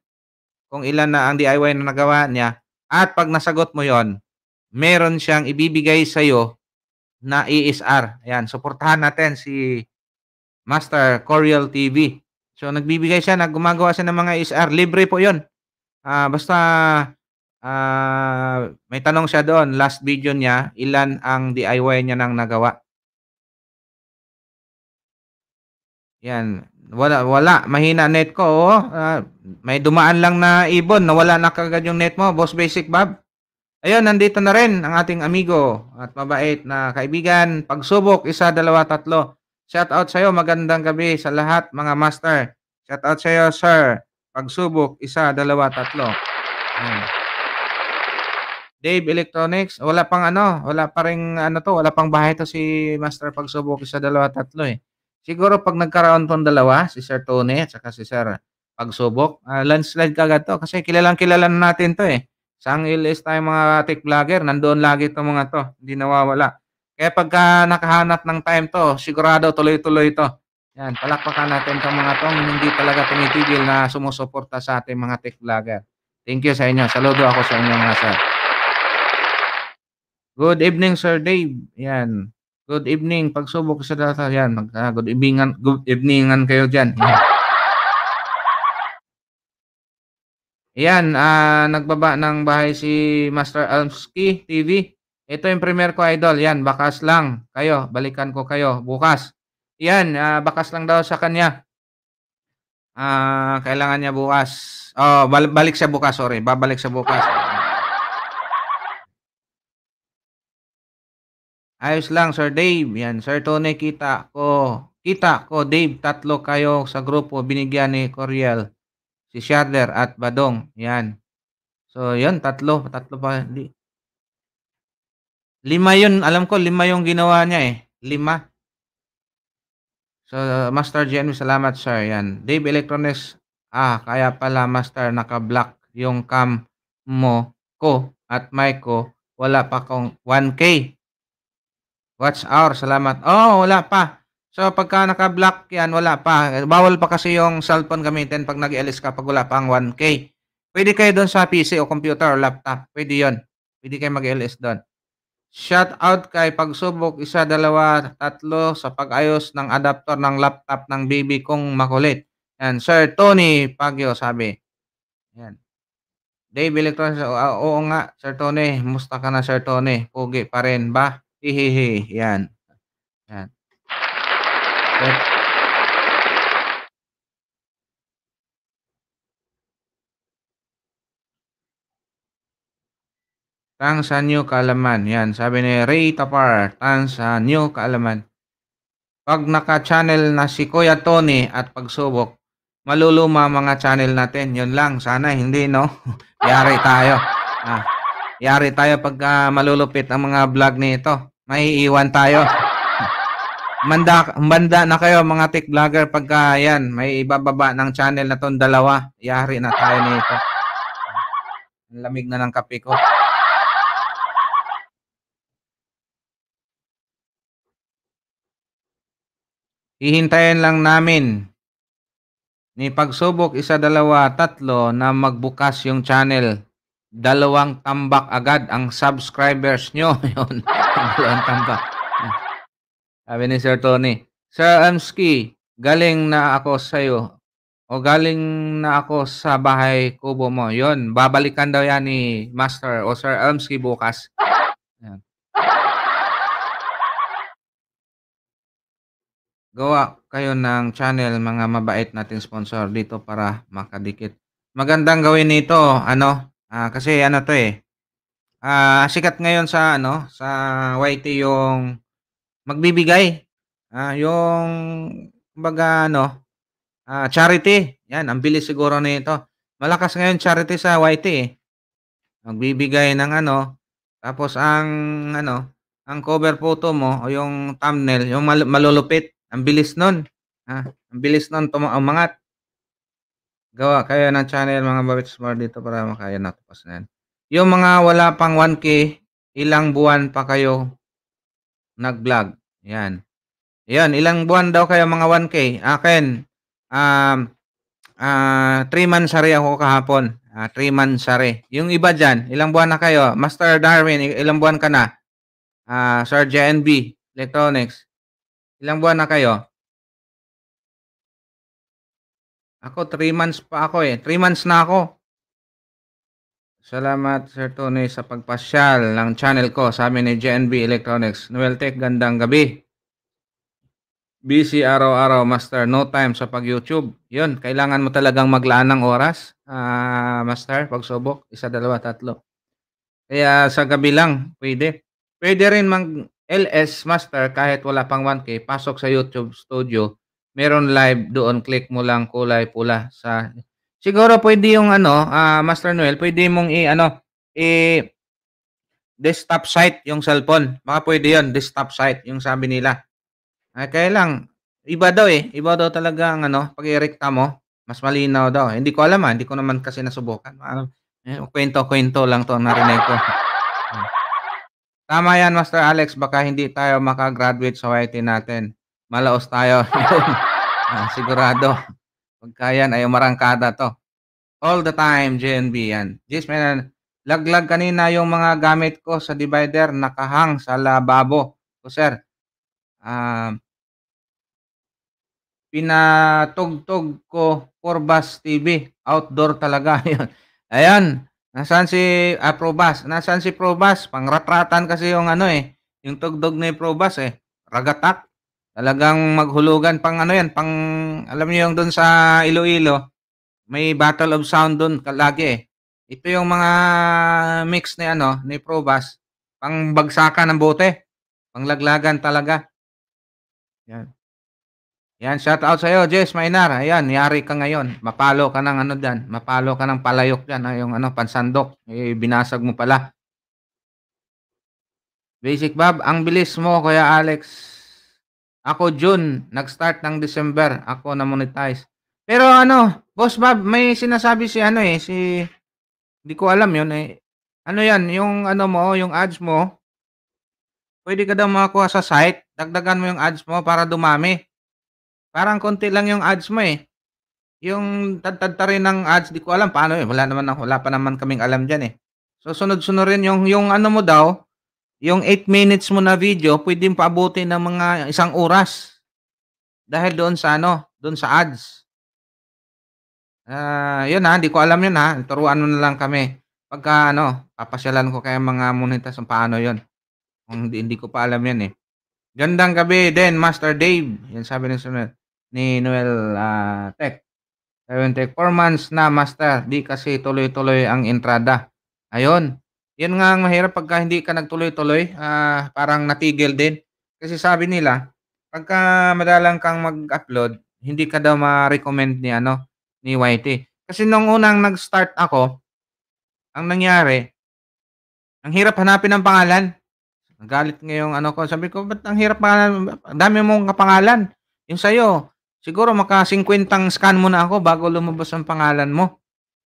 kung ilan na ang DIY na nagawa niya. At pag nasagot mo 'yon, meron siyang ibibigay sa iyo na ESR. Ayan, suportahan natin si Master Coriel TV. So nagbibigay siya, naggumagawa siya ng mga SR. Libre po yon. Uh, ah, basta uh, may tanong siya doon, last video niya, ilan ang DIY niya nang nagawa? Yan. Wala, wala. Mahina net ko. Oh. Uh, may dumaan lang na ibon. Nawala na kagad yung net mo, Boss Basic Bob. Ayun, nandito na rin ang ating amigo at mabait na kaibigan. Pagsubok, isa, dalawa, tatlo. Shout out sa'yo. Magandang gabi sa lahat mga master. Shout out sa sa'yo, sir. Pagsubok, isa, dalawa, tatlo. Ayan. Dave Electronics, wala pang ano, wala pa rin ano to, wala pang bahay to si Master Pagsubok, isa, dalawa, tatlo eh. Siguro pag nagkaroon tong dalawa, si Sir Tony at saka si Sir Pagsubok, uh, landslide kagad to kasi kilalang kilala natin to eh. Sa ang LS tayo mga tech vlogger, nandoon lagi itong mga to, hindi nawawala. Kaya pagka nakahanap ng time to, sigurado tuloy-tuloy ito. Yan, palakpakan natin itong mga tong hindi talaga tumitigil na sumusuporta sa ating mga tech vlogger. Thank you sa inyo. Saludo ako sa inyo mga sir. Good evening, Sir Dave. Yan. Good evening. Pagsubok sa data. Yan. Magka ah, good eveningan, good eveningan kayo dyan. Yan. Yan. Uh, nagbaba ng bahay si Master Almsky TV. Ito yung premier ko, idol. Yan, bakas lang kayo. Balikan ko kayo bukas. Yan, uh, bakas lang daw sa kanya. Uh, kailangan niya bukas. Oh, bal balik siya bukas, sorry. Babalik siya bukas. Ayos lang, Sir Dave. Yan, Sir Tony, kita ko. Kita ko, Dave. Tatlo kayo sa grupo. Binigyan ni Coriel, si Sharder at Badong. Yan. So, yan, tatlo. Tatlo pa. Di, Lima yun. Alam ko, lima yung ginawa niya eh. Lima. So, Master GNV, salamat sir. Yan. Dave Electronics, ah, kaya pala Master, naka-block yung cam mo, ko, at mic ko. Wala pa kong 1K. Watch hour, salamat. Oh, wala pa. So, pagka naka-block yan, wala pa. Bawal pa kasi yung cellphone gamitin pag nag-LS ka pag wala pang 1K. Pwede kayo doon sa PC o computer o laptop. Pwede yon Pwede kayo mag-LS doon. Shout out kay pagsubok isa, dalawa, tatlo sa pag-ayos ng adapter ng laptop ng baby kong makulit. Yan, Sir Tony Pagyo sabi. Yan. Dave Electronics, oo, ah, oo nga, Sir Tony, musta ka na Sir Tony? Pugi pa rin ba? Hihihi, yan. Yan. Sir, Tang sa Tansanyo Kaalaman. Yan, sabi ni Ray Tapar, Tang sa Tansanyo Kaalaman. Pag naka-channel na si Kuya Tony at pagsubok, maluluma mga channel natin. Yun lang, sana hindi, no? yari tayo. Ah, yari tayo pag uh, malulupit ang mga vlog nito. Maiiwan tayo. Manda, manda na kayo mga tech vlogger pagka ah, yan, may ibababa ng channel na tong dalawa. Yari na tayo nito. Ah, ang lamig na ng kape ko. Hihintayin lang namin ni pagsubok isa, dalawa, tatlo na magbukas yung channel. Dalawang tambak agad ang subscribers nyo. Yun, dalawang tambak. Sabi ni Sir Tony, Sir Amski, galing na ako sa'yo. O galing na ako sa bahay kubo mo. Yun, babalikan daw yan ni Master o Sir Amski bukas. Yan. gawa kayo ng channel mga mabait nating sponsor dito para makadikit. Magandang gawin nito, ano? Uh, kasi ano to eh. Uh, sikat ngayon sa ano, sa YT yung magbibigay. Uh, yung kumbaga ano, uh, charity. Yan, ang bilis siguro nito. Malakas ngayon charity sa YT eh. Magbibigay ng ano, tapos ang ano, ang cover photo mo o yung thumbnail, yung mal- malulupit ang bilis nun. Ha? ang bilis nun tuma- umangat. Gawa kaya ng channel mga Babits Smart dito para makaya natapos na yan. Yung mga wala pang 1K, ilang buwan pa kayo nag-vlog. Yan. Yan, ilang buwan daw kayo mga 1K? Akin, um, uh, ah, 3 months sari ako kahapon. Uh, ah, 3 months sari. Yung iba dyan, ilang buwan na kayo? Master Darwin, ilang buwan ka na? Uh, Sir JNB, Electronics. Ilang buwan na kayo? Ako, 3 months pa ako eh. 3 months na ako. Salamat Sir Tony sa pagpasyal ng channel ko sa amin ni JNB Electronics. Noel Tech, gandang gabi. Busy araw-araw, Master. No time sa pag-YouTube. Yun, kailangan mo talagang maglaan ng oras, uh, Master. Pagsubok, isa, dalawa, tatlo. Kaya sa gabi lang, pwede. Pwede rin mag LS Master kahit wala pang 1K, pasok sa YouTube Studio, meron live doon, click mo lang kulay pula sa Siguro pwede yung ano, uh, Master Noel, pwede mong i ano, i desktop site yung cellphone. Baka pwede 'yon, desktop site yung sabi nila. Ay, ah, kaya lang iba daw eh, iba daw talaga ang ano, pag irekta mo, mas malinaw daw. Hindi ko alam, ha? Ah, hindi ko naman kasi nasubukan. Ano, eh, kwento-kwento lang 'to ang narinig ko. Tama yan, Master Alex. Baka hindi tayo makagraduate sa YT natin. Malaos tayo. ah, sigurado. Pagkayan, yan, ay umarangkada to. All the time, JNB yan. This may laglag kanina yung mga gamit ko sa divider nakahang sa lababo. So, sir, uh, pinatugtog ko Forbas TV. Outdoor talaga. Ayan. Nasaan si ah, Probas? Nasaan si Probas? Pangratratan kasi yung ano eh. Yung tugdog ni Probas eh. Ragatak. Talagang maghulugan pang ano yan. Pang, alam niyo yung doon sa Iloilo. May Battle of Sound doon kalagi eh. Ito yung mga mix ni ano, ni Probas. Pang bagsakan ng bote. Pang laglagan talaga. Yan. Yan, shout out sa iyo, Jess Mainar. Ayan, yari ka ngayon. Mapalo ka ng ano diyan, mapalo ka ng palayok diyan, ah, yung ano, pansandok. Eh, binasag mo pala. Basic Bob, ang bilis mo, Kuya Alex. Ako June, nag-start ng December, ako na monetize. Pero ano, Boss Bob, may sinasabi si ano eh, si hindi ko alam 'yon eh. Ano 'yan, yung ano mo, yung ads mo. Pwede ka daw makakuha sa site, dagdagan mo yung ads mo para dumami. Parang konti lang yung ads mo eh. Yung tadtadta rin ng ads, di ko alam paano eh. Wala naman wala pa naman kaming alam diyan eh. So sunod-sunod rin yung yung ano mo daw, yung 8 minutes mo na video, pwedeng paabuti ng mga isang oras. Dahil doon sa ano, doon sa ads. Ah, uh, yun ha, ah. hindi ko alam yun ha. Ah. Turuan mo na lang kami. Pagka ano, papasyalan ko kay mga monitas kung paano yun. Kung hindi, hindi ko pa alam yan eh. Gandang gabi din, Master Dave. Yan sabi ng sunod ni Noel uh, Tech. 74 months na master, di kasi tuloy-tuloy ang entrada. Ayun. Yan nga ang mahirap pagka hindi ka nagtuloy-tuloy, uh, parang natigil din. Kasi sabi nila, pagka madalang kang mag-upload, hindi ka daw ma-recommend ni ano, ni YT. Kasi nung unang nag-start ako, ang nangyari, ang hirap hanapin ang pangalan. Nagalit ngayong ano ko. Sabi ko, ba't ang hirap pangalan? Ang dami mong kapangalan. Yung sa'yo, Siguro maka 50 scan mo na ako bago lumabas ang pangalan mo.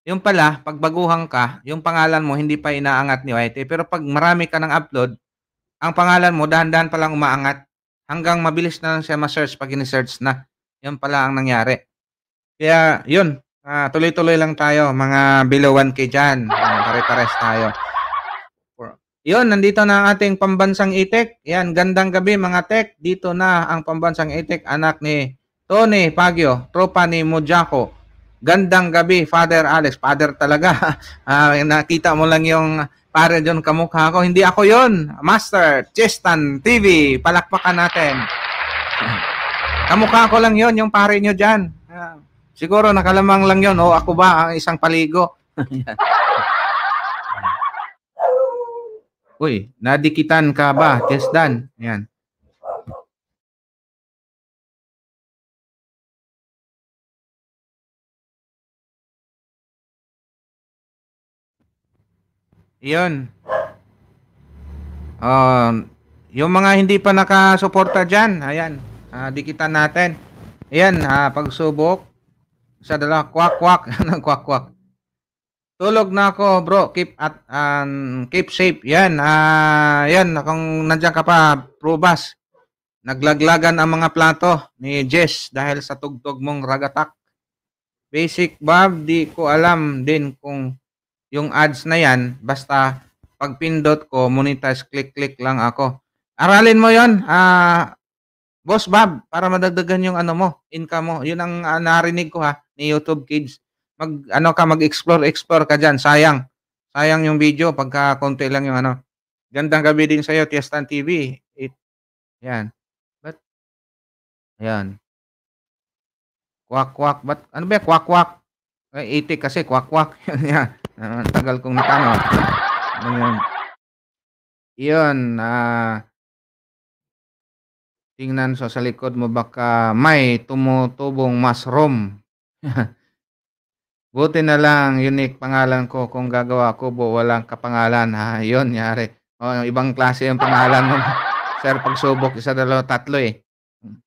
Yung pala, pagbaguhan ka, yung pangalan mo hindi pa inaangat ni YT. Pero pag marami ka ng upload, ang pangalan mo dahan-dahan pa lang umaangat hanggang mabilis na lang siya ma-search pag ini-search na. Yan pala ang nangyari. Kaya yun, uh, tuloy-tuloy lang tayo mga below 1K dyan. Uh, pare-pares tayo. Yun, nandito na ang ating pambansang itek. Yan, gandang gabi mga tek. Dito na ang pambansang itek, anak ni Tony Pagyo, tropa ni Mojako. Gandang gabi, Father Alex. Father talaga. uh, nakita mo lang yung pare John kamukha ko. Hindi ako yon Master Chestan TV. Palakpakan natin. Kamukha ko lang yon yung pare nyo dyan. Uh, siguro nakalamang lang yon O ako ba ang isang paligo? Uy, nadikitan ka ba, Chestan? Yan. Iyon. Uh, ah, yung mga hindi pa nakasuporta dyan, ayan, uh, dikitan natin. Ayan, uh, pagsubok. Sa dala, kwak, kwak. Anong kwak, kwak? Tulog na ako, bro. Keep at um, keep safe. Yan, uh, yan kung nandiyan ka pa, probas. Naglaglagan ang mga plato ni Jess dahil sa tugtog mong ragatak. Basic Bob, di ko alam din kung yung ads na yan, basta pag pindot ko, monetize, click-click lang ako. Aralin mo yon ah, uh, Boss Bob, para madagdagan yung ano mo, income mo. Yun ang uh, narinig ko ha, ni YouTube Kids. Mag, ano ka, mag-explore, explore ka diyan Sayang. Sayang yung video pagka konti lang yung ano. Gandang gabi din sa iyo Tiestan TV. It, yan. But, yan. Kwak, kwak. But, ano ba yan? Kwak, kwak. Eh, itik kasi, kwak, kwak. yan. Uh, tagal kong natanong. Ngayon, yun, uh, tingnan so sa likod mo baka may tumutubong mushroom. Buti na lang, unique pangalan ko kung gagawa ko, bo, walang kapangalan. Ha, ah, yun, yari. O, ibang klase yung pangalan mo. Sir, pagsubok, isa, dalawa, tatlo eh.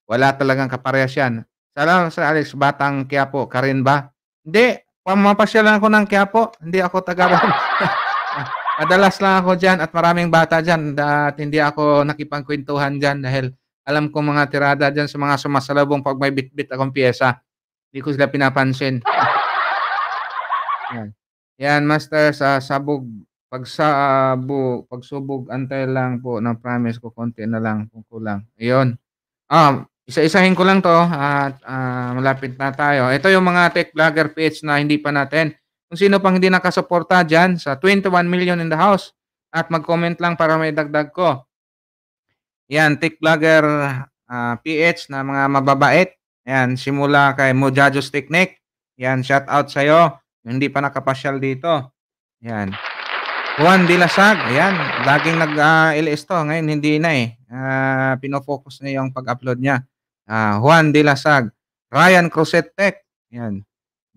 Wala talagang kaparehas yan. Salam sa Alex, batang kya po, Karin ba? Hindi, Mamapasyalan ako ng Quiapo. Hindi ako taga Madalas lang ako dyan at maraming bata dyan at hindi ako nakipagkwentuhan dyan dahil alam ko mga tirada dyan sa mga sumasalabong pag may bitbit akong pyesa. Hindi ko sila pinapansin. Yan. Yan, master, sa sabog, pagsabo, pagsubog, antay lang po ng promise ko, konti na lang kung kulang. Ayun. Ah, isa-isahin ko lang to at uh, malapit na tayo. Ito yung mga tech vlogger page na hindi pa natin. Kung sino pang hindi nakasuporta dyan sa 21 million in the house at mag-comment lang para may dagdag ko. Yan, tech vlogger uh, ah, PH na mga mababait. Yan, simula kay Mojajos Technique. Yan, shout out sa'yo. Hindi pa nakapasyal dito. Yan. Juan Dilasag, ayan, laging nag-LS ah, uh, to. Ngayon, hindi na eh. Uh, pinofocus na yung pag-upload niya. Uh, Juan De La Sag. Ryan Cruzet Tech. Yan.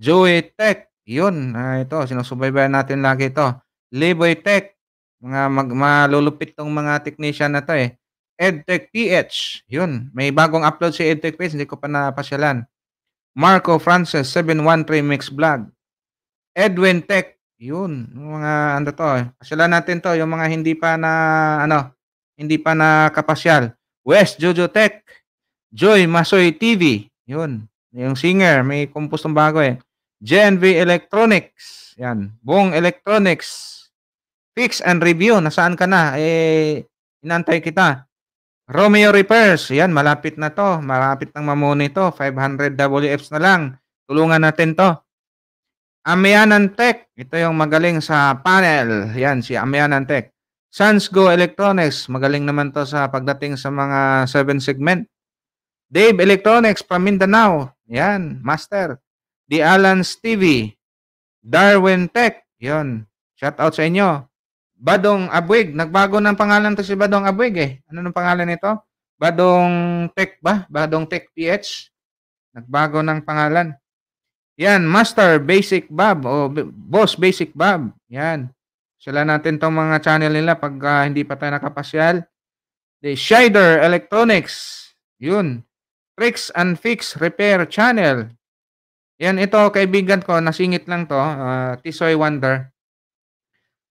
Joey Tech. Yun. Uh, ito. Sinusubaybayan natin lagi ito. Liboy Tech. Mga mag malulupit tong mga technician na to eh. EdTech PH. Yun. May bagong upload si EdTech PH. Hindi ko pa napasyalan. Marco Frances, 713 Mix Vlog. Edwin Tech. Yun, mga ano to. Eh. Pasyalan natin to, yung mga hindi pa na ano, hindi pa na kapasyal. West Jojo Tech. Joy Masoy TV. Yun. Yung singer. May compose ng bago eh. JNV Electronics. Yan. Bong Electronics. Fix and review. Nasaan ka na? Eh, inantay kita. Romeo Repairs. Yan. Malapit na to. Malapit ng mamuni to. 500 WFs na lang. Tulungan natin to. Amianan Tech. Ito yung magaling sa panel. Yan. Si Amianan Tech. Sansgo Electronics. Magaling naman to sa pagdating sa mga 7 segment. Dave Electronics from Mindanao. Yan, Master. The Alans TV. Darwin Tech. Yan. Shout out sa inyo. Badong Abwig. Nagbago ng pangalan to si Badong Abwig eh. Ano ng pangalan nito? Badong Tech ba? Badong Tech PH. Nagbago ng pangalan. Yan, Master Basic Bob o Boss Basic Bob. Yan. Sila natin tong mga channel nila pag uh, hindi pa tayo nakapasyal. The Shider Electronics. Yun. Tricks and Fix Repair Channel. Yan, ito kaibigan ko, nasingit lang to, uh, Tisoy Wonder.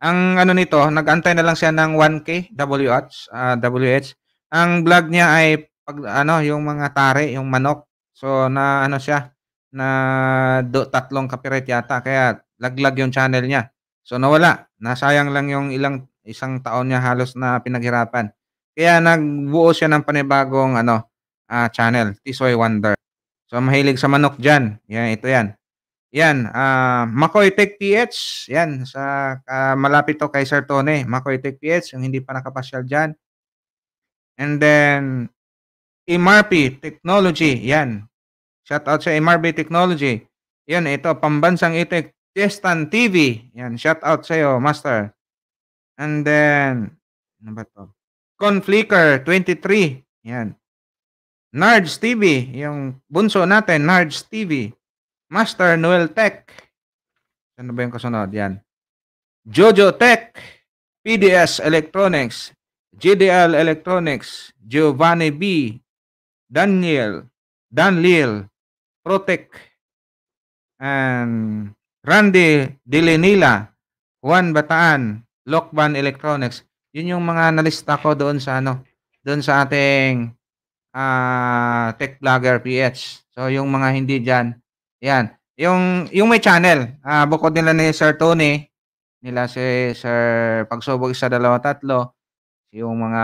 Ang ano nito, nag-antay na lang siya ng 1K WH, uh, ah, WH. Ang vlog niya ay pag ano, yung mga tare, yung manok. So na ano siya, na do, tatlong copyright yata kaya laglag yung channel niya. So nawala, nasayang lang yung ilang isang taon niya halos na pinaghirapan. Kaya nagbuo siya ng panibagong ano, uh, channel, Tisoy Wonder. So mahilig sa manok diyan. Yan, ito yan. Yan, uh, Makoy Tech PH. Yan, sa uh, malapit to kay Sir Tone. Makoy Tech PH, yung hindi pa nakapasyal dyan. And then, MRP Technology. Yan. Shout out sa MRP Technology. Yan, ito, pambansang Itech Destan TV. Yan, shout out sa sa'yo, Master. And then, ano ba to? Conflicker 23. Yan. Nards TV, yung bunso natin, Nards TV. Master Noel Tech. Ano ba yung kasunod? Yan. Jojo Tech. PDS Electronics. GDL Electronics. Giovanni B. Daniel. Dan Lil. Protec. And Randy Delenila. Juan Bataan. Lokban Electronics. Yun yung mga nalista ko doon sa ano, doon sa ating uh, Tech Vlogger PH. So yung mga hindi diyan, yan. Yung yung may channel, uh, bukod nila ni Sir Tony, nila si Sir Pagsubog sa dalawa tatlo, yung mga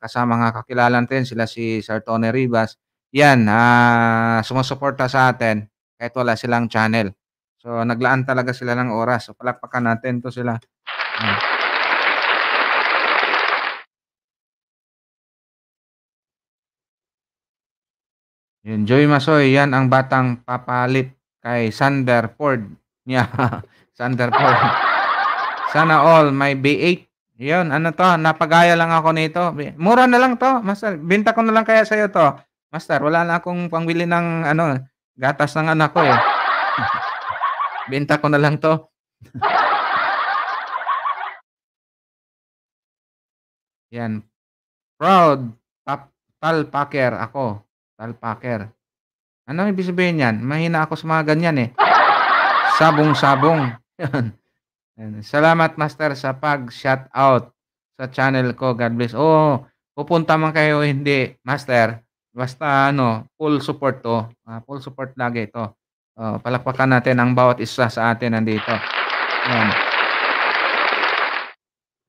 kasama nga kakilala natin, sila si Sir Tony Rivas. Yan, uh, sumusuporta sa atin kahit wala silang channel. So naglaan talaga sila ng oras. So palakpakan natin to sila. Uh. Yun, Joy Masoy, yan ang batang papalit kay Sander Ford niya. Sander Ford. Sana all may B8. Yun, ano to, napagaya lang ako nito. Mura na lang to, master. Binta ko na lang kaya sa'yo to. Master, wala na akong pangbili ng ano, gatas ng anak ko eh. Binta ko na lang to. Yan. Proud pap- Packer, ako. Talpaker. Ano ibig sabihin yan? Mahina ako sa mga ganyan eh. Sabong-sabong. Salamat Master sa pag-shout out sa channel ko. God bless. Oh, pupunta man kayo hindi, Master. Basta ano, full support to. Uh, full support lagi ito. Uh, palakpakan natin ang bawat isa sa atin nandito. Ayan.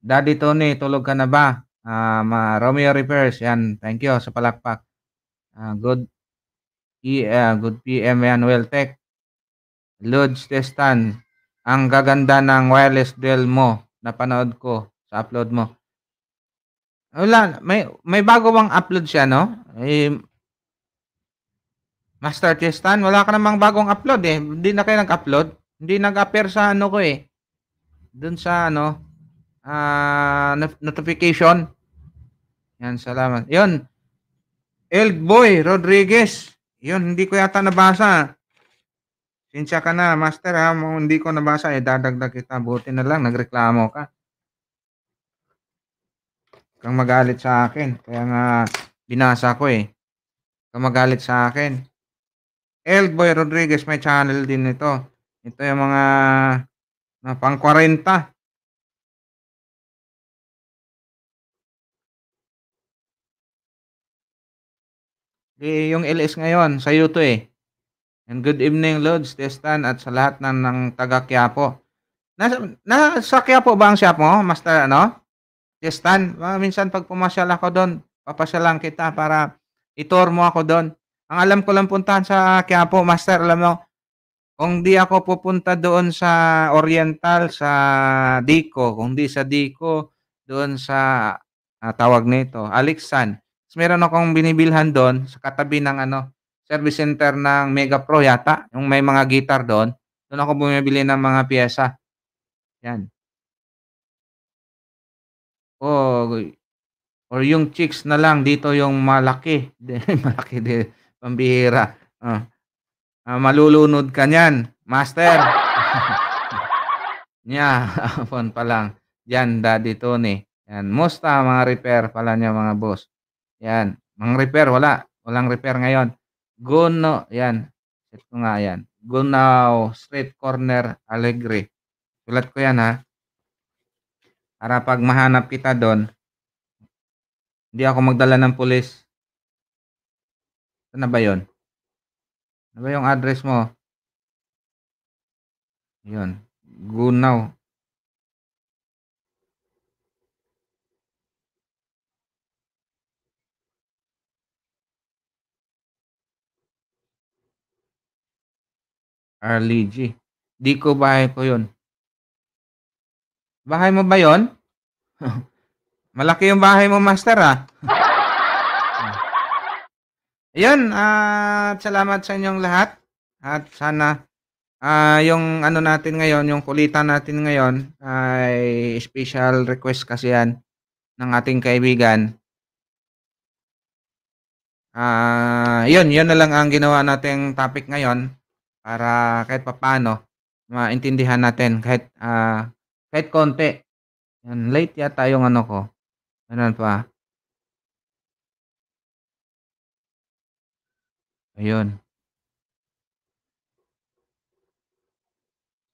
Daddy Tony, tulog ka na ba? Uh, ma Romeo Repairs. Yan, thank you sa palakpak. Uh, good e, uh, good PM Manuel Tech. Lodge Testan. Ang gaganda ng wireless duel mo. na panood ko sa upload mo. Wala, may may bago bang upload siya, no? Eh, Master Testan, wala ka namang bagong upload eh. Hindi na kayo nag-upload. Hindi nag-appear sa ano ko eh. Doon sa ano, uh, notification. Yan, salamat. 'Yon. Eldboy Rodriguez. Yun, hindi ko yata nabasa. Sinsya ka na, master ha. Kung hindi ko nabasa, eh, dadagdag kita. Buti na lang, nagreklamo ka. Kang magalit sa akin. Kaya nga, binasa ko eh. Kang magalit sa akin. Eldboy Rodriguez, may channel din ito. Ito yung mga na, pang 40. Eh, yung LS ngayon, sa iyo to eh. And good evening, Lods, Testan, at sa lahat ng, ng taga Quiapo. Nasa, nasa Quiapo ba ang shop mo, Master, ano? Testan, ah, minsan pag pumasyal ako doon, papasyalan kita para itor mo ako doon. Ang alam ko lang puntahan sa Quiapo, Master, alam mo, kung di ako pupunta doon sa Oriental, sa Dico, kung di sa Dico, doon sa uh, tawag nito, Alexan. So, meron akong binibilhan doon sa katabi ng ano, service center ng Mega Pro yata, yung may mga guitar doon. Doon ako bumibili ng mga piyesa. Yan. Oh, or yung chicks na lang dito yung malaki. malaki din pambihira. Uh, uh, malulunod ka niyan, master. Nya, yeah, phone pa lang. Yan, Daddy Tony. Yan, musta mga repair pala niya mga boss. Yan. Mga repair, wala. Walang repair ngayon. Go no, yan. Set ko nga yan. Go now, straight corner, Allegri. Sulat ko yan ha. Para pag mahanap kita doon, hindi ako magdala ng pulis. Ano ba yon? Ano ba yung address mo? Yun. Go now. Carly G. Di ko bahay ko yun. Bahay mo ba yon? Malaki yung bahay mo, Master, ha? Ah. Ayun, at uh, salamat sa inyong lahat. At sana uh, yung ano natin ngayon, yung kulitan natin ngayon ay special request kasi yan ng ating kaibigan. Ah, uh, 'yun, 'yun na lang ang ginawa nating topic ngayon para kahit papaano maintindihan natin kahit uh, kahit konti. Yan, late yata yung ano ko. Ano pa? Ayun.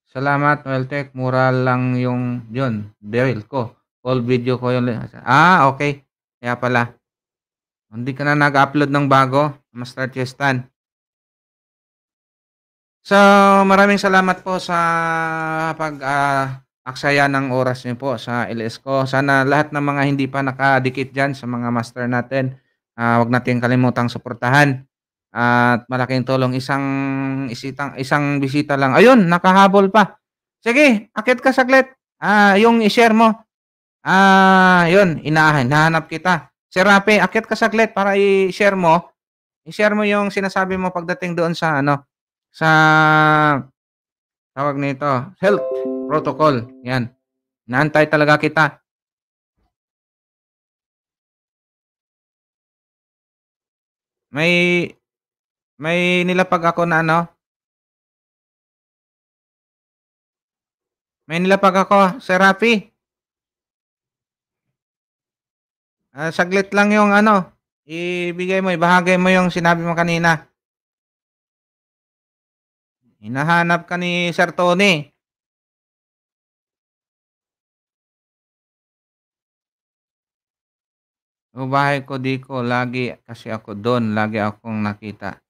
Salamat, Weltec. Mura lang yung, yun, Beryl ko. All video ko yun. Ah, okay. Kaya pala. Hindi ka na nag-upload ng bago. start Master stand So, maraming salamat po sa pag uh, aksaya ng oras niyo po sa LS ko. Sana lahat ng mga hindi pa nakadikit dyan sa mga master natin, uh, ah, wag natin kalimutang suportahan. at malaking tulong isang isitang isang bisita lang. Ayun, nakahabol pa. Sige, akit ka saglit. Ah, uh, yung i-share mo. Ah, uh, yun, inahan, kita. Sir Rafi, akit ka saglit para i-share mo. I-share mo yung sinasabi mo pagdating doon sa ano sa tawag nito, health protocol. Yan. Naantay talaga kita. May may nilapag ako na ano? May nilapag ako, Sir Rafi. Uh, saglit lang yung ano, ibigay mo, ibahagay mo yung sinabi mo kanina. Hinahanap ka ni Sir Tony. O bahay ko di ko, lagi kasi ako doon, lagi akong nakita.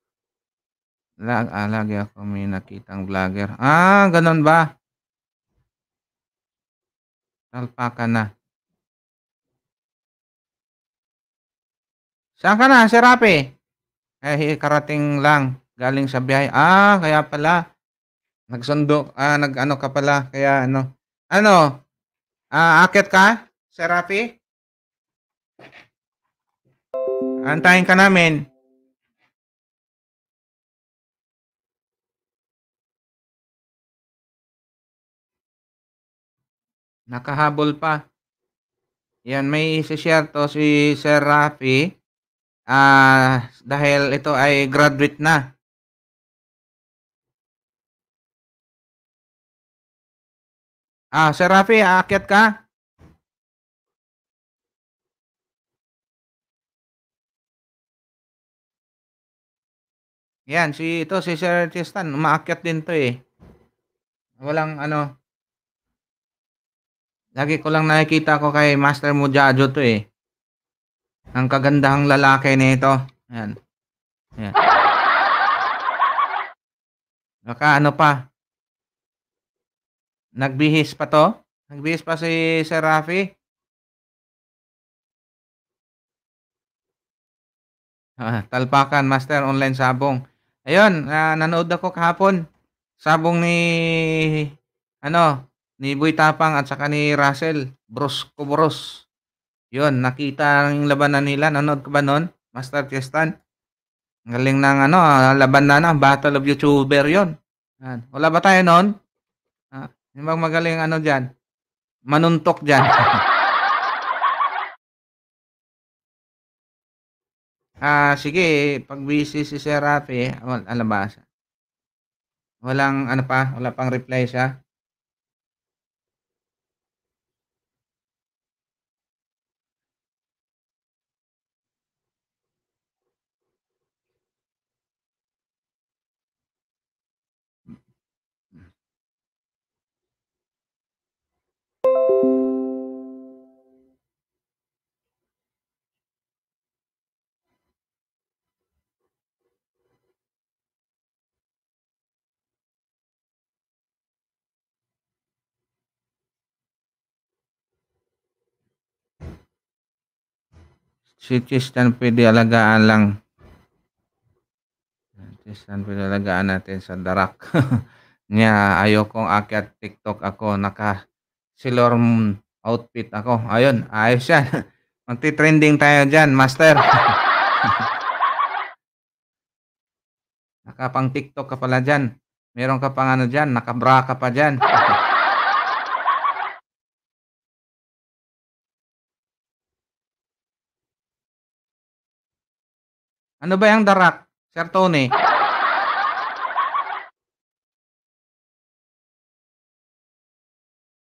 Lag, ah, lagi ako may nakitang vlogger. Ah, ganun ba? Talpaka na. Saan ka na, Sir Rapi? Eh, karating lang galing sa biyahe. Ah, kaya pala. Nagsundo, ah, nag-ano ka pala. Kaya ano. Ano? Ah, akit ka? Serapi? Antayin ka namin. Nakahabol pa. Yan, may isi-share to si Sir Rafi. Ah, dahil ito ay graduate na. Ah, Sir Rafi, aakyat ka? Yan, si ito, si Sir Tristan, umaakyat din to eh. Walang ano. Lagi ko lang nakikita ko kay Master Mujajo to eh. Ang kagandahang lalaki nito. Ayan. Ayan. Baka ano pa. Nagbihis pa to? Nagbihis pa si Sir Rafi? Ah, talpakan, Master, online sabong. Ayun, uh, nanood ako kahapon. Sabong ni, ano, ni Boy Tapang at saka ni Russell. Bros ko bros. Yun, nakita ang labanan nila. Nanood ka ba nun, Master Tristan? Galing ng ano, ah, laban na na, Battle of YouTuber yon. Wala ba tayo nun? Yung magaling ano dyan, manuntok dyan. ah, sige, pag busy si Sir Rafi, alam ah, ba, walang ano pa, wala pang reply siya. si Tristan pwede alagaan lang. Tristan pwede alagaan natin sa darak. niya ayokong akyat TikTok ako naka Sailor outfit ako. Ayun, ayos yan. Magti-trending tayo diyan, master. naka pang TikTok ka pala diyan. Meron ka pang ano diyan, naka bra ka pa diyan. Ano ba yung darak? Sir Tony.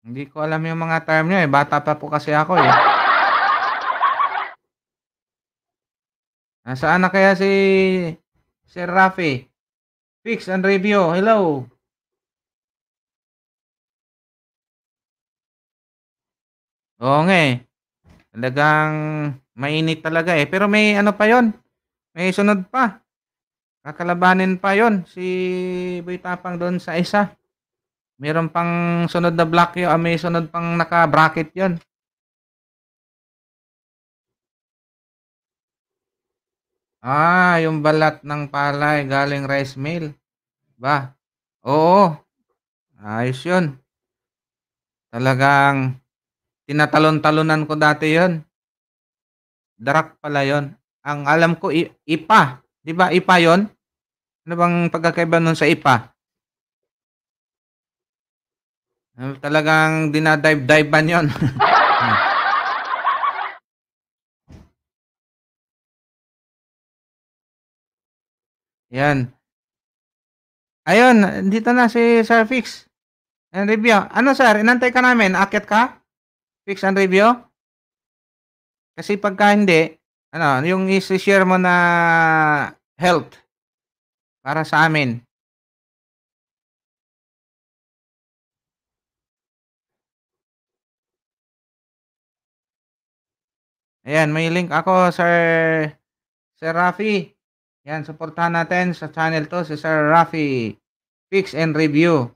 Hindi ko alam yung mga term niyo eh. Bata pa po kasi ako eh. Nasaan na kaya si Sir Rafi? Fix and review. Hello. Oo nga eh. Talagang mainit talaga eh. Pero may ano pa yon may sunod pa. Kakalabanin pa yon si Boy Tapang doon sa isa. Meron pang sunod na block yun. Ah, may sunod pang naka-bracket yon Ah, yung balat ng palay galing rice mill. Ba? Oo. Ayos yun. Talagang tinatalon-talunan ko dati yon Darak pala yon ang alam ko, IPA. Di ba IPA yon? Ano bang pagkakaiba nun sa IPA? Ano, talagang dinadive-divean yon. Yan. Ayun, dito na si Sir Fix. And review. Ano sir, inantay ka namin? Akit ka? Fix and review? Kasi pagka hindi, ano, yung i-share mo na health para sa amin. Ayan, may link ako, Sir, Sir Rafi. Ayan, supportahan natin sa channel to si Sir Rafi. Fix and review.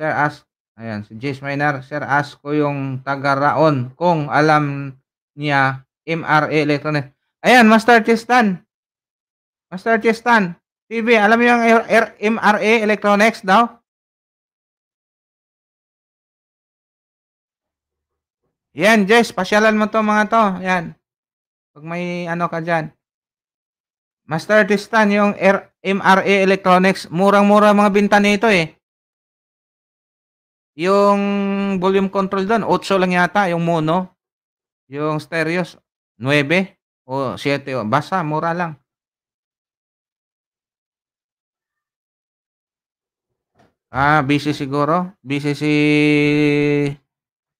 Sir, ask, ayan, si Jace Minor, Sir, ask ko yung taga-raon kung alam niya MRA Electronics. Ayan, Master Tristan. Master Tristan, TV, alam mo yung MRA Electronics daw? Yan, Jess, pasyalan mo to mga to. Yan. Pag may ano ka dyan. Master Tristan, yung MRA Electronics, murang-mura mga binta nito eh. Yung volume control doon, 8 lang yata, yung mono. Yung stereos, 9 o 7 o basta mura lang. Ah, busy siguro. Busy si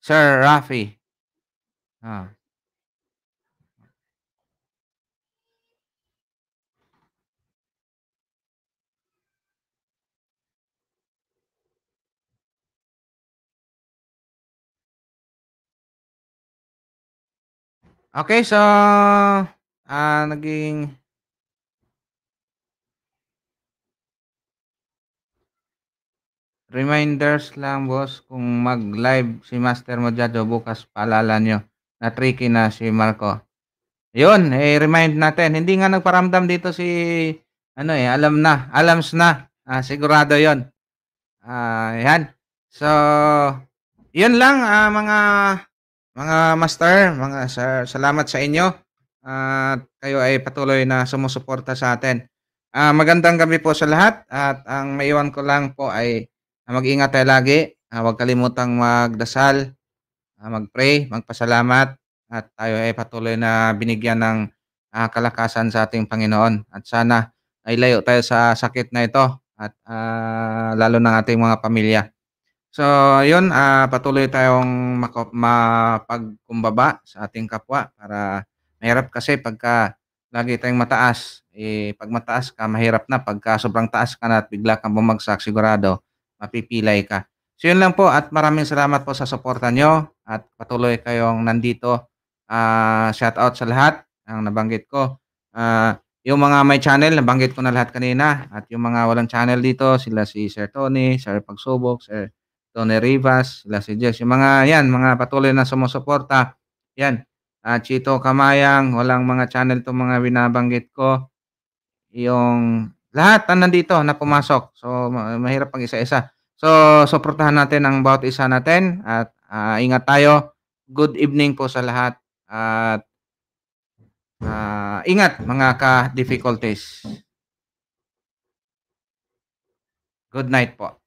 Sir Rafi. Ah. Okay, so uh, naging reminders lang boss kung mag-live si Master Mojado bukas paalala nyo na tricky na si Marco. Yun, eh, remind natin. Hindi nga nagparamdam dito si ano eh, alam na, alams na. Ah, sigurado yon. Ah, yan. So, yun lang ah, mga mga master, mga sir, salamat sa inyo. At kayo ay patuloy na sumusuporta sa atin. Uh, magandang gabi po sa lahat at ang maiwan ko lang po ay mag-ingat tayo lagi. Uh, huwag kalimutang magdasal, uh, mag-pray, magpasalamat at tayo ay patuloy na binigyan ng uh, kalakasan sa ating Panginoon. At sana ay layo tayo sa sakit na ito at uh, lalo ng ating mga pamilya. So, yun, uh, patuloy tayong mapagkumbaba sa ating kapwa para mahirap kasi pagka lagi tayong mataas, eh, pag mataas ka, mahirap na. Pagka sobrang taas ka na at bigla kang bumagsak, sigurado, mapipilay ka. So yun lang po at maraming salamat po sa suporta nyo at patuloy kayong nandito. Uh, ah, shout out sa lahat ang nabanggit ko. Uh, yung mga may channel, nabanggit ko na lahat kanina. At yung mga walang channel dito, sila si Sir Tony, Sir Pagsubok, Sir Tony Rivas, Lasidjes, yung mga yan, mga patuloy na sumusuporta. Yan, uh, Chito Kamayang, walang mga channel to mga binabanggit ko. Yung lahat ang nandito na pumasok. So mahirap pang isa-isa. So suportahan natin ang bawat isa natin at uh, ingat tayo. Good evening po sa lahat at uh, ingat mga ka-difficulties. Good night po.